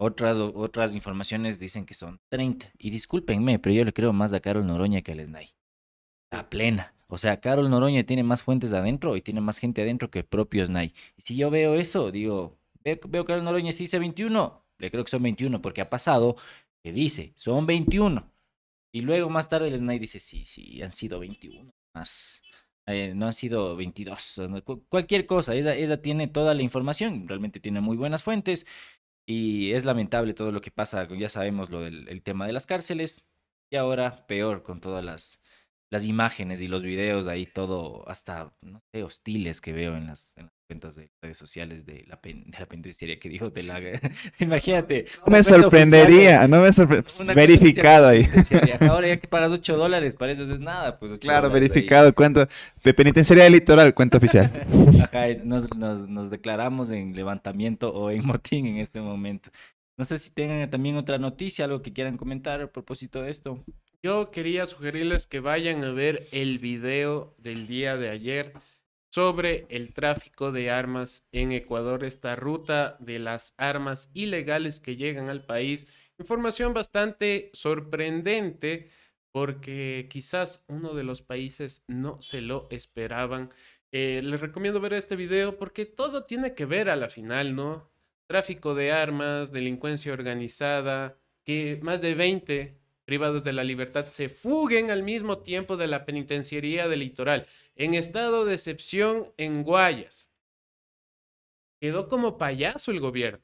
Otras, otras informaciones dicen que son 30. Y discúlpenme, pero yo le creo más a Carol Noroña que a Lesnay. La plena. O sea, Carol Noroña tiene más fuentes adentro y tiene más gente adentro que propio Nike. Y si yo veo eso, digo, veo, que Carol Noroña dice 21, le creo que son 21 porque ha pasado que dice, son 21. Y luego más tarde el Snai dice, sí, sí, han sido 21 más. Eh, no han sido 22. Cualquier cosa, ella, tiene toda la información, realmente tiene muy buenas fuentes. Y es lamentable todo lo que pasa, ya sabemos lo del el tema de las cárceles. Y ahora peor con todas las las imágenes y los videos ahí todo, hasta, no sé, hostiles que veo en las, cuentas de redes sociales de la, pen, penitenciaria que dijo, te la... imagínate. No me sorprendería, no me sorprendería, verificado ahí. Ahora ya que pagas 8 dólares, para eso es nada. Pues claro, verificado, cuenta de penitenciaria del litoral, cuenta oficial. nos declaramos en levantamiento o en motín en este momento. No sé si tengan también otra noticia, algo que quieran comentar a propósito de esto. Yo quería sugerirles que vayan a ver el video del día de ayer sobre el tráfico de armas en Ecuador, esta ruta de las armas ilegales que llegan al país. Información bastante sorprendente porque quizás uno de los países no se lo esperaban. Eh, les recomiendo ver este video porque todo tiene que ver a la final, ¿no? Tráfico de armas, delincuencia organizada, que más de 20 privados de la libertad se fuguen al mismo tiempo de la penitenciaría del litoral, en estado de excepción en Guayas. Quedó como payaso el gobierno.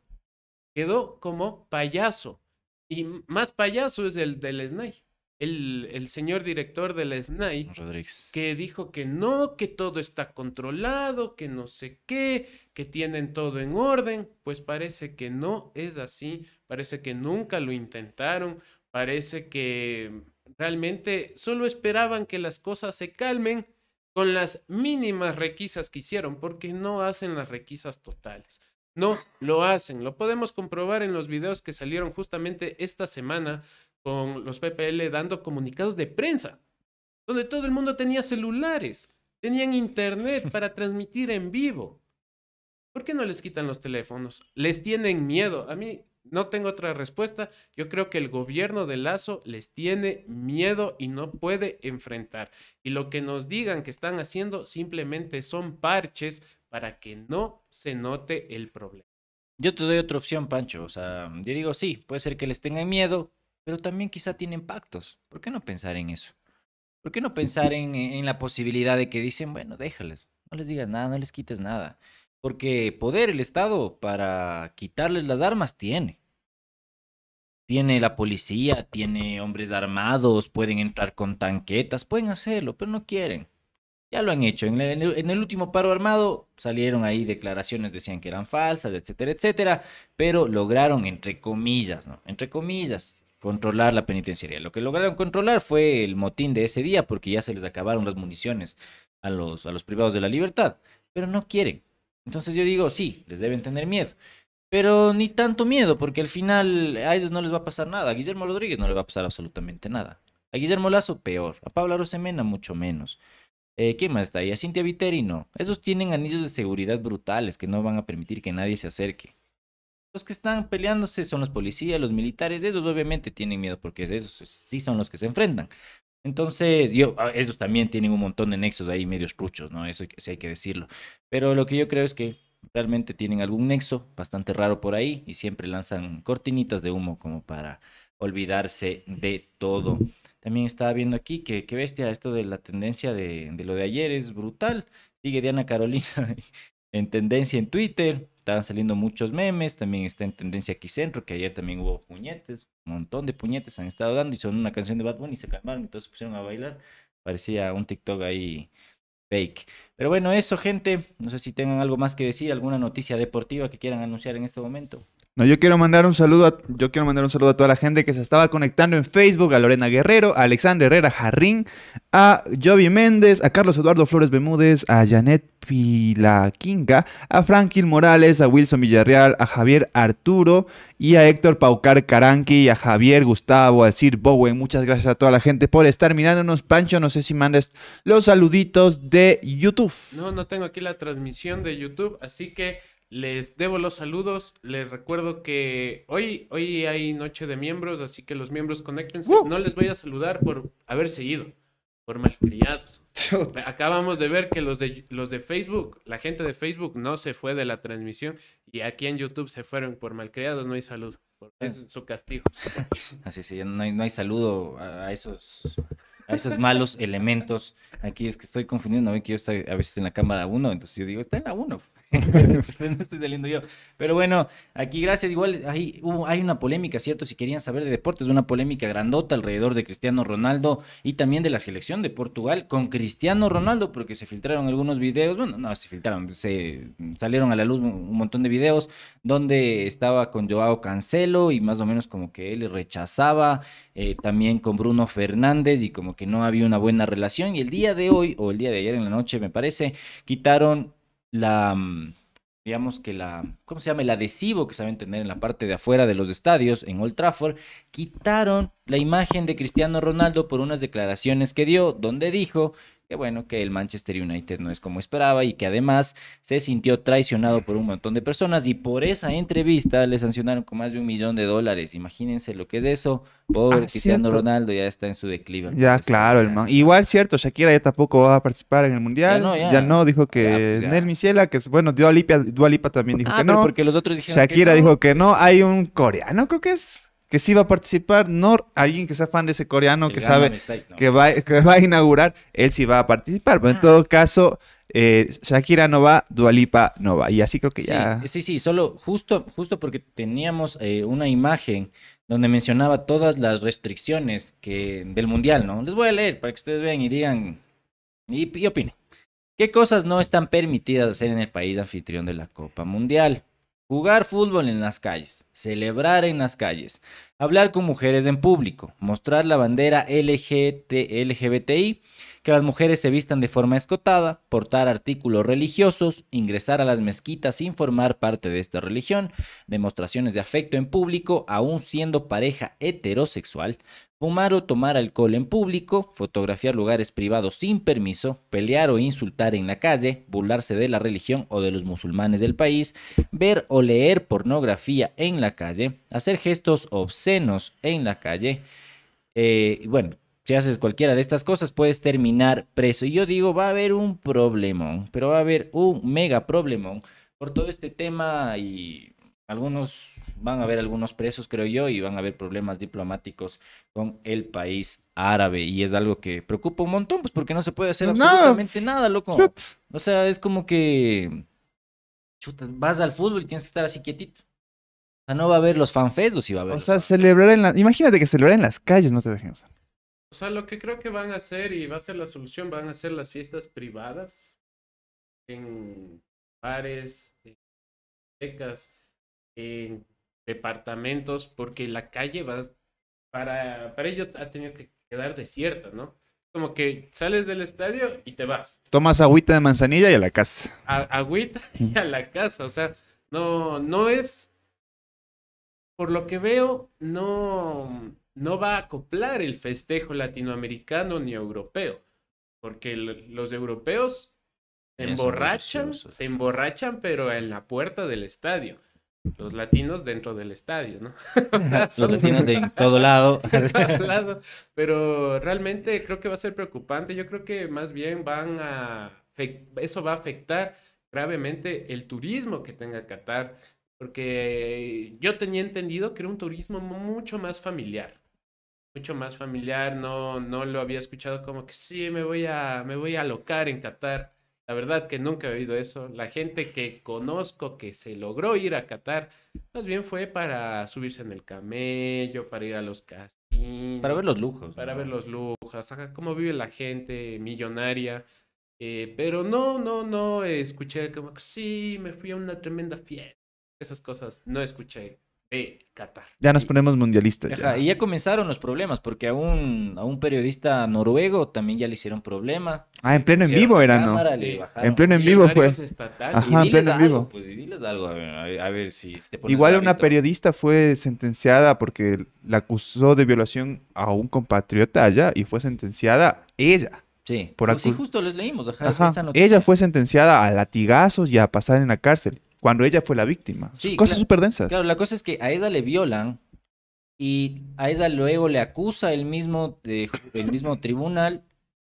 Quedó como payaso. Y más payaso es el del SNAI. El, el, señor director del SNAI, Rodríguez. que dijo que no, que todo está controlado, que no sé qué, que tienen todo en orden, pues parece que no es así, parece que nunca lo intentaron, Parece que realmente solo esperaban que las cosas se calmen con las mínimas requisas que hicieron, porque no hacen las requisas totales. No lo hacen. Lo podemos comprobar en los videos que salieron justamente esta semana con los PPL dando comunicados de prensa, donde todo el mundo tenía celulares, tenían internet para transmitir en vivo. ¿Por qué no les quitan los teléfonos? Les tienen miedo. A mí no tengo otra respuesta. Yo creo que el gobierno de Lazo les tiene miedo y no puede enfrentar. Y lo que nos digan que están haciendo simplemente son parches para que no se note el problema. Yo te doy otra opción, Pancho. O sea, yo digo, sí, puede ser que les tengan miedo, pero también quizá tienen pactos. ¿Por qué no pensar en eso? ¿Por qué no pensar en, la posibilidad de que dicen, bueno, déjales, no les digas nada, no les quites nada? Porque poder el Estado para quitarles las armas tiene. Tiene la policía, tiene hombres armados, pueden entrar con tanquetas, pueden hacerlo, pero no quieren. Ya lo han hecho. En el, último paro armado salieron ahí declaraciones, decían que eran falsas, etcétera, etcétera, pero lograron, entre comillas, ¿no? Entre comillas, controlar la penitenciaría. Lo que lograron controlar fue el motín de ese día porque ya se les acabaron las municiones a los, a los privados de la libertad, pero no quieren entonces yo digo, sí, les deben tener miedo. Pero ni tanto miedo, porque al final a ellos no les va a pasar nada. A Guillermo Rodríguez no le va a pasar absolutamente nada. A Guillermo Lazo, peor. A Pablo Arosemena mucho menos. Eh, ¿Quién más está ahí? A Cintia Viteri, no. Esos tienen anillos de seguridad brutales que no van a permitir que nadie se acerque. Los que están peleándose son los policías, los militares. Esos obviamente tienen miedo porque esos sí son los que se enfrentan. Entonces, yo, ah, ellos también tienen un montón de nexos ahí medios truchos, ¿no? Eso sí hay que decirlo. Pero lo que yo creo es que realmente tienen algún nexo bastante raro por ahí y siempre lanzan cortinitas de humo como para olvidarse de todo. También estaba viendo aquí que qué bestia esto de la tendencia de, de lo de ayer es brutal. Sigue Diana Carolina en tendencia en Twitter están saliendo muchos memes, también está en tendencia aquí centro, que ayer también hubo puñetes, un montón de puñetes han estado dando y son una canción de Bad Bunny y se calmaron, entonces se pusieron a bailar. Parecía un TikTok ahí fake. Pero bueno, eso gente, no sé si tengan algo más que decir, alguna noticia deportiva que quieran anunciar en este momento. No, yo quiero mandar un saludo a, yo quiero mandar un saludo a toda la gente que se estaba conectando en Facebook, a Lorena Guerrero, a Alexander Herrera Jarrín, a Jovi Méndez, a Carlos Eduardo Flores Bermúdez, a Janet Pilaquinga, a Franklin Morales, a Wilson Villarreal, a Javier Arturo y a Héctor Paucar Caranqui, a Javier Gustavo, a Sir Bowen. Muchas gracias a toda la gente por estar mirándonos. Pancho, no sé si mandes los saluditos de YouTube. No, no tengo aquí la transmisión de YouTube, así que les debo los saludos. Les recuerdo que hoy, hoy hay noche de miembros, así que los miembros conéctense. No les voy a saludar por haber seguido, por malcriados. Acabamos de ver que los de, los de Facebook, la gente de Facebook no se fue de la transmisión y aquí en YouTube se fueron por malcriados. No hay saludo. Es eh. su castigo. Así sí, no hay, no hay saludo a esos esos malos elementos. Aquí es que estoy confundiendo, ven que yo estoy a veces en la cámara 1, entonces yo digo, está en la 1. Este, no estoy saliendo yo. Pero bueno, aquí gracias. Igual ahí hay una polémica, ¿cierto? Si querían saber de deportes, una polémica grandota alrededor de Cristiano Ronaldo y también de la selección de Portugal con Cristiano Ronaldo, porque se filtraron algunos videos. Bueno, no, se filtraron, se salieron a la luz un montón de videos donde estaba con Joao Cancelo y más o menos como que él rechazaba, eh, también con Bruno Fernández y como que no había una buena relación y el día de hoy, o el día de ayer en la noche me parece, quitaron la mm, digamos que la, ¿cómo se llama? El adhesivo que saben tener en la parte de afuera de los estadios, en Old Trafford, quitaron la imagen de Cristiano Ronaldo por unas declaraciones que dio, donde dijo que bueno, que el Manchester United no es como esperaba y que además se sintió traicionado por un montón de personas y por esa entrevista le sancionaron con más de un millón de dólares. Imagínense lo que es eso. Pobre ah, Cristiano Ronaldo ya está en su declive. Ya, claro, Igual cierto, Shakira ya tampoco va a participar en el Mundial. Ya no, ya no dijo que pues, Nel que es bueno, Dua Lipa, también dijo ah, que no. Porque los otros dijeron Shakira dijo que no. Hay un coreano, creo que es que sí va a participar, no alguien que sea fan de ese coreano, que sabe que, va, a inaugurar, él sí va a participar. Pero en ah. todo caso, eh, Shakira no va, Dualipa no va. Y así creo que ya. Sí, sí, solo justo, justo porque teníamos eh, una imagen donde mencionaba todas las restricciones que, del mundial, ¿no? Les voy a leer para que ustedes vean y digan y, y opinen. ¿Qué cosas no están permitidas hacer en el país anfitrión de la Copa Mundial? Jugar fútbol en las calles, celebrar en las calles, hablar con mujeres en público, mostrar la bandera LGT, que las mujeres se vistan de forma escotada, portar artículos religiosos, ingresar a las mezquitas sin formar parte de esta religión, demostraciones de afecto en público aún siendo pareja heterosexual, fumar o tomar alcohol en público, fotografiar lugares privados sin permiso, pelear o insultar en la calle, burlarse de la religión o de los musulmanes del país, ver o leer pornografía en la calle, hacer gestos obscenos en la calle. Eh, bueno, si haces cualquiera de estas cosas puedes terminar preso. Y yo digo, va a haber un problemón, pero va a haber un mega problemón por todo este tema y algunos van a haber algunos presos, creo yo, y van a haber problemas diplomáticos con el país árabe. Y es algo que preocupa un montón, pues porque no se puede hacer absolutamente nada, loco. O sea, es como que vas al fútbol y tienes que estar así quietito. O sea, no va a haber los fanfes o va a haber. O sea, celebrar en la... Imagínate que celebrar en las calles no te dejen O sea, lo que creo que van a hacer y va a ser la solución, van a ser las fiestas privadas en bares, en becas en departamentos, porque la calle va, para, para ellos ha tenido que quedar desierta, ¿no? Como que sales del estadio y te vas. Tomas agüita de manzanilla y a la casa. agüita y a la casa, o sea, no, no es, por lo que veo, no, no va a acoplar el festejo latinoamericano ni europeo, porque los europeos se emborrachan, se emborrachan, pero en la puerta del estadio los latinos dentro del estadio, ¿no? Los latinos de todo lado. Pero realmente creo que va a ser preocupante. Yo creo que más bien van a eso va a afectar gravemente el turismo que tenga Qatar, porque yo tenía entendido que era un turismo mucho más familiar, mucho más familiar. No, no lo había escuchado como que sí me voy a me voy a alocar en Qatar. La verdad que nunca he oído eso. La gente que conozco que se logró ir a Qatar, más bien fue para subirse en el camello, para ir a los casinos. Para ver los lujos. Para ver los lujos, cómo vive la gente millonaria. Eh, pero no, no, no, escuché como, sí, me fui a una tremenda fiesta. Esas cosas no escuché. Ya nos ponemos mundialistas. y ya comenzaron los problemas, porque a un, a un periodista noruego también ya le hicieron problema. Ah, en pleno en vivo era, ¿no? En pleno en vivo fue. en pleno en vivo. Pues, Igual una periodista fue sentenciada porque la acusó de violación a un compatriota allá y fue sentenciada ella. Sí, por pues justo les leímos. Ella fue sentenciada a latigazos y a pasar en la cárcel cuando ella fue la víctima. cosas súper densas. Claro, la cosa es que a ella le violan y a ella luego le acusa el mismo, el mismo tribunal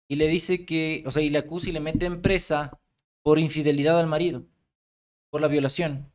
y le dice que, o sea, y le acusa y le mete en presa por infidelidad al marido, por la violación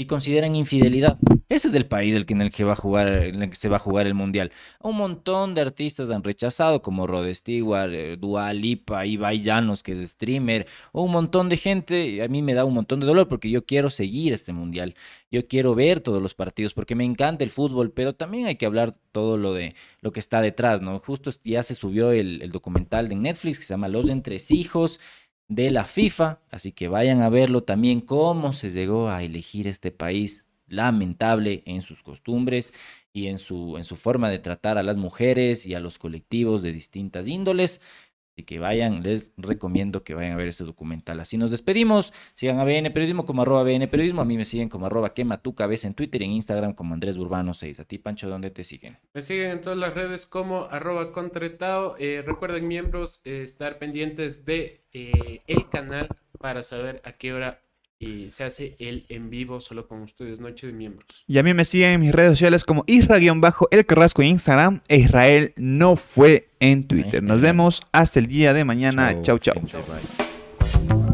y consideran infidelidad. Ese es el país que, en el que va a jugar, en el que se va a jugar el mundial. Un montón de artistas han rechazado, como Rod Stewart, eh, Dua Lipa, Llanos, que es streamer, un montón de gente. A mí me da un montón de dolor porque yo quiero seguir este mundial. Yo quiero ver todos los partidos porque me encanta el fútbol, pero también hay que hablar todo lo de lo que está detrás, ¿no? Justo ya se subió el, el documental de Netflix que se llama Los Entresijos de la FIFA, así que vayan a verlo también cómo se llegó a elegir este país lamentable en sus costumbres y en su, en su forma de tratar a las mujeres y a los colectivos de distintas índoles. Así que vayan, les recomiendo que vayan a ver este documental. Así nos despedimos. Sigan a BN Periodismo como arroba BN Periodismo. A mí me siguen como arroba quema tu cabeza en Twitter y en Instagram como Andrés Urbano 6. A ti, Pancho, ¿dónde te siguen? Me siguen en todas las redes como arroba contratado. Eh, recuerden, miembros, eh, estar pendientes de eh, el canal para saber a qué hora y se hace el en vivo solo con ustedes, Noche de Miembros. Y a mí me siguen en mis redes sociales como israel el Carrasco en Instagram e Israel no fue en Twitter. Nos vemos hasta el día de mañana. Chau, chau. chau.